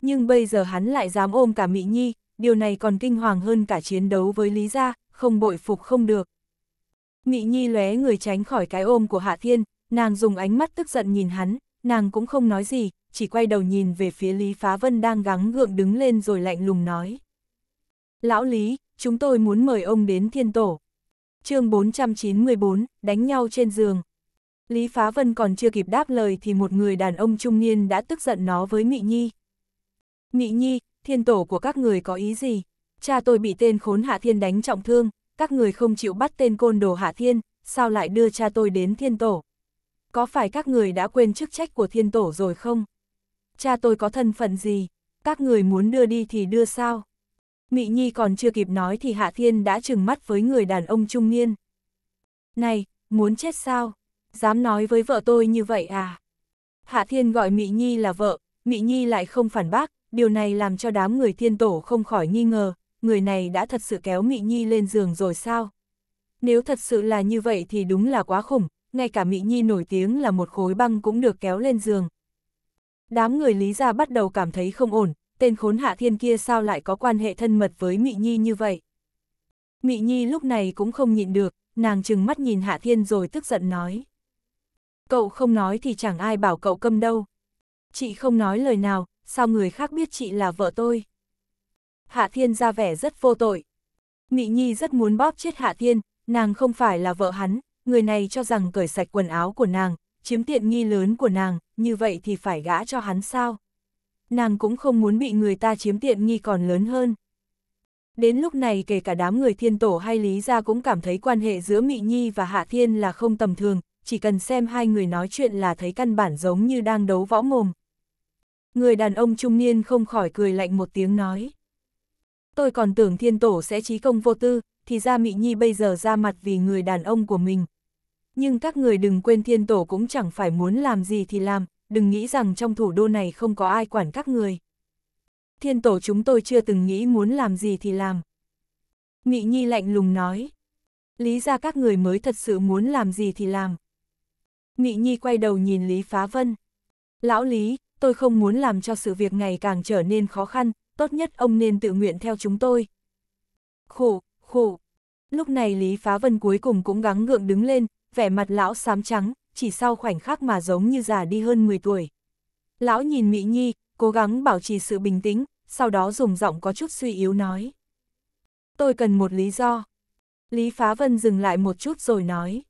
Nhưng bây giờ hắn lại dám ôm cả Mỹ Nhi, điều này còn kinh hoàng hơn cả chiến đấu với Lý Gia, không bội phục không được. Mỹ Nhi lóe người tránh khỏi cái ôm của Hạ Thiên, nàng dùng ánh mắt tức giận nhìn hắn, nàng cũng không nói gì, chỉ quay đầu nhìn về phía Lý Phá Vân đang gắng gượng đứng lên rồi lạnh lùng nói. Lão Lý, chúng tôi muốn mời ông đến thiên tổ. chương 494, đánh nhau trên giường. Lý Phá Vân còn chưa kịp đáp lời thì một người đàn ông trung niên đã tức giận nó với Mị Nhi. Mị Nhi, thiên tổ của các người có ý gì? Cha tôi bị tên khốn Hạ Thiên đánh trọng thương, các người không chịu bắt tên côn đồ Hạ Thiên, sao lại đưa cha tôi đến thiên tổ? Có phải các người đã quên chức trách của thiên tổ rồi không? Cha tôi có thân phận gì? Các người muốn đưa đi thì đưa sao? Mị Nhi còn chưa kịp nói thì Hạ Thiên đã trừng mắt với người đàn ông trung niên. Này, muốn chết sao? dám nói với vợ tôi như vậy à? Hạ Thiên gọi Mị Nhi là vợ, Mị Nhi lại không phản bác, điều này làm cho đám người thiên tổ không khỏi nghi ngờ, người này đã thật sự kéo Mị Nhi lên giường rồi sao? Nếu thật sự là như vậy thì đúng là quá khủng, ngay cả Mị Nhi nổi tiếng là một khối băng cũng được kéo lên giường. Đám người Lý Gia bắt đầu cảm thấy không ổn, tên khốn Hạ Thiên kia sao lại có quan hệ thân mật với Mị Nhi như vậy? Mị Nhi lúc này cũng không nhịn được, nàng chừng mắt nhìn Hạ Thiên rồi tức giận nói cậu không nói thì chẳng ai bảo cậu câm đâu. Chị không nói lời nào, sao người khác biết chị là vợ tôi? Hạ Thiên ra vẻ rất vô tội. Mị Nhi rất muốn bóp chết Hạ Thiên, nàng không phải là vợ hắn, người này cho rằng cởi sạch quần áo của nàng, chiếm tiện nghi lớn của nàng, như vậy thì phải gã cho hắn sao? Nàng cũng không muốn bị người ta chiếm tiện nghi còn lớn hơn. Đến lúc này kể cả đám người thiên tổ hay lý gia cũng cảm thấy quan hệ giữa Mị Nhi và Hạ Thiên là không tầm thường, chỉ cần xem hai người nói chuyện là thấy căn bản giống như đang đấu võ mồm. Người đàn ông trung niên không khỏi cười lạnh một tiếng nói. Tôi còn tưởng thiên tổ sẽ trí công vô tư, thì ra Mị Nhi bây giờ ra mặt vì người đàn ông của mình. Nhưng các người đừng quên thiên tổ cũng chẳng phải muốn làm gì thì làm, đừng nghĩ rằng trong thủ đô này không có ai quản các người. Thiên tổ chúng tôi chưa từng nghĩ muốn làm gì thì làm. Mị Nhi lạnh lùng nói. Lý ra các người mới thật sự muốn làm gì thì làm. Nghị Nhi quay đầu nhìn Lý Phá Vân. Lão Lý, tôi không muốn làm cho sự việc ngày càng trở nên khó khăn, tốt nhất ông nên tự nguyện theo chúng tôi. Khổ, khổ. Lúc này Lý Phá Vân cuối cùng cũng gắng gượng đứng lên, vẻ mặt lão xám trắng, chỉ sau khoảnh khắc mà giống như già đi hơn 10 tuổi. Lão nhìn Mỹ Nhi, cố gắng bảo trì sự bình tĩnh, sau đó dùng giọng có chút suy yếu nói. Tôi cần một lý do. Lý Phá Vân dừng lại một chút rồi nói.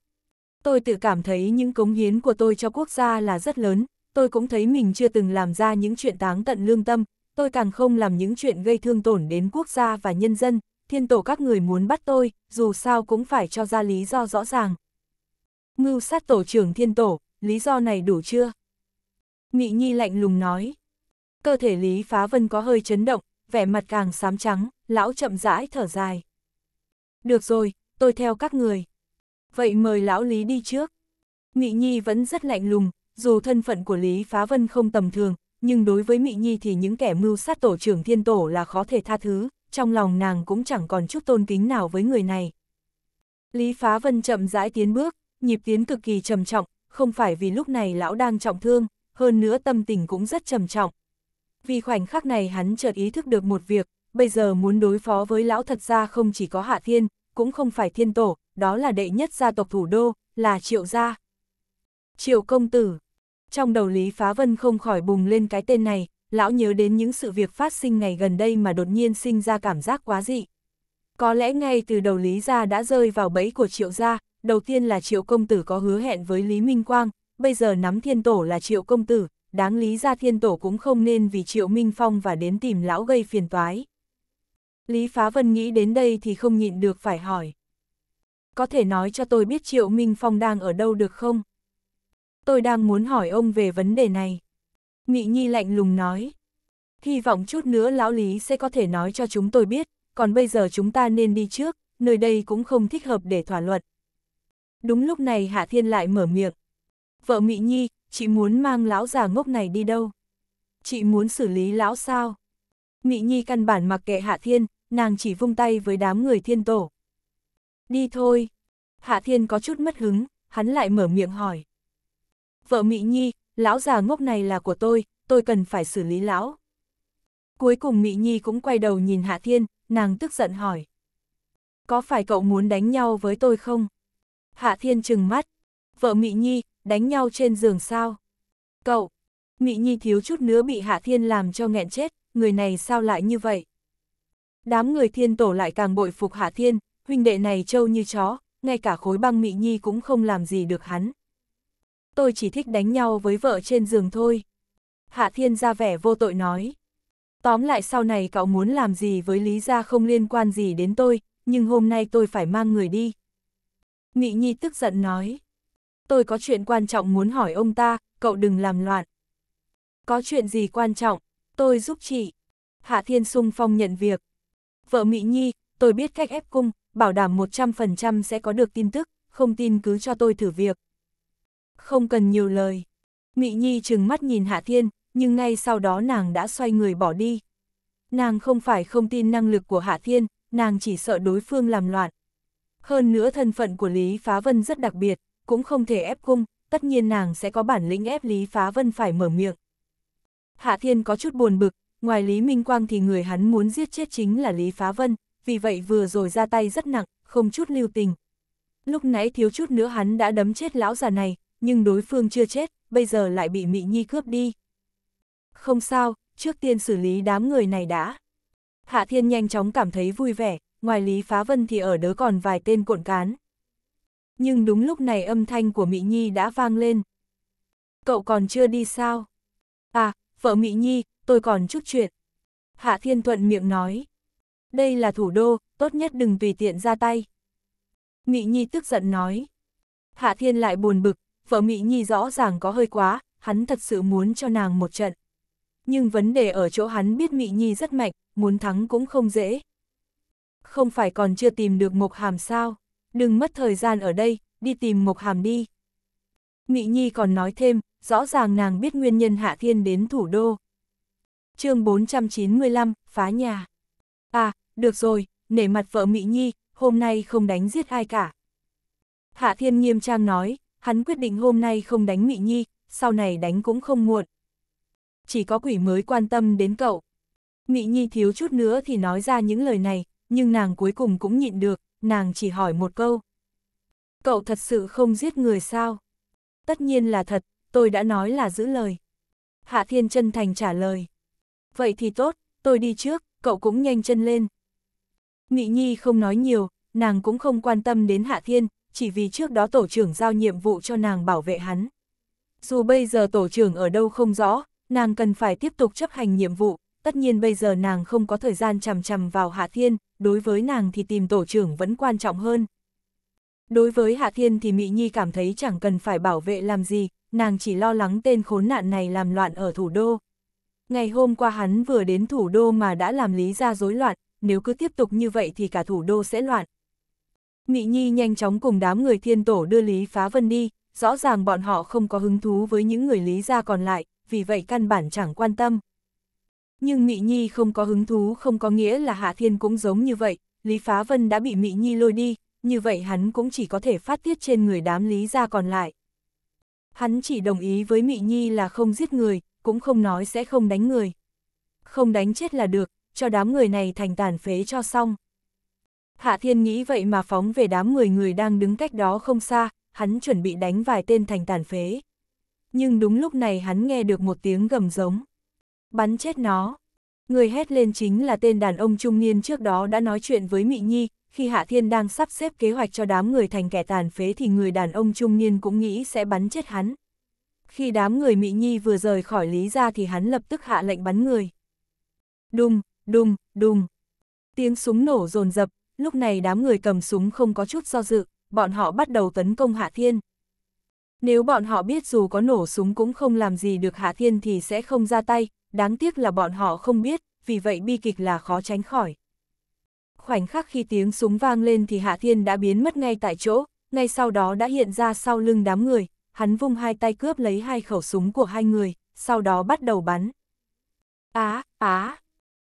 Tôi tự cảm thấy những cống hiến của tôi cho quốc gia là rất lớn, tôi cũng thấy mình chưa từng làm ra những chuyện táng tận lương tâm, tôi càng không làm những chuyện gây thương tổn đến quốc gia và nhân dân, thiên tổ các người muốn bắt tôi, dù sao cũng phải cho ra lý do rõ ràng. Ngưu sát tổ trưởng thiên tổ, lý do này đủ chưa? Mị Nhi lạnh lùng nói. Cơ thể Lý Phá Vân có hơi chấn động, vẻ mặt càng xám trắng, lão chậm rãi thở dài. Được rồi, tôi theo các người vậy mời lão Lý đi trước. Mị Nhi vẫn rất lạnh lùng, dù thân phận của Lý Phá Vân không tầm thường, nhưng đối với Mị Nhi thì những kẻ mưu sát tổ trưởng thiên tổ là khó thể tha thứ, trong lòng nàng cũng chẳng còn chút tôn kính nào với người này. Lý Phá Vân chậm rãi tiến bước, nhịp tiến cực kỳ trầm trọng, không phải vì lúc này lão đang trọng thương, hơn nữa tâm tình cũng rất trầm trọng. Vì khoảnh khắc này hắn chợt ý thức được một việc, bây giờ muốn đối phó với lão thật ra không chỉ có Hạ Thiên, cũng không phải Thiên Tổ, đó là đệ nhất gia tộc thủ đô, là Triệu gia. Triệu công tử. Trong đầu Lý Phá Vân không khỏi bùng lên cái tên này, lão nhớ đến những sự việc phát sinh ngày gần đây mà đột nhiên sinh ra cảm giác quá dị. Có lẽ ngay từ đầu Lý gia đã rơi vào bẫy của Triệu gia, đầu tiên là Triệu công tử có hứa hẹn với Lý Minh Quang, bây giờ nắm thiên tổ là Triệu công tử, đáng lý gia thiên tổ cũng không nên vì Triệu Minh Phong và đến tìm lão gây phiền toái. Lý Phá Vân nghĩ đến đây thì không nhịn được phải hỏi có thể nói cho tôi biết Triệu Minh Phong đang ở đâu được không? Tôi đang muốn hỏi ông về vấn đề này. Nghị Nhi lạnh lùng nói. Hy vọng chút nữa lão Lý sẽ có thể nói cho chúng tôi biết, còn bây giờ chúng ta nên đi trước, nơi đây cũng không thích hợp để thỏa luận. Đúng lúc này Hạ Thiên lại mở miệng. Vợ Mị Nhi, chị muốn mang lão già ngốc này đi đâu? Chị muốn xử lý lão sao? Mị Nhi căn bản mặc kệ Hạ Thiên, nàng chỉ vung tay với đám người thiên tổ. Đi thôi. Hạ Thiên có chút mất hứng, hắn lại mở miệng hỏi. Vợ Mỹ Nhi, lão già ngốc này là của tôi, tôi cần phải xử lý lão. Cuối cùng Mỹ Nhi cũng quay đầu nhìn Hạ Thiên, nàng tức giận hỏi. Có phải cậu muốn đánh nhau với tôi không? Hạ Thiên trừng mắt. Vợ Mỹ Nhi, đánh nhau trên giường sao? Cậu! Mỹ Nhi thiếu chút nữa bị Hạ Thiên làm cho nghẹn chết, người này sao lại như vậy? Đám người thiên tổ lại càng bội phục Hạ Thiên, huynh đệ này trâu như chó, ngay cả khối băng mị nhi cũng không làm gì được hắn. Tôi chỉ thích đánh nhau với vợ trên giường thôi. Hạ Thiên ra vẻ vô tội nói. Tóm lại sau này cậu muốn làm gì với Lý Gia không liên quan gì đến tôi, nhưng hôm nay tôi phải mang người đi. Mị Nhi tức giận nói. Tôi có chuyện quan trọng muốn hỏi ông ta, cậu đừng làm loạn. Có chuyện gì quan trọng, tôi giúp chị. Hạ Thiên Sung Phong nhận việc. Vợ Mị Nhi, tôi biết cách ép cung, bảo đảm 100% sẽ có được tin tức, không tin cứ cho tôi thử việc. Không cần nhiều lời. Mị Nhi trừng mắt nhìn Hạ Thiên, nhưng ngay sau đó nàng đã xoay người bỏ đi. Nàng không phải không tin năng lực của Hạ Thiên, nàng chỉ sợ đối phương làm loạn. Hơn nữa thân phận của Lý Phá Vân rất đặc biệt, cũng không thể ép cung, tất nhiên nàng sẽ có bản lĩnh ép Lý Phá Vân phải mở miệng. Hạ Thiên có chút buồn bực, ngoài Lý Minh Quang thì người hắn muốn giết chết chính là Lý Phá Vân, vì vậy vừa rồi ra tay rất nặng, không chút lưu tình. Lúc nãy thiếu chút nữa hắn đã đấm chết lão già này, nhưng đối phương chưa chết, bây giờ lại bị Mỹ Nhi cướp đi. Không sao, trước tiên xử lý đám người này đã. Hạ Thiên nhanh chóng cảm thấy vui vẻ, ngoài Lý Phá Vân thì ở đó còn vài tên cuộn cán. Nhưng đúng lúc này âm thanh của Mỹ Nhi đã vang lên. Cậu còn chưa đi sao? À, vợ Mỹ Nhi, tôi còn chút chuyện. Hạ Thiên thuận miệng nói đây là thủ đô, tốt nhất đừng tùy tiện ra tay. Mị Nhi tức giận nói. Hạ Thiên lại buồn bực, vợ Mị Nhi rõ ràng có hơi quá, hắn thật sự muốn cho nàng một trận. Nhưng vấn đề ở chỗ hắn biết Mị Nhi rất mạnh, muốn thắng cũng không dễ. Không phải còn chưa tìm được Mộc Hàm sao, đừng mất thời gian ở đây, đi tìm Mộc Hàm đi. Mị Nhi còn nói thêm, rõ ràng nàng biết nguyên nhân Hạ Thiên đến thủ đô. chương 495, phá nhà. À, được rồi, nể mặt vợ Mỹ Nhi, hôm nay không đánh giết ai cả. Hạ Thiên nghiêm trang nói, hắn quyết định hôm nay không đánh Mỹ Nhi, sau này đánh cũng không muộn. Chỉ có quỷ mới quan tâm đến cậu. Mỹ Nhi thiếu chút nữa thì nói ra những lời này, nhưng nàng cuối cùng cũng nhịn được, nàng chỉ hỏi một câu. Cậu thật sự không giết người sao? Tất nhiên là thật, tôi đã nói là giữ lời. Hạ Thiên chân thành trả lời. Vậy thì tốt, tôi đi trước, cậu cũng nhanh chân lên, Nghị Nhi không nói nhiều, nàng cũng không quan tâm đến Hạ Thiên, chỉ vì trước đó tổ trưởng giao nhiệm vụ cho nàng bảo vệ hắn. Dù bây giờ tổ trưởng ở đâu không rõ, nàng cần phải tiếp tục chấp hành nhiệm vụ, tất nhiên bây giờ nàng không có thời gian chằm chằm vào Hạ Thiên, đối với nàng thì tìm tổ trưởng vẫn quan trọng hơn. Đối với Hạ Thiên thì Mỹ Nhi cảm thấy chẳng cần phải bảo vệ làm gì, nàng chỉ lo lắng tên khốn nạn này làm loạn ở thủ đô. Ngày hôm qua hắn vừa đến thủ đô mà đã làm lý ra rối loạn, nếu cứ tiếp tục như vậy thì cả thủ đô sẽ loạn. Nghị Nhi nhanh chóng cùng đám người thiên tổ đưa Lý Phá Vân đi, rõ ràng bọn họ không có hứng thú với những người Lý gia còn lại, vì vậy căn bản chẳng quan tâm. Nhưng Mị Nhi không có hứng thú không có nghĩa là Hạ Thiên cũng giống như vậy, Lý Phá Vân đã bị Mị Nhi lôi đi, như vậy hắn cũng chỉ có thể phát tiết trên người đám Lý gia còn lại. Hắn chỉ đồng ý với Mị Nhi là không giết người, cũng không nói sẽ không đánh người. Không đánh chết là được, cho đám người này thành tàn phế cho xong. Hạ Thiên nghĩ vậy mà phóng về đám người người đang đứng cách đó không xa, hắn chuẩn bị đánh vài tên thành tàn phế. Nhưng đúng lúc này hắn nghe được một tiếng gầm giống. Bắn chết nó. Người hét lên chính là tên đàn ông trung niên trước đó đã nói chuyện với Mị Nhi, khi Hạ Thiên đang sắp xếp kế hoạch cho đám người thành kẻ tàn phế thì người đàn ông trung niên cũng nghĩ sẽ bắn chết hắn. Khi đám người Mị Nhi vừa rời khỏi Lý ra thì hắn lập tức hạ lệnh bắn người. Đùng, đùng, đùng. Tiếng súng nổ rồn rập, lúc này đám người cầm súng không có chút do dự, bọn họ bắt đầu tấn công Hạ Thiên. Nếu bọn họ biết dù có nổ súng cũng không làm gì được Hạ Thiên thì sẽ không ra tay, đáng tiếc là bọn họ không biết, vì vậy bi kịch là khó tránh khỏi. Khoảnh khắc khi tiếng súng vang lên thì Hạ Thiên đã biến mất ngay tại chỗ, ngay sau đó đã hiện ra sau lưng đám người, hắn vung hai tay cướp lấy hai khẩu súng của hai người, sau đó bắt đầu bắn. Á, á,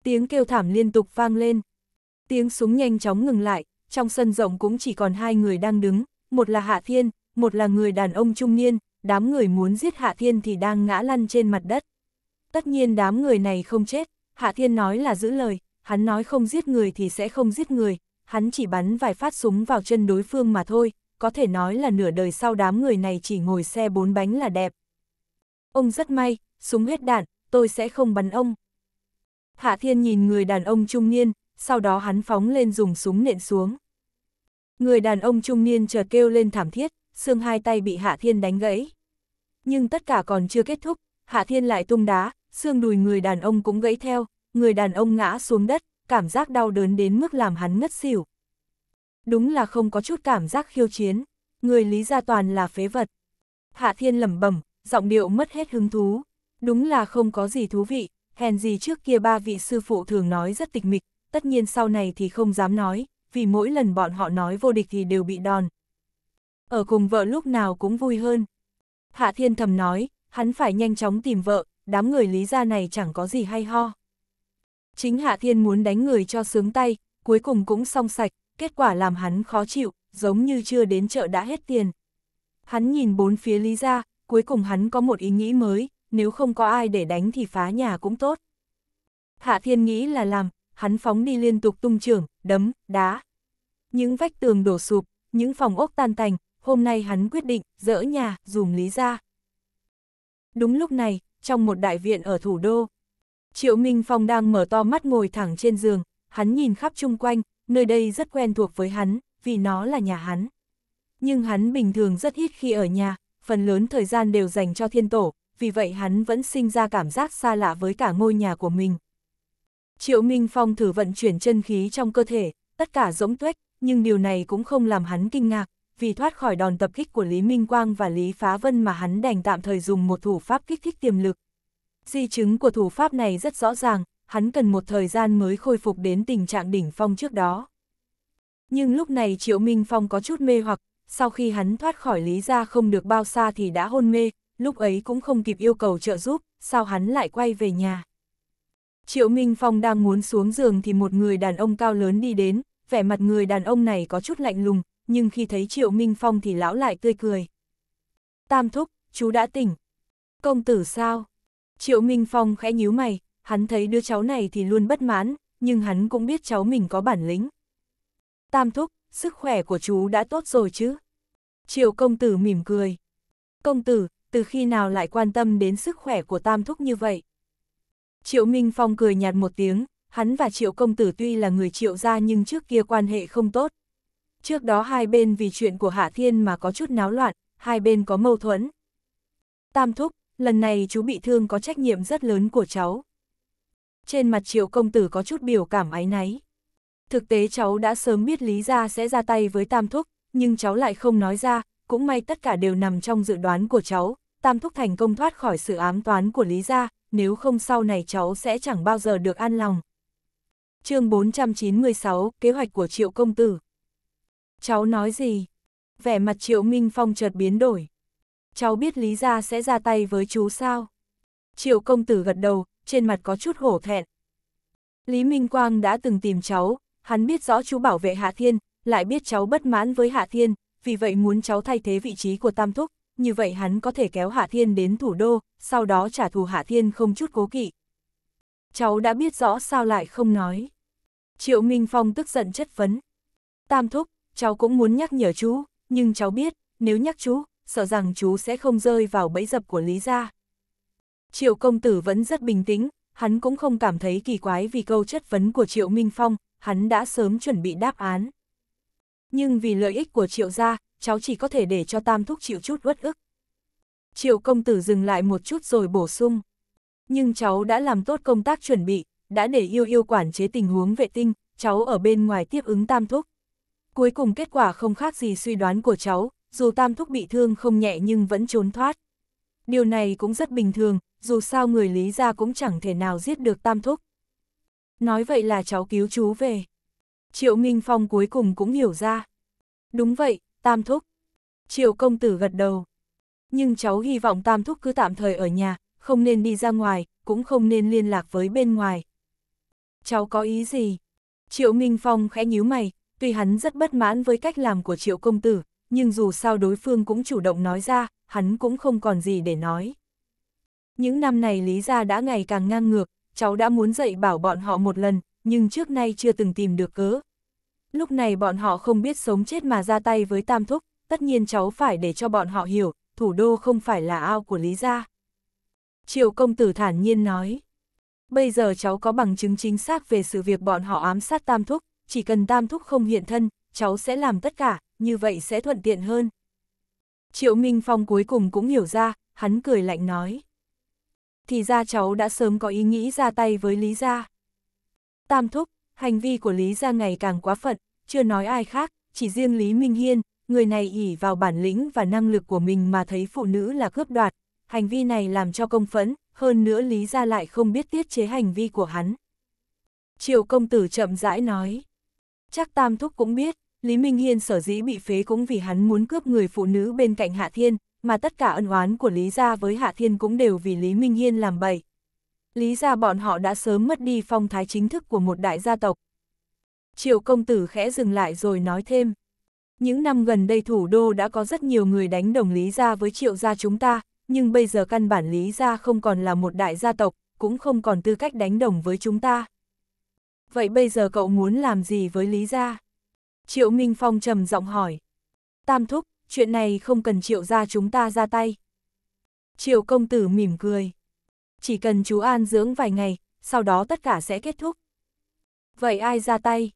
Tiếng kêu thảm liên tục vang lên. Tiếng súng nhanh chóng ngừng lại, trong sân rộng cũng chỉ còn hai người đang đứng, một là Hạ Thiên, một là người đàn ông trung niên, đám người muốn giết Hạ Thiên thì đang ngã lăn trên mặt đất. Tất nhiên đám người này không chết, Hạ Thiên nói là giữ lời, hắn nói không giết người thì sẽ không giết người, hắn chỉ bắn vài phát súng vào chân đối phương mà thôi, có thể nói là nửa đời sau đám người này chỉ ngồi xe bốn bánh là đẹp. Ông rất may, súng hết đạn, tôi sẽ không bắn ông. Hạ Thiên nhìn người đàn ông trung niên, sau đó hắn phóng lên dùng súng nện xuống. Người đàn ông trung niên chợt kêu lên thảm thiết, xương hai tay bị Hạ Thiên đánh gãy. Nhưng tất cả còn chưa kết thúc, Hạ Thiên lại tung đá, xương đùi người đàn ông cũng gãy theo, người đàn ông ngã xuống đất, cảm giác đau đớn đến mức làm hắn ngất xỉu. Đúng là không có chút cảm giác khiêu chiến, người Lý Gia Toàn là phế vật. Hạ Thiên lẩm bẩm, giọng điệu mất hết hứng thú, đúng là không có gì thú vị, hèn gì trước kia ba vị sư phụ thường nói rất tịch mịch, tất nhiên sau này thì không dám nói, vì mỗi lần bọn họ nói vô địch thì đều bị đòn. Ở cùng vợ lúc nào cũng vui hơn. Hạ Thiên thầm nói, hắn phải nhanh chóng tìm vợ, đám người lý gia này chẳng có gì hay ho. Chính Hạ Thiên muốn đánh người cho sướng tay, cuối cùng cũng xong sạch, kết quả làm hắn khó chịu, giống như chưa đến chợ đã hết tiền. Hắn nhìn bốn phía lý gia, cuối cùng hắn có một ý nghĩ mới, nếu không có ai để đánh thì phá nhà cũng tốt. Hạ Thiên nghĩ là làm, hắn phóng đi liên tục tung trưởng, đấm, đá. Những vách tường đổ sụp, những phòng ốc tan tành, hôm nay hắn quyết định dỡ nhà, dùm lý ra. Đúng lúc này, trong một đại viện ở thủ đô, Triệu Minh Phong đang mở to mắt ngồi thẳng trên giường, hắn nhìn khắp chung quanh, nơi đây rất quen thuộc với hắn, vì nó là nhà hắn. Nhưng hắn bình thường rất ít khi ở nhà, phần lớn thời gian đều dành cho thiên tổ, vì vậy hắn vẫn sinh ra cảm giác xa lạ với cả ngôi nhà của mình. Triệu Minh Phong thử vận chuyển chân khí trong cơ thể, tất cả rỗng tuếch, nhưng điều này cũng không làm hắn kinh ngạc, vì thoát khỏi đòn tập kích của Lý Minh Quang và Lý Phá Vân mà hắn đành tạm thời dùng một thủ pháp kích thích tiềm lực. Di chứng của thủ pháp này rất rõ ràng, hắn cần một thời gian mới khôi phục đến tình trạng đỉnh phong trước đó. Nhưng lúc này Triệu Minh Phong có chút mê hoặc, sau khi hắn thoát khỏi Lý ra không được bao xa thì đã hôn mê, lúc ấy cũng không kịp yêu cầu trợ giúp, sao hắn lại quay về nhà. Triệu Minh Phong đang muốn xuống giường thì một người đàn ông cao lớn đi đến, vẻ mặt người đàn ông này có chút lạnh lùng, nhưng khi thấy Triệu Minh Phong thì lão lại tươi cười. Tam thúc, chú đã tỉnh. Công tử sao? Triệu Minh Phong khẽ nhíu mày, hắn thấy đứa cháu này thì luôn bất mãn, nhưng hắn cũng biết cháu mình có bản lĩnh. Tam thúc, sức khỏe của chú đã tốt rồi chứ? Triệu công tử mỉm cười. Công tử, từ khi nào lại quan tâm đến sức khỏe của Tam Thúc như vậy. Triệu Minh Phong cười nhạt một tiếng, hắn và Triệu Công Tử tuy là người Triệu gia nhưng trước kia quan hệ không tốt. Trước đó hai bên vì chuyện của Hạ Thiên mà có chút náo loạn, hai bên có mâu thuẫn. Tam Thúc, lần này chú bị thương có trách nhiệm rất lớn của cháu. Trên mặt Triệu Công Tử có chút biểu cảm áy náy. Thực tế cháu đã sớm biết Lý Gia sẽ ra tay với Tam Thúc, nhưng cháu lại không nói ra, cũng may tất cả đều nằm trong dự đoán của cháu, Tam Thúc thành công thoát khỏi sự ám toán của Lý Gia, nếu không sau này cháu sẽ chẳng bao giờ được an lòng. chương 496, kế hoạch của Triệu Công Tử. Cháu nói gì? Vẻ mặt Triệu Minh Phong chợt biến đổi. Cháu biết Lý Gia sẽ ra tay với chú sao? Triệu Công Tử gật đầu, trên mặt có chút hổ thẹn. Lý Minh Quang đã từng tìm cháu, hắn biết rõ chú bảo vệ Hạ Thiên, lại biết cháu bất mãn với Hạ Thiên, vì vậy muốn cháu thay thế vị trí của Tam Thúc, như vậy hắn có thể kéo Hạ Thiên đến thủ đô, sau đó trả thù Hạ Thiên không chút cố kỵ. Cháu đã biết rõ sao lại không nói. Triệu Minh Phong tức giận chất vấn. Tam Thúc, cháu cũng muốn nhắc nhở chú, nhưng cháu biết, nếu nhắc chú, sợ rằng chú sẽ không rơi vào bẫy dập của Lý Gia. Triệu công tử vẫn rất bình tĩnh, hắn cũng không cảm thấy kỳ quái vì câu chất vấn của Triệu Minh Phong, hắn đã sớm chuẩn bị đáp án nhưng vì lợi ích của triệu gia, cháu chỉ có thể để cho tam thúc chịu chút uất ức. Triệu công tử dừng lại một chút rồi bổ sung. Nhưng cháu đã làm tốt công tác chuẩn bị, đã để yêu yêu quản chế tình huống vệ tinh, cháu ở bên ngoài tiếp ứng tam thúc. Cuối cùng kết quả không khác gì suy đoán của cháu, dù tam thúc bị thương không nhẹ nhưng vẫn trốn thoát. Điều này cũng rất bình thường, dù sao người lý ra cũng chẳng thể nào giết được tam thúc. Nói vậy là cháu cứu chú về. Triệu Nghinh Phong cuối cùng cũng hiểu ra. Đúng vậy, Tam Thúc. Triệu công tử gật đầu. Nhưng cháu hy vọng Tam Thúc cứ tạm thời ở nhà, không nên đi ra ngoài, cũng không nên liên lạc với bên ngoài. Cháu có ý gì? Triệu Minh Phong khẽ nhíu mày, tuy hắn rất bất mãn với cách làm của Triệu công tử, nhưng dù sao đối phương cũng chủ động nói ra, hắn cũng không còn gì để nói. Những năm này Lý Gia đã ngày càng ngang ngược, cháu đã muốn dạy bảo bọn họ một lần, nhưng trước nay chưa từng tìm được cớ. Lúc này bọn họ không biết sống chết mà ra tay với Tam Thúc, tất nhiên cháu phải để cho bọn họ hiểu, thủ đô không phải là ao của Lý Gia. Triệu công tử thản nhiên nói, bây giờ cháu có bằng chứng chính xác về sự việc bọn họ ám sát Tam Thúc, chỉ cần Tam Thúc không hiện thân, cháu sẽ làm tất cả, như vậy sẽ thuận tiện hơn. Triệu Minh Phong cuối cùng cũng hiểu ra, hắn cười lạnh nói. Thì ra cháu đã sớm có ý nghĩ ra tay với Lý Gia. Tam thúc, hành vi của Lý ra ngày càng quá phận, chưa nói ai khác, chỉ riêng Lý Minh Hiên, người này ỉ vào bản lĩnh và năng lực của mình mà thấy phụ nữ là cướp đoạt. Hành vi này làm cho công phẫn, hơn nữa Lý ra lại không biết tiết chế hành vi của hắn. Triệu công tử chậm rãi nói. Chắc Tam Thúc cũng biết, Lý Minh Hiên sở dĩ bị phế cũng vì hắn muốn cướp người phụ nữ bên cạnh Hạ Thiên, mà tất cả ân oán của Lý gia với Hạ Thiên cũng đều vì Lý Minh Hiên làm bậy, lý ra bọn họ đã sớm mất đi phong thái chính thức của một đại gia tộc. Triệu công tử khẽ dừng lại rồi nói thêm. Những năm gần đây thủ đô đã có rất nhiều người đánh đồng lý ra với triệu gia chúng ta, nhưng bây giờ căn bản lý ra không còn là một đại gia tộc, cũng không còn tư cách đánh đồng với chúng ta. Vậy bây giờ cậu muốn làm gì với lý ra? Triệu Minh Phong trầm giọng hỏi. Tam thúc, chuyện này không cần triệu gia chúng ta ra tay. Triệu công tử mỉm cười chỉ cần chú an dưỡng vài ngày, sau đó tất cả sẽ kết thúc. Vậy ai ra tay?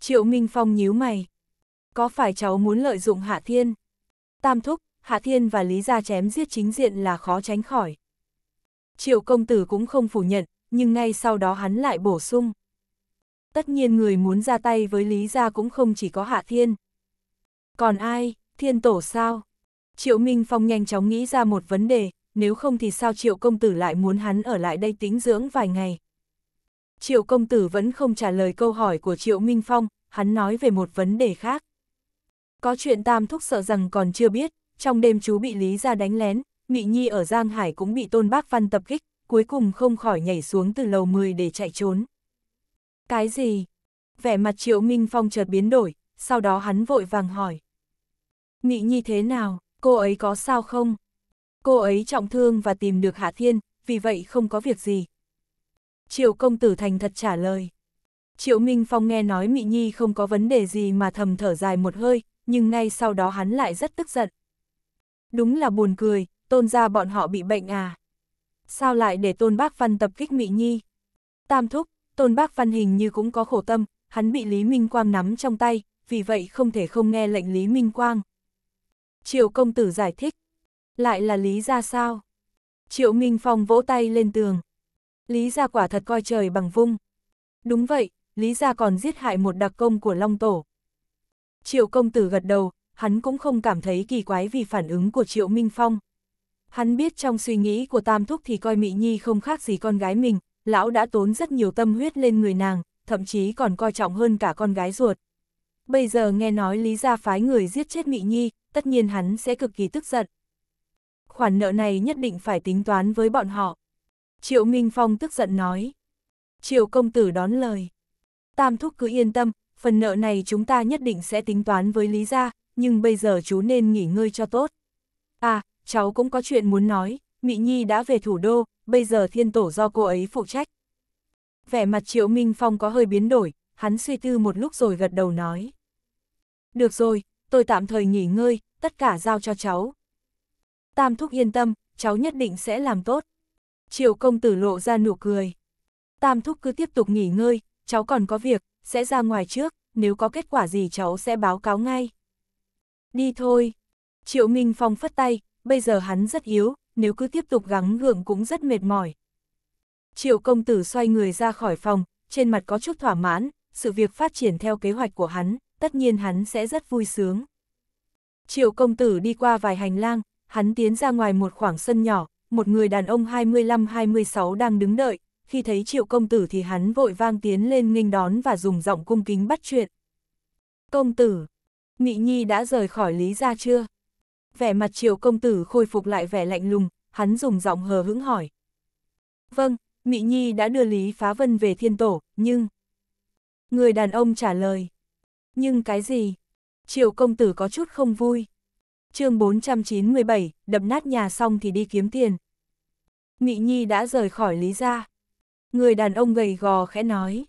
Triệu Minh Phong nhíu mày. Có phải cháu muốn lợi dụng Hạ Thiên? Tam Thúc, Hạ Thiên và Lý Gia chém giết chính diện là khó tránh khỏi. Triệu công tử cũng không phủ nhận, nhưng ngay sau đó hắn lại bổ sung. Tất nhiên người muốn ra tay với Lý Gia cũng không chỉ có Hạ Thiên. Còn ai, Thiên Tổ sao? Triệu Minh Phong nhanh chóng nghĩ ra một vấn đề, nếu không thì sao triệu công tử lại muốn hắn ở lại đây tính dưỡng vài ngày. Triệu công tử vẫn không trả lời câu hỏi của Triệu Minh Phong, hắn nói về một vấn đề khác. Có chuyện Tam Thúc sợ rằng còn chưa biết, trong đêm chú bị Lý ra đánh lén, Mị Nhi ở Giang Hải cũng bị Tôn Bác Văn tập kích, cuối cùng không khỏi nhảy xuống từ lầu 10 để chạy trốn. Cái gì? Vẻ mặt Triệu Minh Phong chợt biến đổi, sau đó hắn vội vàng hỏi. Mị Nhi thế nào, cô ấy có sao không? Cô ấy trọng thương và tìm được Hạ Thiên, vì vậy không có việc gì. Triệu công tử thành thật trả lời. Triệu Minh Phong nghe nói Mị Nhi không có vấn đề gì mà thầm thở dài một hơi, nhưng ngay sau đó hắn lại rất tức giận. Đúng là buồn cười, tôn ra bọn họ bị bệnh à. Sao lại để tôn bác văn tập kích Mị Nhi? Tam thúc, tôn bác văn hình như cũng có khổ tâm, hắn bị Lý Minh Quang nắm trong tay, vì vậy không thể không nghe lệnh Lý Minh Quang. Triệu công tử giải thích, lại là Lý gia sao? Triệu Minh Phong vỗ tay lên tường. Lý gia quả thật coi trời bằng vung. Đúng vậy, Lý gia còn giết hại một đặc công của Long Tổ. Triệu công tử gật đầu, hắn cũng không cảm thấy kỳ quái vì phản ứng của Triệu Minh Phong. Hắn biết trong suy nghĩ của Tam Thúc thì coi Mỹ Nhi không khác gì con gái mình, lão đã tốn rất nhiều tâm huyết lên người nàng, thậm chí còn coi trọng hơn cả con gái ruột. Bây giờ nghe nói Lý Gia phái người giết chết Mỹ Nhi, tất nhiên hắn sẽ cực kỳ tức giận khoản nợ này nhất định phải tính toán với bọn họ. Triệu Minh Phong tức giận nói. Triệu công tử đón lời. Tam thúc cứ yên tâm, phần nợ này chúng ta nhất định sẽ tính toán với Lý gia, nhưng bây giờ chú nên nghỉ ngơi cho tốt. À, cháu cũng có chuyện muốn nói, Mỹ Nhi đã về thủ đô, bây giờ thiên tổ do cô ấy phụ trách. Vẻ mặt Triệu Minh Phong có hơi biến đổi, hắn suy tư một lúc rồi gật đầu nói. Được rồi, tôi tạm thời nghỉ ngơi, tất cả giao cho cháu, Tam Thúc yên tâm, cháu nhất định sẽ làm tốt. Triệu công tử lộ ra nụ cười. Tam Thúc cứ tiếp tục nghỉ ngơi, cháu còn có việc, sẽ ra ngoài trước, nếu có kết quả gì cháu sẽ báo cáo ngay. Đi thôi. Triệu Minh Phong phất tay, bây giờ hắn rất yếu, nếu cứ tiếp tục gắng gượng cũng rất mệt mỏi. Triệu công tử xoay người ra khỏi phòng, trên mặt có chút thỏa mãn, sự việc phát triển theo kế hoạch của hắn, tất nhiên hắn sẽ rất vui sướng. Triệu công tử đi qua vài hành lang, hắn tiến ra ngoài một khoảng sân nhỏ, một người đàn ông 25-26 đang đứng đợi, khi thấy triệu công tử thì hắn vội vang tiến lên nghênh đón và dùng giọng cung kính bắt chuyện. Công tử, mỹ Nhi đã rời khỏi Lý ra chưa? Vẻ mặt triệu công tử khôi phục lại vẻ lạnh lùng, hắn dùng giọng hờ hững hỏi. Vâng, mỹ Nhi đã đưa Lý Phá Vân về thiên tổ, nhưng... Người đàn ông trả lời. Nhưng cái gì? Triệu công tử có chút không vui chương 497, đập nát nhà xong thì đi kiếm tiền. Mị Nhi đã rời khỏi Lý Gia. Người đàn ông gầy gò khẽ nói.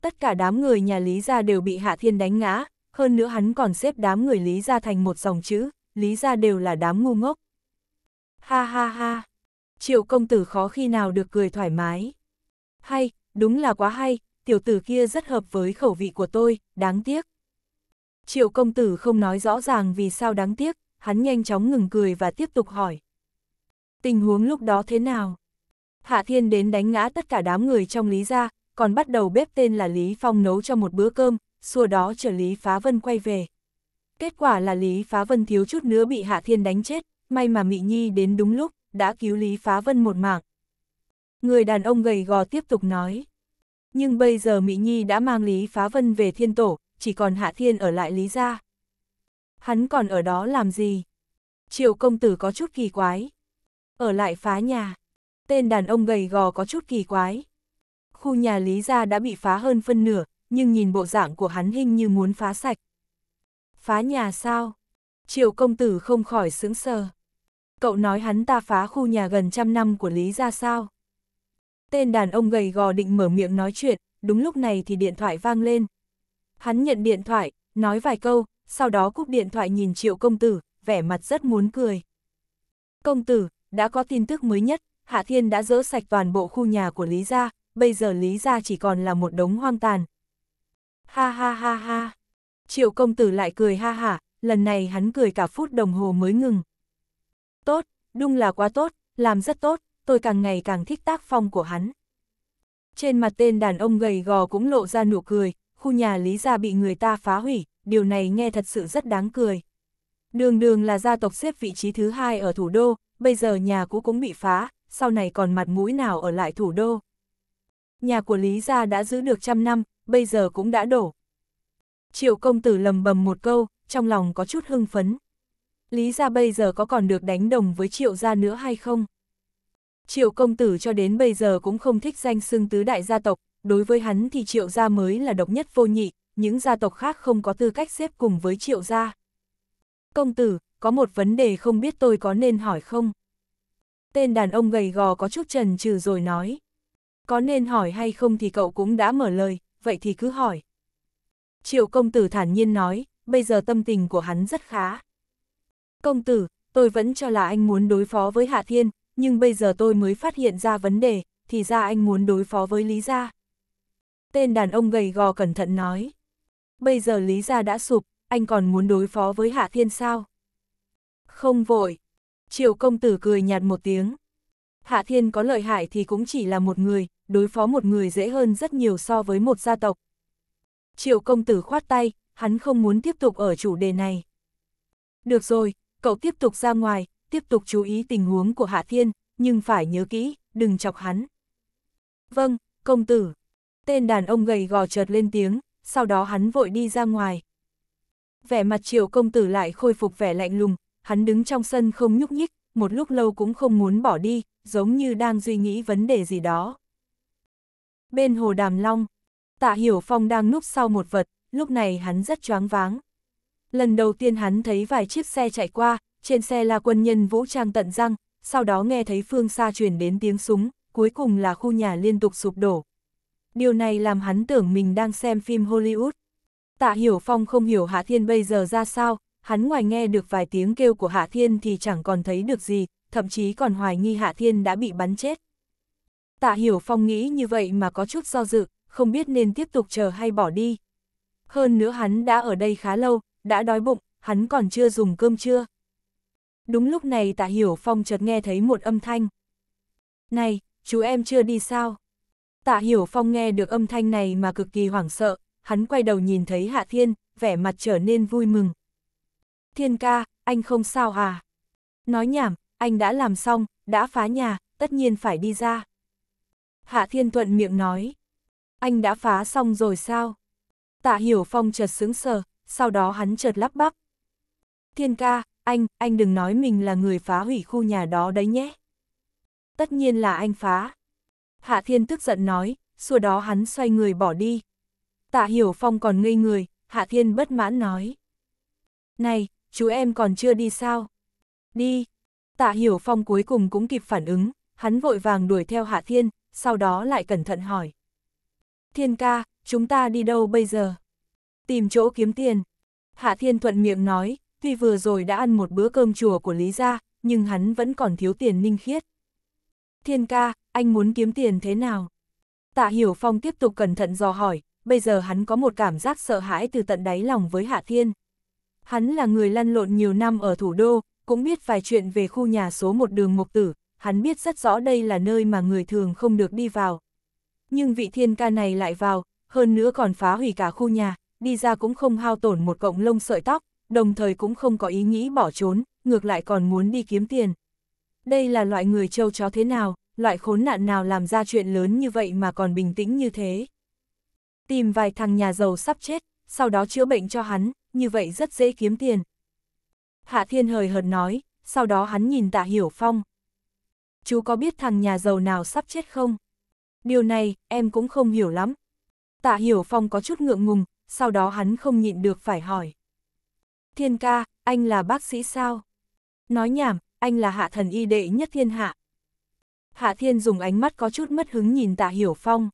Tất cả đám người nhà Lý Gia đều bị Hạ Thiên đánh ngã, hơn nữa hắn còn xếp đám người Lý Gia thành một dòng chữ, Lý Gia đều là đám ngu ngốc. Ha ha ha, triệu công tử khó khi nào được cười thoải mái. Hay, đúng là quá hay, tiểu tử kia rất hợp với khẩu vị của tôi, đáng tiếc. Triệu công tử không nói rõ ràng vì sao đáng tiếc, hắn nhanh chóng ngừng cười và tiếp tục hỏi. Tình huống lúc đó thế nào? Hạ Thiên đến đánh ngã tất cả đám người trong Lý gia, còn bắt đầu bếp tên là Lý Phong nấu cho một bữa cơm, xua đó chờ Lý Phá Vân quay về. Kết quả là Lý Phá Vân thiếu chút nữa bị Hạ Thiên đánh chết, may mà Mị Nhi đến đúng lúc, đã cứu Lý Phá Vân một mạng. Người đàn ông gầy gò tiếp tục nói. Nhưng bây giờ Mỹ Nhi đã mang Lý Phá Vân về thiên tổ, chỉ còn Hạ Thiên ở lại Lý gia hắn còn ở đó làm gì? Triệu công tử có chút kỳ quái. Ở lại phá nhà. Tên đàn ông gầy gò có chút kỳ quái. Khu nhà Lý Gia đã bị phá hơn phân nửa, nhưng nhìn bộ dạng của hắn hình như muốn phá sạch. Phá nhà sao? Triệu công tử không khỏi sướng sờ. Cậu nói hắn ta phá khu nhà gần trăm năm của Lý Gia sao? Tên đàn ông gầy gò định mở miệng nói chuyện, đúng lúc này thì điện thoại vang lên. Hắn nhận điện thoại, nói vài câu, sau đó cúp điện thoại nhìn triệu công tử, vẻ mặt rất muốn cười. Công tử, đã có tin tức mới nhất, Hạ Thiên đã dỡ sạch toàn bộ khu nhà của Lý Gia, bây giờ Lý Gia chỉ còn là một đống hoang tàn. Ha ha ha ha. Triệu công tử lại cười ha ha lần này hắn cười cả phút đồng hồ mới ngừng. Tốt, đúng là quá tốt, làm rất tốt, tôi càng ngày càng thích tác phong của hắn. Trên mặt tên đàn ông gầy gò cũng lộ ra nụ cười, khu nhà Lý Gia bị người ta phá hủy, điều này nghe thật sự rất đáng cười. Đường đường là gia tộc xếp vị trí thứ hai ở thủ đô, bây giờ nhà cũ cũng bị phá, sau này còn mặt mũi nào ở lại thủ đô. Nhà của Lý Gia đã giữ được trăm năm, bây giờ cũng đã đổ. Triệu công tử lầm bầm một câu, trong lòng có chút hưng phấn. Lý Gia bây giờ có còn được đánh đồng với Triệu Gia nữa hay không? Triệu công tử cho đến bây giờ cũng không thích danh xưng tứ đại gia tộc, đối với hắn thì Triệu Gia mới là độc nhất vô nhị, những gia tộc khác không có tư cách xếp cùng với triệu gia. Công tử, có một vấn đề không biết tôi có nên hỏi không? Tên đàn ông gầy gò có chút trần trừ rồi nói. Có nên hỏi hay không thì cậu cũng đã mở lời, vậy thì cứ hỏi. Triệu công tử thản nhiên nói, bây giờ tâm tình của hắn rất khá. Công tử, tôi vẫn cho là anh muốn đối phó với Hạ Thiên, nhưng bây giờ tôi mới phát hiện ra vấn đề, thì ra anh muốn đối phó với Lý Gia. Tên đàn ông gầy gò cẩn thận nói bây giờ Lý Gia đã sụp, anh còn muốn đối phó với Hạ Thiên sao? Không vội. Triệu công tử cười nhạt một tiếng. Hạ Thiên có lợi hại thì cũng chỉ là một người, đối phó một người dễ hơn rất nhiều so với một gia tộc. Triệu công tử khoát tay, hắn không muốn tiếp tục ở chủ đề này. Được rồi, cậu tiếp tục ra ngoài, tiếp tục chú ý tình huống của Hạ Thiên, nhưng phải nhớ kỹ, đừng chọc hắn. Vâng, công tử. Tên đàn ông gầy gò chợt lên tiếng, sau đó hắn vội đi ra ngoài. Vẻ mặt triệu công tử lại khôi phục vẻ lạnh lùng, hắn đứng trong sân không nhúc nhích, một lúc lâu cũng không muốn bỏ đi, giống như đang suy nghĩ vấn đề gì đó. Bên hồ đàm long, tạ hiểu phong đang núp sau một vật, lúc này hắn rất choáng váng. Lần đầu tiên hắn thấy vài chiếc xe chạy qua, trên xe là quân nhân vũ trang tận răng, sau đó nghe thấy phương xa truyền đến tiếng súng, cuối cùng là khu nhà liên tục sụp đổ, điều này làm hắn tưởng mình đang xem phim Hollywood. Tạ Hiểu Phong không hiểu Hạ Thiên bây giờ ra sao, hắn ngoài nghe được vài tiếng kêu của Hạ Thiên thì chẳng còn thấy được gì, thậm chí còn hoài nghi Hạ Thiên đã bị bắn chết. Tạ Hiểu Phong nghĩ như vậy mà có chút do dự, không biết nên tiếp tục chờ hay bỏ đi. Hơn nữa hắn đã ở đây khá lâu, đã đói bụng, hắn còn chưa dùng cơm chưa. Đúng lúc này Tạ Hiểu Phong chợt nghe thấy một âm thanh. Này, chú em chưa đi sao? Tạ Hiểu Phong nghe được âm thanh này mà cực kỳ hoảng sợ, hắn quay đầu nhìn thấy Hạ Thiên, vẻ mặt trở nên vui mừng. Thiên ca, anh không sao à? Nói nhảm, anh đã làm xong, đã phá nhà, tất nhiên phải đi ra. Hạ Thiên Thuận miệng nói. Anh đã phá xong rồi sao? Tạ Hiểu Phong chợt sững sờ, sau đó hắn chợt lắp bắp. Thiên ca, anh, anh đừng nói mình là người phá hủy khu nhà đó đấy nhé. Tất nhiên là anh phá. Hạ Thiên tức giận nói, sau đó hắn xoay người bỏ đi. Tạ Hiểu Phong còn ngây người, Hạ Thiên bất mãn nói. Này, chú em còn chưa đi sao? Đi. Tạ Hiểu Phong cuối cùng cũng kịp phản ứng, hắn vội vàng đuổi theo Hạ Thiên, sau đó lại cẩn thận hỏi. Thiên ca, chúng ta đi đâu bây giờ? Tìm chỗ kiếm tiền. Hạ Thiên thuận miệng nói, tuy vừa rồi đã ăn một bữa cơm chùa của Lý Gia, nhưng hắn vẫn còn thiếu tiền ninh khiết. Thiên ca, anh muốn kiếm tiền thế nào? Tạ Hiểu Phong tiếp tục cẩn thận dò hỏi, bây giờ hắn có một cảm giác sợ hãi từ tận đáy lòng với Hạ Thiên. Hắn là người lăn lộn nhiều năm ở thủ đô, cũng biết vài chuyện về khu nhà số một đường Mộc Tử, hắn biết rất rõ đây là nơi mà người thường không được đi vào. Nhưng vị thiên ca này lại vào, hơn nữa còn phá hủy cả khu nhà, đi ra cũng không hao tổn một cộng lông sợi tóc, đồng thời cũng không có ý nghĩ bỏ trốn, ngược lại còn muốn đi kiếm tiền. Đây là loại người trâu chó thế nào? loại khốn nạn nào làm ra chuyện lớn như vậy mà còn bình tĩnh như thế. Tìm vài thằng nhà giàu sắp chết, sau đó chữa bệnh cho hắn, như vậy rất dễ kiếm tiền. Hạ Thiên hời hợt nói, sau đó hắn nhìn Tạ Hiểu Phong. Chú có biết thằng nhà giàu nào sắp chết không? Điều này, em cũng không hiểu lắm. Tạ Hiểu Phong có chút ngượng ngùng, sau đó hắn không nhịn được phải hỏi. Thiên ca, anh là bác sĩ sao? Nói nhảm, anh là hạ thần y đệ nhất thiên hạ, Hạ Thiên dùng ánh mắt có chút mất hứng nhìn Tạ Hiểu Phong.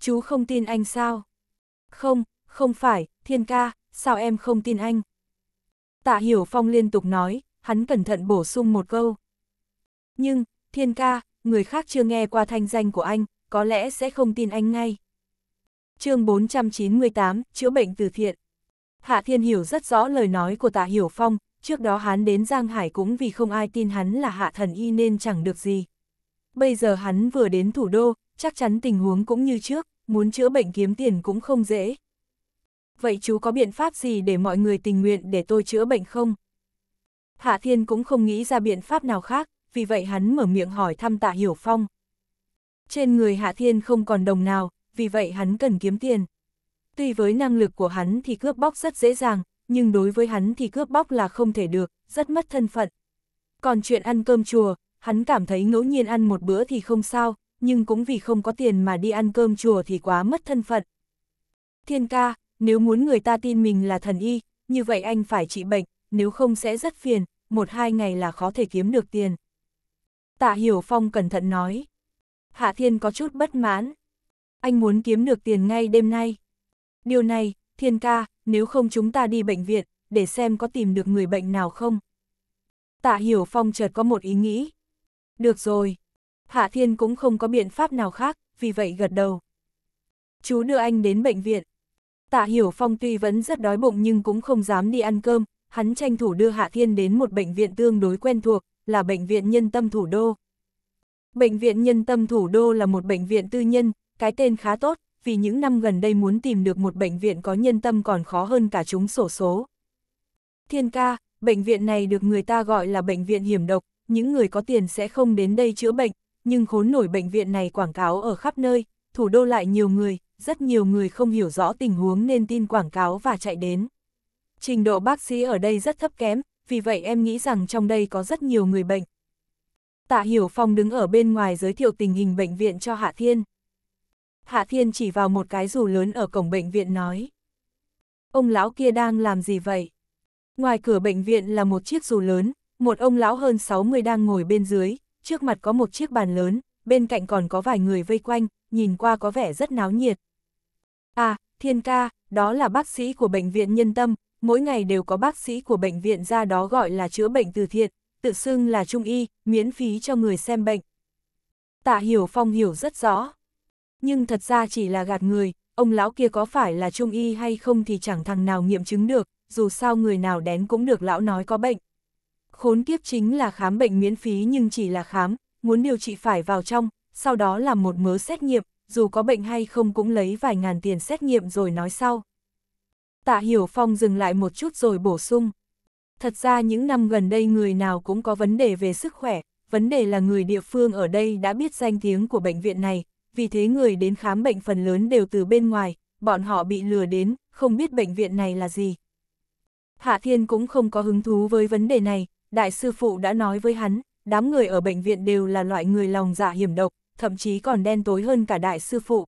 Chú không tin anh sao? Không, không phải, Thiên ca, sao em không tin anh? Tạ Hiểu Phong liên tục nói, hắn cẩn thận bổ sung một câu. Nhưng, Thiên ca, người khác chưa nghe qua thanh danh của anh, có lẽ sẽ không tin anh ngay. chương 498, chữa bệnh từ thiện. Hạ Thiên Hiểu rất rõ lời nói của Tạ Hiểu Phong, trước đó hắn đến Giang Hải cũng vì không ai tin hắn là Hạ Thần Y nên chẳng được gì. Bây giờ hắn vừa đến thủ đô, chắc chắn tình huống cũng như trước, muốn chữa bệnh kiếm tiền cũng không dễ. Vậy chú có biện pháp gì để mọi người tình nguyện để tôi chữa bệnh không? Hạ Thiên cũng không nghĩ ra biện pháp nào khác, vì vậy hắn mở miệng hỏi thăm Tạ Hiểu Phong. Trên người Hạ Thiên không còn đồng nào, vì vậy hắn cần kiếm tiền. Tuy với năng lực của hắn thì cướp bóc rất dễ dàng, nhưng đối với hắn thì cướp bóc là không thể được, rất mất thân phận. Còn chuyện ăn cơm chùa, hắn cảm thấy ngẫu nhiên ăn một bữa thì không sao, nhưng cũng vì không có tiền mà đi ăn cơm chùa thì quá mất thân phận. Thiên ca, nếu muốn người ta tin mình là thần y, như vậy anh phải trị bệnh, nếu không sẽ rất phiền, một hai ngày là khó thể kiếm được tiền. Tạ Hiểu Phong cẩn thận nói. Hạ Thiên có chút bất mãn. Anh muốn kiếm được tiền ngay đêm nay. Điều này, Thiên ca, nếu không chúng ta đi bệnh viện, để xem có tìm được người bệnh nào không. Tạ Hiểu Phong chợt có một ý nghĩ, được rồi. Hạ Thiên cũng không có biện pháp nào khác, vì vậy gật đầu. Chú đưa anh đến bệnh viện. Tạ Hiểu Phong tuy vẫn rất đói bụng nhưng cũng không dám đi ăn cơm, hắn tranh thủ đưa Hạ Thiên đến một bệnh viện tương đối quen thuộc, là Bệnh viện Nhân tâm Thủ đô. Bệnh viện Nhân tâm Thủ đô là một bệnh viện tư nhân, cái tên khá tốt, vì những năm gần đây muốn tìm được một bệnh viện có nhân tâm còn khó hơn cả chúng sổ số. Thiên ca, bệnh viện này được người ta gọi là bệnh viện hiểm độc, những người có tiền sẽ không đến đây chữa bệnh, nhưng khốn nổi bệnh viện này quảng cáo ở khắp nơi, thủ đô lại nhiều người, rất nhiều người không hiểu rõ tình huống nên tin quảng cáo và chạy đến. Trình độ bác sĩ ở đây rất thấp kém, vì vậy em nghĩ rằng trong đây có rất nhiều người bệnh. Tạ Hiểu Phong đứng ở bên ngoài giới thiệu tình hình bệnh viện cho Hạ Thiên. Hạ Thiên chỉ vào một cái dù lớn ở cổng bệnh viện nói. Ông lão kia đang làm gì vậy? Ngoài cửa bệnh viện là một chiếc dù lớn, một ông lão hơn 60 đang ngồi bên dưới, trước mặt có một chiếc bàn lớn, bên cạnh còn có vài người vây quanh, nhìn qua có vẻ rất náo nhiệt. À, Thiên ca, đó là bác sĩ của Bệnh viện Nhân Tâm, mỗi ngày đều có bác sĩ của bệnh viện ra đó gọi là chữa bệnh từ thiện, tự xưng là trung y, miễn phí cho người xem bệnh. Tạ Hiểu Phong hiểu rất rõ. Nhưng thật ra chỉ là gạt người, ông lão kia có phải là trung y hay không thì chẳng thằng nào nghiệm chứng được, dù sao người nào đén cũng được lão nói có bệnh. Khốn kiếp chính là khám bệnh miễn phí nhưng chỉ là khám, muốn điều trị phải vào trong, sau đó làm một mớ xét nghiệm, dù có bệnh hay không cũng lấy vài ngàn tiền xét nghiệm rồi nói sau. Tạ Hiểu Phong dừng lại một chút rồi bổ sung. Thật ra những năm gần đây người nào cũng có vấn đề về sức khỏe, vấn đề là người địa phương ở đây đã biết danh tiếng của bệnh viện này, vì thế người đến khám bệnh phần lớn đều từ bên ngoài, bọn họ bị lừa đến, không biết bệnh viện này là gì. Hạ Thiên cũng không có hứng thú với vấn đề này, đại sư phụ đã nói với hắn, đám người ở bệnh viện đều là loại người lòng dạ hiểm độc, thậm chí còn đen tối hơn cả đại sư phụ.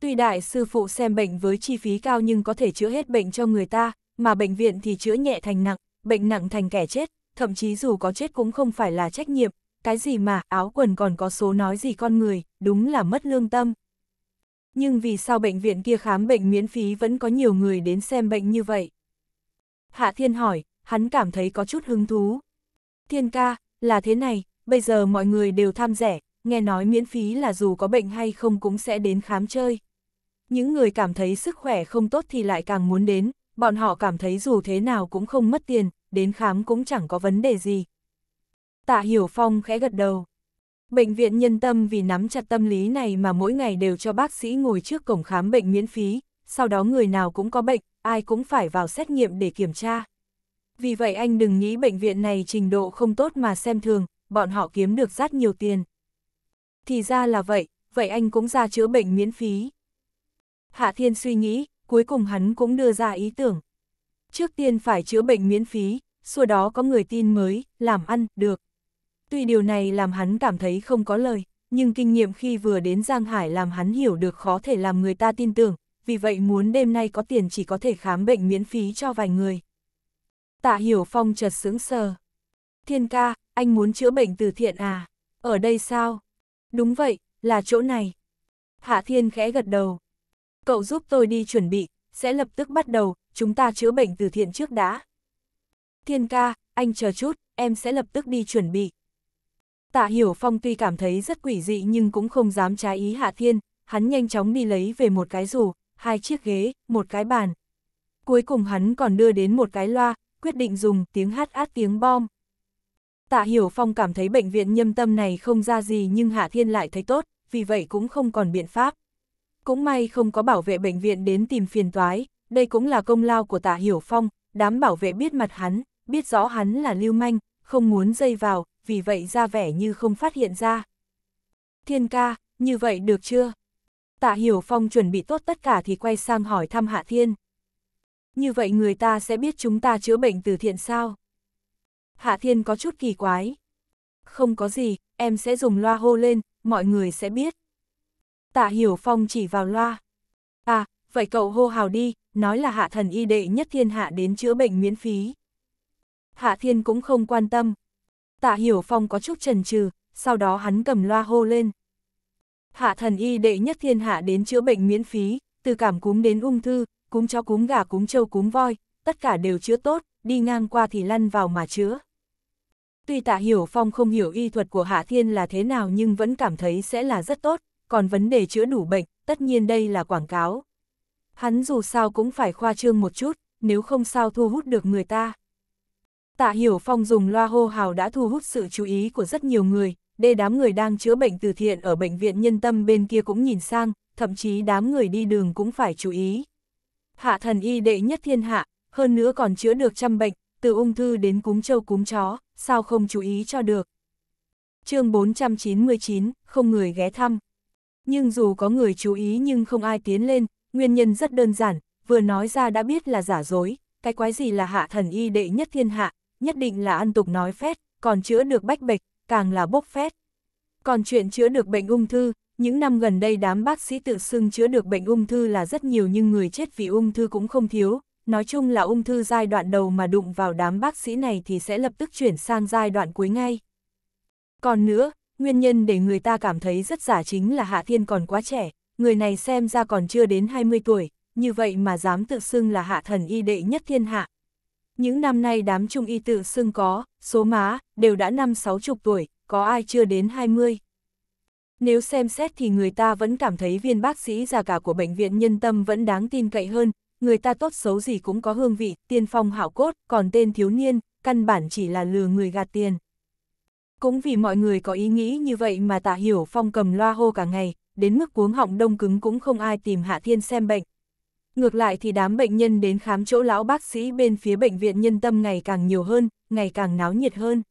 Tuy đại sư phụ xem bệnh với chi phí cao nhưng có thể chữa hết bệnh cho người ta, mà bệnh viện thì chữa nhẹ thành nặng, bệnh nặng thành kẻ chết, thậm chí dù có chết cũng không phải là trách nhiệm, cái gì mà áo quần còn có số nói gì con người, đúng là mất lương tâm. Nhưng vì sao bệnh viện kia khám bệnh miễn phí vẫn có nhiều người đến xem bệnh như vậy? Hạ Thiên hỏi, hắn cảm thấy có chút hứng thú. Thiên ca, là thế này, bây giờ mọi người đều tham rẻ, nghe nói miễn phí là dù có bệnh hay không cũng sẽ đến khám chơi. Những người cảm thấy sức khỏe không tốt thì lại càng muốn đến, bọn họ cảm thấy dù thế nào cũng không mất tiền, đến khám cũng chẳng có vấn đề gì. Tạ Hiểu Phong khẽ gật đầu. Bệnh viện nhân tâm vì nắm chặt tâm lý này mà mỗi ngày đều cho bác sĩ ngồi trước cổng khám bệnh miễn phí, sau đó người nào cũng có bệnh, ai cũng phải vào xét nghiệm để kiểm tra. Vì vậy anh đừng nghĩ bệnh viện này trình độ không tốt mà xem thường, bọn họ kiếm được rất nhiều tiền. Thì ra là vậy, vậy anh cũng ra chữa bệnh miễn phí. Hạ Thiên suy nghĩ, cuối cùng hắn cũng đưa ra ý tưởng. Trước tiên phải chữa bệnh miễn phí, sau đó có người tin mới, làm ăn, được. Tuy điều này làm hắn cảm thấy không có lời, nhưng kinh nghiệm khi vừa đến Giang Hải làm hắn hiểu được khó thể làm người ta tin tưởng, vì vậy muốn đêm nay có tiền chỉ có thể khám bệnh miễn phí cho vài người. Tạ Hiểu Phong chợt sững sờ. Thiên ca, anh muốn chữa bệnh từ thiện à? Ở đây sao? Đúng vậy, là chỗ này. Hạ Thiên khẽ gật đầu. Cậu giúp tôi đi chuẩn bị, sẽ lập tức bắt đầu, chúng ta chữa bệnh từ thiện trước đã. Thiên ca, anh chờ chút, em sẽ lập tức đi chuẩn bị. Tạ Hiểu Phong tuy cảm thấy rất quỷ dị nhưng cũng không dám trái ý Hạ Thiên, hắn nhanh chóng đi lấy về một cái rủ, hai chiếc ghế, một cái bàn. Cuối cùng hắn còn đưa đến một cái loa, quyết định dùng tiếng hát át tiếng bom. Tạ Hiểu Phong cảm thấy bệnh viện nhâm tâm này không ra gì nhưng Hạ Thiên lại thấy tốt, vì vậy cũng không còn biện pháp. Cũng may không có bảo vệ bệnh viện đến tìm phiền toái, đây cũng là công lao của Tạ Hiểu Phong, đám bảo vệ biết mặt hắn, biết rõ hắn là lưu manh, không muốn dây vào, vì vậy ra vẻ như không phát hiện ra. Thiên ca, như vậy được chưa? Tạ Hiểu Phong chuẩn bị tốt tất cả thì quay sang hỏi thăm Hạ Thiên như vậy người ta sẽ biết chúng ta chữa bệnh từ thiện sao? Hạ Thiên có chút kỳ quái. Không có gì, em sẽ dùng loa hô lên, mọi người sẽ biết. Tạ Hiểu Phong chỉ vào loa. À, vậy cậu hô hào đi, nói là hạ thần y đệ nhất thiên hạ đến chữa bệnh miễn phí. Hạ Thiên cũng không quan tâm. Tạ Hiểu Phong có chút chần chừ, sau đó hắn cầm loa hô lên. Hạ thần y đệ nhất thiên hạ đến chữa bệnh miễn phí, từ cảm cúm đến ung thư, cúm chó cúm gà cúm trâu cúm voi, tất cả đều chữa tốt, đi ngang qua thì lăn vào mà chữa. Tuy tạ hiểu phong không hiểu y thuật của Hạ Thiên là thế nào nhưng vẫn cảm thấy sẽ là rất tốt, còn vấn đề chữa đủ bệnh, tất nhiên đây là quảng cáo. Hắn dù sao cũng phải khoa trương một chút, nếu không sao thu hút được người ta. Tạ Hiểu Phong dùng loa hô hào đã thu hút sự chú ý của rất nhiều người, đê đám người đang chữa bệnh từ thiện ở bệnh viện nhân tâm bên kia cũng nhìn sang, thậm chí đám người đi đường cũng phải chú ý hạ thần y đệ nhất thiên hạ, hơn nữa còn chữa được trăm bệnh, từ ung thư đến cúm trâu cúm chó, sao không chú ý cho được. chương 499, không người ghé thăm. Nhưng dù có người chú ý nhưng không ai tiến lên, nguyên nhân rất đơn giản, vừa nói ra đã biết là giả dối, cái quái gì là hạ thần y đệ nhất thiên hạ, nhất định là ăn tục nói phét, còn chữa được bách bệch, càng là bốc phét. Còn chuyện chữa được bệnh ung thư, những năm gần đây đám bác sĩ tự xưng chữa được bệnh ung thư là rất nhiều nhưng người chết vì ung thư cũng không thiếu, nói chung là ung thư giai đoạn đầu mà đụng vào đám bác sĩ này thì sẽ lập tức chuyển sang giai đoạn cuối ngay. Còn nữa, nguyên nhân để người ta cảm thấy rất giả chính là Hạ Thiên còn quá trẻ, người này xem ra còn chưa đến 20 tuổi, như vậy mà dám tự xưng là hạ thần y đệ nhất thiên hạ. Những năm nay đám trung y tự xưng có, số má, đều đã năm sáu chục tuổi, có ai chưa đến 20. Nếu xem xét thì người ta vẫn cảm thấy viên bác sĩ già cả của bệnh viện nhân tâm vẫn đáng tin cậy hơn, người ta tốt xấu gì cũng có hương vị, tiên phong hảo cốt, còn tên thiếu niên, căn bản chỉ là lừa người gạt tiền. Cũng vì mọi người có ý nghĩ như vậy mà tạ hiểu phong cầm loa hô cả ngày, đến mức cuống họng đông cứng cũng không ai tìm Hạ Thiên xem bệnh. Ngược lại thì đám bệnh nhân đến khám chỗ lão bác sĩ bên phía bệnh viện nhân tâm ngày càng nhiều hơn, ngày càng náo nhiệt hơn.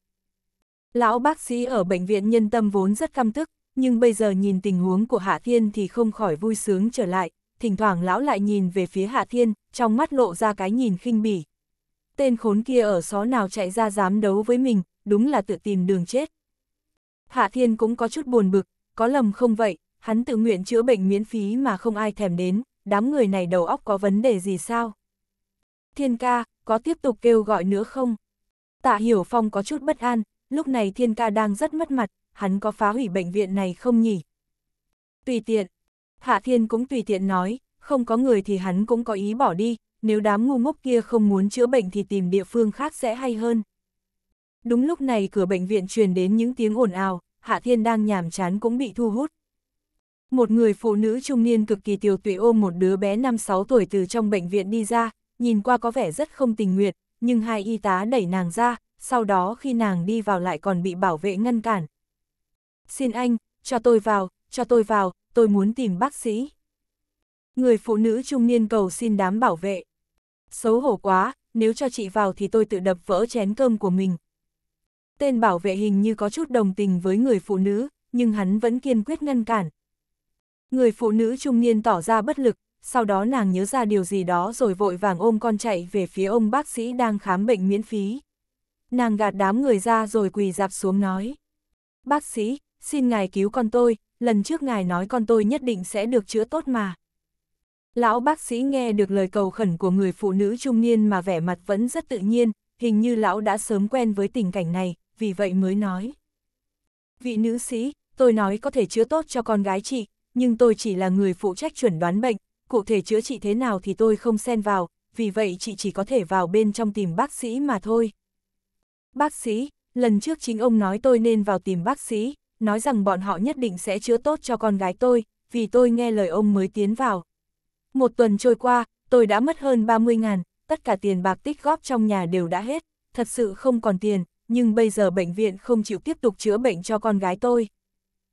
Lão bác sĩ ở bệnh viện nhân tâm vốn rất căm tức, nhưng bây giờ nhìn tình huống của Hạ Thiên thì không khỏi vui sướng trở lại, thỉnh thoảng lão lại nhìn về phía Hạ Thiên, trong mắt lộ ra cái nhìn khinh bỉ. Tên khốn kia ở xó nào chạy ra dám đấu với mình, đúng là tự tìm đường chết. Hạ Thiên cũng có chút buồn bực, có lầm không vậy, hắn tự nguyện chữa bệnh miễn phí mà không ai thèm đến, đám người này đầu óc có vấn đề gì sao? Thiên ca, có tiếp tục kêu gọi nữa không? Tạ Hiểu Phong có chút bất an, lúc này Thiên ca đang rất mất mặt, hắn có phá hủy bệnh viện này không nhỉ? Tùy tiện. Hạ Thiên cũng tùy tiện nói, không có người thì hắn cũng có ý bỏ đi, nếu đám ngu ngốc kia không muốn chữa bệnh thì tìm địa phương khác sẽ hay hơn. Đúng lúc này cửa bệnh viện truyền đến những tiếng ồn ào, Hạ Thiên đang nhàm chán cũng bị thu hút. Một người phụ nữ trung niên cực kỳ tiều tụy ôm một đứa bé 5-6 tuổi từ trong bệnh viện đi ra, nhìn qua có vẻ rất không tình nguyện, nhưng hai y tá đẩy nàng ra, sau đó khi nàng đi vào lại còn bị bảo vệ ngăn cản, Xin anh, cho tôi vào, cho tôi vào, tôi muốn tìm bác sĩ. Người phụ nữ trung niên cầu xin đám bảo vệ. Xấu hổ quá, nếu cho chị vào thì tôi tự đập vỡ chén cơm của mình. Tên bảo vệ hình như có chút đồng tình với người phụ nữ, nhưng hắn vẫn kiên quyết ngăn cản. Người phụ nữ trung niên tỏ ra bất lực, sau đó nàng nhớ ra điều gì đó rồi vội vàng ôm con chạy về phía ông bác sĩ đang khám bệnh miễn phí. Nàng gạt đám người ra rồi quỳ dạp xuống nói. Bác sĩ, xin ngài cứu con tôi, lần trước ngài nói con tôi nhất định sẽ được chữa tốt mà. Lão bác sĩ nghe được lời cầu khẩn của người phụ nữ trung niên mà vẻ mặt vẫn rất tự nhiên, hình như lão đã sớm quen với tình cảnh này, vì vậy mới nói. Vị nữ sĩ, tôi nói có thể chữa tốt cho con gái chị, nhưng tôi chỉ là người phụ trách chuẩn đoán bệnh, cụ thể chữa trị thế nào thì tôi không xen vào, vì vậy chị chỉ có thể vào bên trong tìm bác sĩ mà thôi. Bác sĩ, lần trước chính ông nói tôi nên vào tìm bác sĩ, nói rằng bọn họ nhất định sẽ chữa tốt cho con gái tôi, vì tôi nghe lời ông mới tiến vào. Một tuần trôi qua, tôi đã mất hơn 30 ngàn, tất cả tiền bạc tích góp trong nhà đều đã hết, thật sự không còn tiền, nhưng bây giờ bệnh viện không chịu tiếp tục chữa bệnh cho con gái tôi.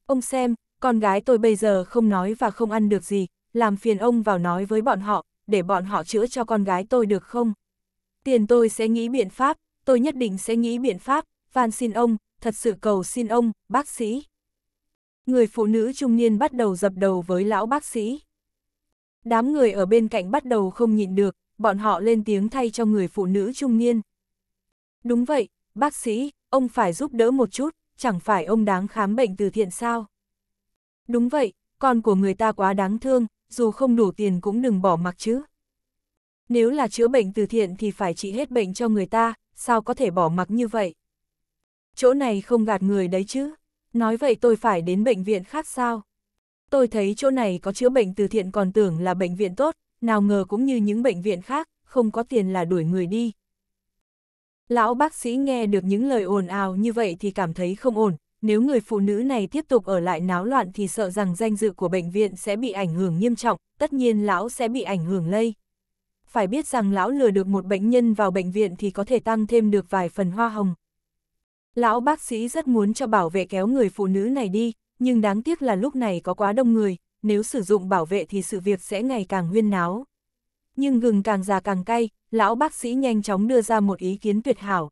Ông xem, con gái tôi bây giờ không nói và không ăn được gì, làm phiền ông vào nói với bọn họ, để bọn họ chữa cho con gái tôi được không? Tiền tôi sẽ nghĩ biện pháp, tôi nhất định sẽ nghĩ biện pháp, van xin ông, thật sự cầu xin ông, bác sĩ. Người phụ nữ trung niên bắt đầu dập đầu với lão bác sĩ. Đám người ở bên cạnh bắt đầu không nhịn được, bọn họ lên tiếng thay cho người phụ nữ trung niên. Đúng vậy, bác sĩ, ông phải giúp đỡ một chút, chẳng phải ông đáng khám bệnh từ thiện sao? Đúng vậy, con của người ta quá đáng thương, dù không đủ tiền cũng đừng bỏ mặc chứ. Nếu là chữa bệnh từ thiện thì phải trị hết bệnh cho người ta, sao có thể bỏ mặc như vậy? chỗ này không gạt người đấy chứ. Nói vậy tôi phải đến bệnh viện khác sao? Tôi thấy chỗ này có chữa bệnh từ thiện còn tưởng là bệnh viện tốt, nào ngờ cũng như những bệnh viện khác, không có tiền là đuổi người đi. Lão bác sĩ nghe được những lời ồn ào như vậy thì cảm thấy không ổn, nếu người phụ nữ này tiếp tục ở lại náo loạn thì sợ rằng danh dự của bệnh viện sẽ bị ảnh hưởng nghiêm trọng, tất nhiên lão sẽ bị ảnh hưởng lây. Phải biết rằng lão lừa được một bệnh nhân vào bệnh viện thì có thể tăng thêm được vài phần hoa hồng. Lão bác sĩ rất muốn cho bảo vệ kéo người phụ nữ này đi, nhưng đáng tiếc là lúc này có quá đông người, nếu sử dụng bảo vệ thì sự việc sẽ ngày càng huyên náo. Nhưng gừng càng già càng cay, lão bác sĩ nhanh chóng đưa ra một ý kiến tuyệt hảo.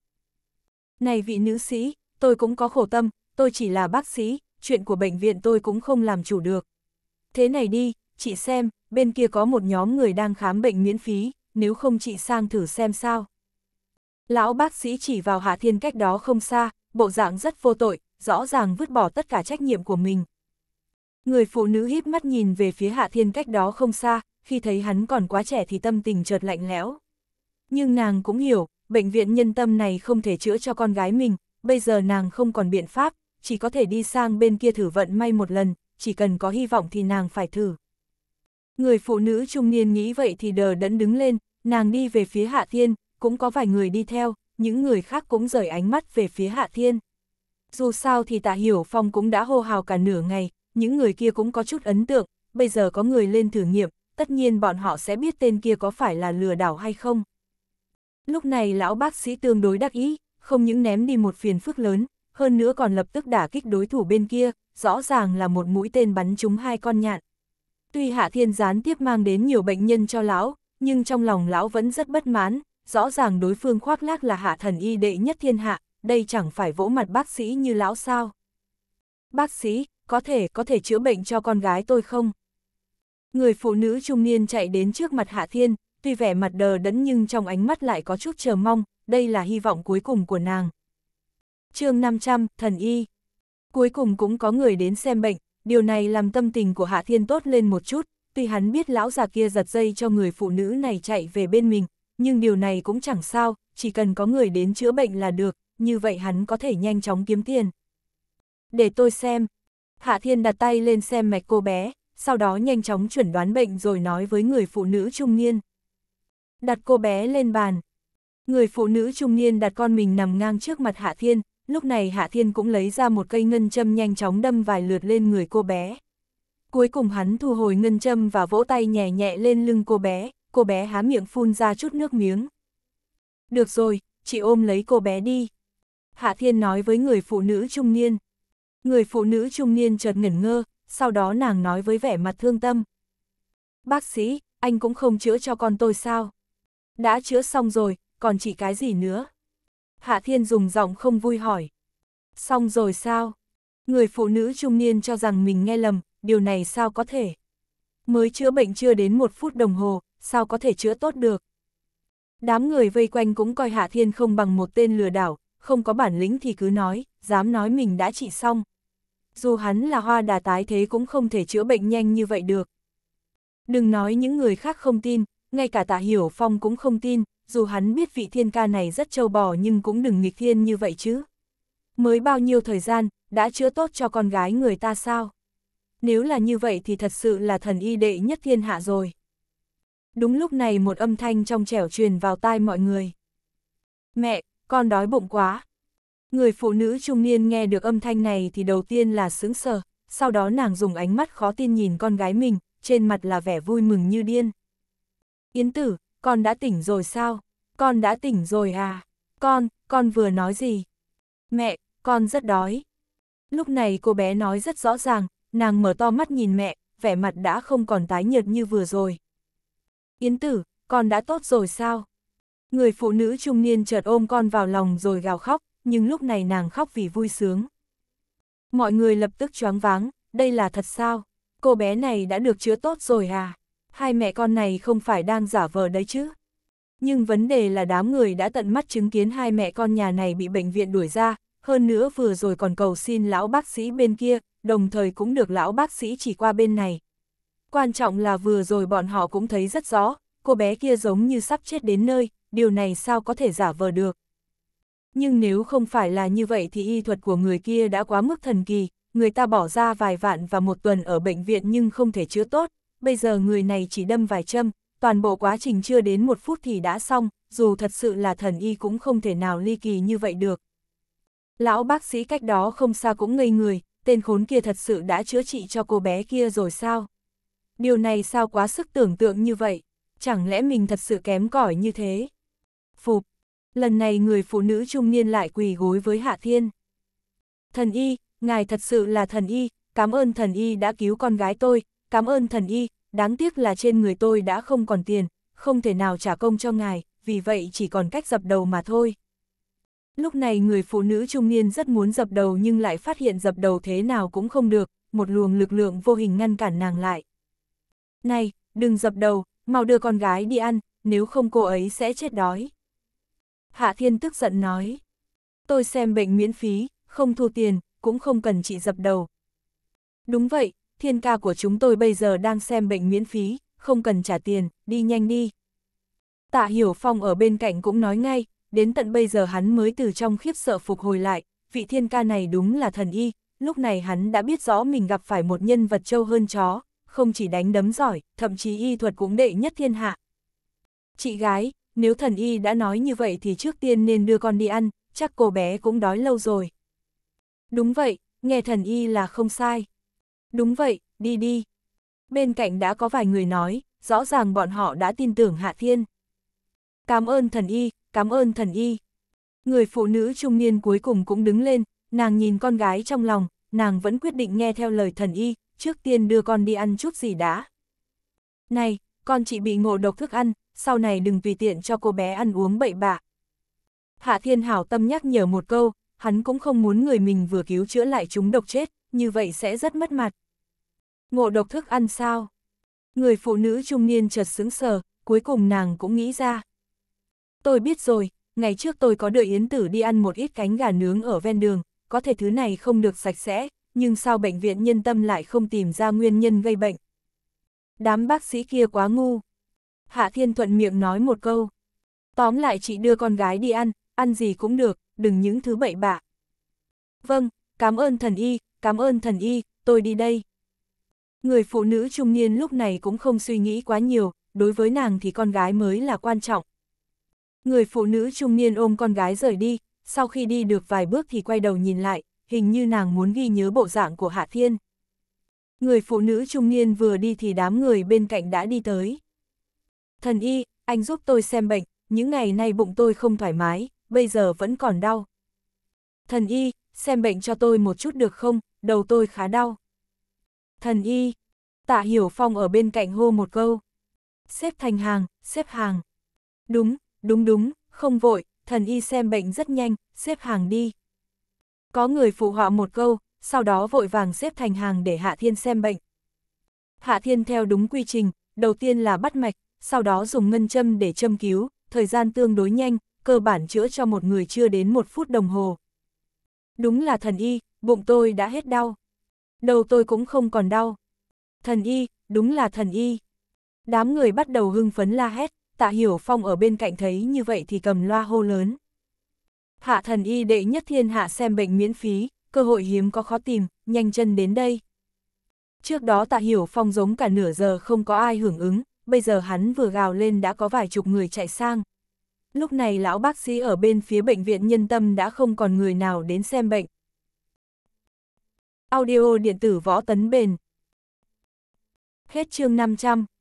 Này vị nữ sĩ, tôi cũng có khổ tâm, tôi chỉ là bác sĩ, chuyện của bệnh viện tôi cũng không làm chủ được. Thế này đi, chị xem, bên kia có một nhóm người đang khám bệnh miễn phí, nếu không chị sang thử xem sao. Lão bác sĩ chỉ vào Hạ Thiên cách đó không xa, bộ dạng rất vô tội, rõ ràng vứt bỏ tất cả trách nhiệm của mình. Người phụ nữ híp mắt nhìn về phía Hạ Thiên cách đó không xa, khi thấy hắn còn quá trẻ thì tâm tình chợt lạnh lẽo. Nhưng nàng cũng hiểu, bệnh viện nhân tâm này không thể chữa cho con gái mình, bây giờ nàng không còn biện pháp, chỉ có thể đi sang bên kia thử vận may một lần, chỉ cần có hy vọng thì nàng phải thử. Người phụ nữ trung niên nghĩ vậy thì đờ đẫn đứng lên, nàng đi về phía Hạ Thiên, cũng có vài người đi theo, những người khác cũng rời ánh mắt về phía Hạ Thiên. Dù sao thì Tạ Hiểu Phong cũng đã hô hào cả nửa ngày, những người kia cũng có chút ấn tượng, bây giờ có người lên thử nghiệm, tất nhiên bọn họ sẽ biết tên kia có phải là lừa đảo hay không. Lúc này lão bác sĩ tương đối đắc ý, không những ném đi một phiền phức lớn, hơn nữa còn lập tức đả kích đối thủ bên kia, rõ ràng là một mũi tên bắn trúng hai con nhạn. Tuy Hạ Thiên gián tiếp mang đến nhiều bệnh nhân cho lão, nhưng trong lòng lão vẫn rất bất mãn, rõ ràng đối phương khoác lác là hạ thần y đệ nhất thiên hạ, đây chẳng phải vỗ mặt bác sĩ như lão sao. Bác sĩ, có thể, có thể chữa bệnh cho con gái tôi không? Người phụ nữ trung niên chạy đến trước mặt Hạ Thiên, tuy vẻ mặt đờ đẫn nhưng trong ánh mắt lại có chút chờ mong, đây là hy vọng cuối cùng của nàng. chương 500, thần y. Cuối cùng cũng có người đến xem bệnh, điều này làm tâm tình của Hạ Thiên tốt lên một chút, tuy hắn biết lão già kia giật dây cho người phụ nữ này chạy về bên mình, nhưng điều này cũng chẳng sao, chỉ cần có người đến chữa bệnh là được, như vậy hắn có thể nhanh chóng kiếm tiền. Để tôi xem. Hạ Thiên đặt tay lên xem mạch cô bé, sau đó nhanh chóng chuẩn đoán bệnh rồi nói với người phụ nữ trung niên. Đặt cô bé lên bàn. Người phụ nữ trung niên đặt con mình nằm ngang trước mặt Hạ Thiên, lúc này Hạ Thiên cũng lấy ra một cây ngân châm nhanh chóng đâm vài lượt lên người cô bé. Cuối cùng hắn thu hồi ngân châm và vỗ tay nhẹ nhẹ lên lưng cô bé, cô bé há miệng phun ra chút nước miếng. Được rồi, chị ôm lấy cô bé đi. Hạ Thiên nói với người phụ nữ trung niên. Người phụ nữ trung niên chợt ngẩn ngơ, sau đó nàng nói với vẻ mặt thương tâm. Bác sĩ, anh cũng không chữa cho con tôi sao? Đã chữa xong rồi, còn chỉ cái gì nữa? Hạ Thiên dùng giọng không vui hỏi. Xong rồi sao? Người phụ nữ trung niên cho rằng mình nghe lầm, điều này sao có thể? Mới chữa bệnh chưa đến một phút đồng hồ, sao có thể chữa tốt được. Đám người vây quanh cũng coi Hạ Thiên không bằng một tên lừa đảo, không có bản lĩnh thì cứ nói, dám nói mình đã trị xong. Dù hắn là hoa đà tái thế cũng không thể chữa bệnh nhanh như vậy được. Đừng nói những người khác không tin, ngay cả tạ hiểu phong cũng không tin, dù hắn biết vị thiên ca này rất trâu bò nhưng cũng đừng nghịch thiên như vậy chứ. Mới bao nhiêu thời gian, đã chữa tốt cho con gái người ta sao? Nếu là như vậy thì thật sự là thần y đệ nhất thiên hạ rồi. Đúng lúc này một âm thanh trong trẻo truyền vào tai mọi người. Mẹ, con đói bụng quá. Người phụ nữ trung niên nghe được âm thanh này thì đầu tiên là sững sờ, sau đó nàng dùng ánh mắt khó tin nhìn con gái mình, trên mặt là vẻ vui mừng như điên. Yến tử, con đã tỉnh rồi sao? Con đã tỉnh rồi à? Con, con vừa nói gì? Mẹ, con rất đói. Lúc này cô bé nói rất rõ ràng, nàng mở to mắt nhìn mẹ, vẻ mặt đã không còn tái nhợt như vừa rồi. Yến tử, con đã tốt rồi sao? Người phụ nữ trung niên chợt ôm con vào lòng rồi gào khóc, nhưng lúc này nàng khóc vì vui sướng. Mọi người lập tức choáng váng, đây là thật sao? Cô bé này đã được chữa tốt rồi à? Hai mẹ con này không phải đang giả vờ đấy chứ? Nhưng vấn đề là đám người đã tận mắt chứng kiến hai mẹ con nhà này bị bệnh viện đuổi ra, hơn nữa vừa rồi còn cầu xin lão bác sĩ bên kia, đồng thời cũng được lão bác sĩ chỉ qua bên này, Quan trọng là vừa rồi bọn họ cũng thấy rất rõ, cô bé kia giống như sắp chết đến nơi, điều này sao có thể giả vờ được. Nhưng nếu không phải là như vậy thì y thuật của người kia đã quá mức thần kỳ, người ta bỏ ra vài vạn và một tuần ở bệnh viện nhưng không thể chữa tốt, bây giờ người này chỉ đâm vài châm, toàn bộ quá trình chưa đến một phút thì đã xong, dù thật sự là thần y cũng không thể nào ly kỳ như vậy được. Lão bác sĩ cách đó không xa cũng ngây người, tên khốn kia thật sự đã chữa trị cho cô bé kia rồi sao? điều này sao quá sức tưởng tượng như vậy, chẳng lẽ mình thật sự kém cỏi như thế? Phục, lần này người phụ nữ trung niên lại quỳ gối với Hạ Thiên. Thần y, ngài thật sự là thần y, cảm ơn thần y đã cứu con gái tôi, cảm ơn thần y, đáng tiếc là trên người tôi đã không còn tiền, không thể nào trả công cho ngài, vì vậy chỉ còn cách dập đầu mà thôi. Lúc này người phụ nữ trung niên rất muốn dập đầu nhưng lại phát hiện dập đầu thế nào cũng không được, một luồng lực lượng vô hình ngăn cản nàng lại. Này, đừng dập đầu, mau đưa con gái đi ăn, nếu không cô ấy sẽ chết đói. Hạ Thiên tức giận nói. Tôi xem bệnh miễn phí, không thu tiền, cũng không cần chị dập đầu. Đúng vậy, thiên ca của chúng tôi bây giờ đang xem bệnh miễn phí, không cần trả tiền, đi nhanh đi. Tạ Hiểu Phong ở bên cạnh cũng nói ngay, đến tận bây giờ hắn mới từ trong khiếp sợ phục hồi lại, vị thiên ca này đúng là thần y, lúc này hắn đã biết rõ mình gặp phải một nhân vật trâu hơn chó, không chỉ đánh đấm giỏi, thậm chí y thuật cũng đệ nhất thiên hạ. Chị gái, nếu thần y đã nói như vậy thì trước tiên nên đưa con đi ăn, chắc cô bé cũng đói lâu rồi. Đúng vậy, nghe thần y là không sai. Đúng vậy, đi đi. Bên cạnh đã có vài người nói, rõ ràng bọn họ đã tin tưởng Hạ Thiên. Cảm ơn thần y, cảm ơn thần y. Người phụ nữ trung niên cuối cùng cũng đứng lên, nàng nhìn con gái trong lòng, nàng vẫn quyết định nghe theo lời thần y, trước tiên đưa con đi ăn chút gì đã. Này, con chị bị ngộ độc thức ăn, sau này đừng tùy tiện cho cô bé ăn uống bậy bạ. Hạ Thiên Hảo tâm nhắc nhở một câu, hắn cũng không muốn người mình vừa cứu chữa lại chúng độc chết, như vậy sẽ rất mất mặt. Ngộ độc thức ăn sao? Người phụ nữ trung niên chợt sững sờ, cuối cùng nàng cũng nghĩ ra. Tôi biết rồi, ngày trước tôi có đợi Yến Tử đi ăn một ít cánh gà nướng ở ven đường, có thể thứ này không được sạch sẽ, nhưng sao bệnh viện nhân tâm lại không tìm ra nguyên nhân gây bệnh. Đám bác sĩ kia quá ngu. Hạ Thiên Thuận miệng nói một câu. Tóm lại chị đưa con gái đi ăn, ăn gì cũng được, đừng những thứ bậy bạ. Vâng, cảm ơn thần y, cảm ơn thần y, tôi đi đây. Người phụ nữ trung niên lúc này cũng không suy nghĩ quá nhiều, đối với nàng thì con gái mới là quan trọng. Người phụ nữ trung niên ôm con gái rời đi, sau khi đi được vài bước thì quay đầu nhìn lại, hình như nàng muốn ghi nhớ bộ dạng của Hạ Thiên. Người phụ nữ trung niên vừa đi thì đám người bên cạnh đã đi tới. Thần y, anh giúp tôi xem bệnh, những ngày nay bụng tôi không thoải mái, bây giờ vẫn còn đau. Thần y, xem bệnh cho tôi một chút được không, đầu tôi khá đau. Thần y, tạ hiểu phong ở bên cạnh hô một câu. Xếp thành hàng, xếp hàng. Đúng, đúng đúng, không vội, thần y xem bệnh rất nhanh, xếp hàng đi. Có người phụ họa một câu, sau đó vội vàng xếp thành hàng để Hạ Thiên xem bệnh. Hạ Thiên theo đúng quy trình, đầu tiên là bắt mạch, sau đó dùng ngân châm để châm cứu, thời gian tương đối nhanh, cơ bản chữa cho một người chưa đến một phút đồng hồ. Đúng là thần y, bụng tôi đã hết đau. Đầu tôi cũng không còn đau. Thần y, đúng là thần y. Đám người bắt đầu hưng phấn la hét, tạ hiểu phong ở bên cạnh thấy như vậy thì cầm loa hô lớn. Hạ thần y đệ nhất thiên hạ xem bệnh miễn phí, cơ hội hiếm có khó tìm, nhanh chân đến đây. Trước đó tạ hiểu phong giống cả nửa giờ không có ai hưởng ứng, bây giờ hắn vừa gào lên đã có vài chục người chạy sang. Lúc này lão bác sĩ ở bên phía bệnh viện nhân tâm đã không còn người nào đến xem bệnh. Audio điện tử võ tấn bền. Hết chương 500.